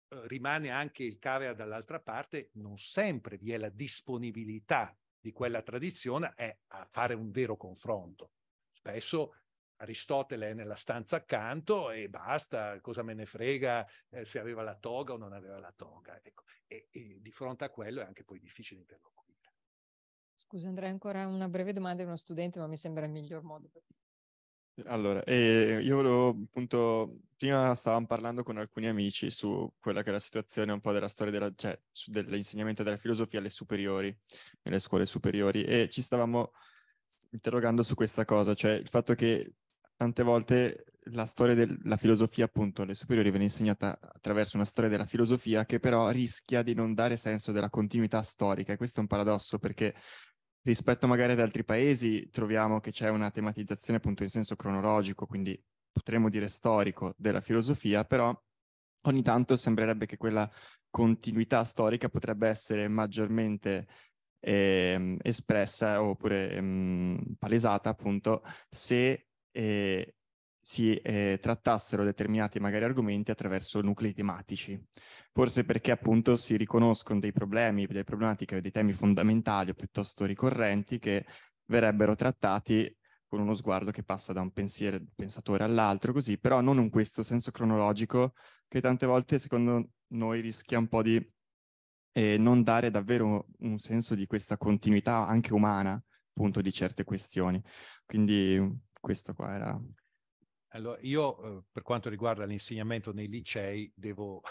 Eh, rimane anche il cavea dall'altra parte, non sempre vi è la disponibilità di quella tradizione a fare un vero confronto. Spesso Aristotele è nella stanza accanto e basta, cosa me ne frega eh, se aveva la toga o non aveva la toga. Ecco. E, e, di fronte a quello è anche poi difficile interloquire. Scusa Andrea, ancora una breve domanda di uno studente, ma mi sembra il miglior modo per allora, eh, io volevo appunto, prima stavamo parlando con alcuni amici su quella che è la situazione un po' della storia della, cioè, dell'insegnamento della filosofia alle superiori, nelle scuole superiori, e ci stavamo interrogando su questa cosa, cioè il fatto che tante volte la storia della filosofia appunto alle superiori viene insegnata attraverso una storia della filosofia che però rischia di non dare senso della continuità storica e questo è un paradosso perché Rispetto magari ad altri paesi troviamo che c'è una tematizzazione appunto in senso cronologico, quindi potremmo dire storico della filosofia, però ogni tanto sembrerebbe che quella continuità storica potrebbe essere maggiormente eh, espressa oppure ehm, palesata appunto se eh, si eh, trattassero determinati magari argomenti attraverso nuclei tematici forse perché appunto si riconoscono dei problemi, delle problematiche dei temi fondamentali o piuttosto ricorrenti che verrebbero trattati con uno sguardo che passa da un pensiero, pensatore all'altro, così, però non in questo senso cronologico che tante volte secondo noi rischia un po' di eh, non dare davvero un senso di questa continuità anche umana, appunto, di certe questioni. Quindi questo qua era allora, io eh, per quanto riguarda l'insegnamento nei licei devo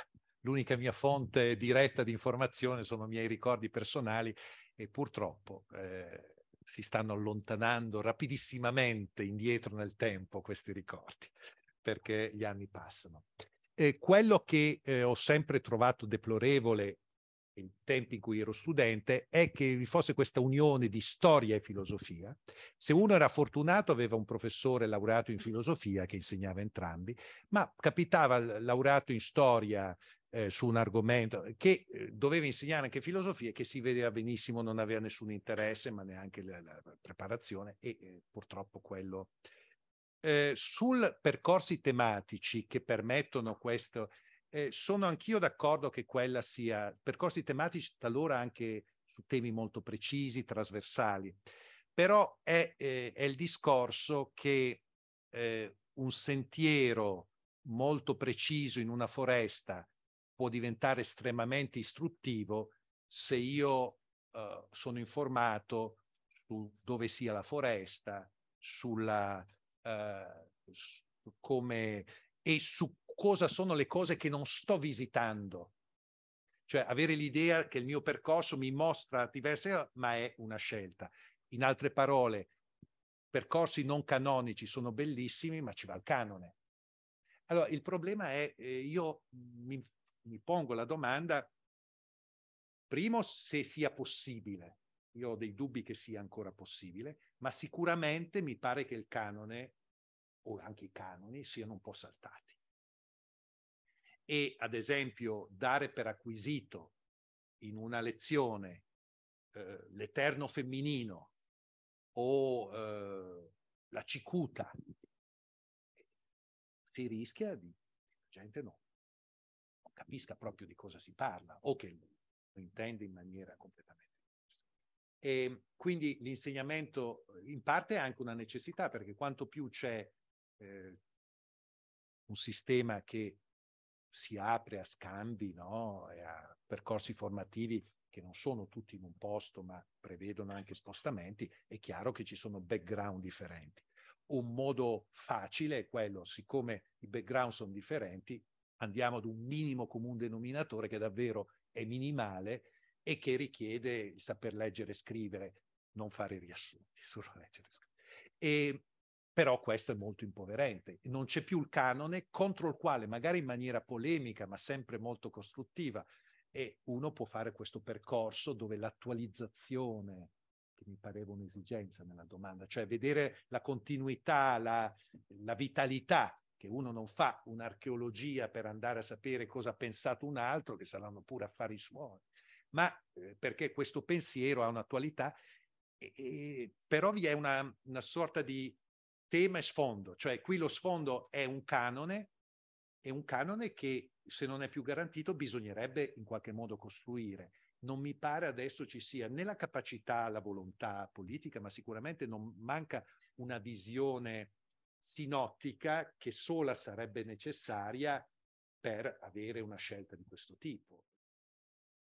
l'unica mia fonte diretta di informazione sono i miei ricordi personali e purtroppo eh, si stanno allontanando rapidissimamente indietro nel tempo questi ricordi, perché gli anni passano. E quello che eh, ho sempre trovato deplorevole in tempi in cui ero studente è che vi fosse questa unione di storia e filosofia. Se uno era fortunato aveva un professore laureato in filosofia che insegnava entrambi, ma capitava laureato in storia eh, su un argomento eh, che eh, doveva insegnare anche filosofia e che si vedeva benissimo non aveva nessun interesse, ma neanche la, la preparazione e eh, purtroppo quello. Eh, sul percorsi tematici che permettono questo, eh, sono anch'io d'accordo che quella sia percorsi tematici talora anche su temi molto precisi, trasversali, però è, è il discorso che un sentiero molto preciso in una foresta può diventare estremamente istruttivo se io eh, sono informato su dove sia la foresta, sulla, eh, su come, e su cosa sono le cose che non sto visitando. Cioè avere l'idea che il mio percorso mi mostra diverse cose, ma è una scelta. In altre parole, percorsi non canonici sono bellissimi, ma ci va il canone. Allora, il problema è, eh, io mi mi pongo la domanda, primo, se sia possibile. Io ho dei dubbi che sia ancora possibile, ma sicuramente mi pare che il canone o anche i canoni siano un po' saltati. E ad esempio dare per acquisito in una lezione eh, l'eterno femminino o eh, la cicuta, si rischia di la gente non capisca proprio di cosa si parla o che lo intende in maniera completamente diversa. E ehm, quindi l'insegnamento eh, in parte è anche una necessità perché quanto più c'è eh, un sistema che si apre a scambi no? e a percorsi formativi che non sono tutti in un posto ma prevedono anche spostamenti, è chiaro che ci sono background differenti. Un modo facile è quello, siccome i background sono differenti, andiamo ad un minimo comune denominatore che davvero è minimale e che richiede il saper leggere e scrivere, non fare riassunti, solo <laughs> leggere e scrivere. E, però questo è molto impoverente. Non c'è più il canone contro il quale, magari in maniera polemica, ma sempre molto costruttiva, e uno può fare questo percorso dove l'attualizzazione, che mi pareva un'esigenza nella domanda, cioè vedere la continuità, la, la vitalità che uno non fa un'archeologia per andare a sapere cosa ha pensato un altro, che saranno pure affari suoi, ma eh, perché questo pensiero ha un'attualità, e, e, però vi è una, una sorta di tema e sfondo, cioè qui lo sfondo è un canone, è un canone che se non è più garantito bisognerebbe in qualche modo costruire. Non mi pare adesso ci sia né la capacità, la volontà politica, ma sicuramente non manca una visione sinottica che sola sarebbe necessaria per avere una scelta di questo tipo.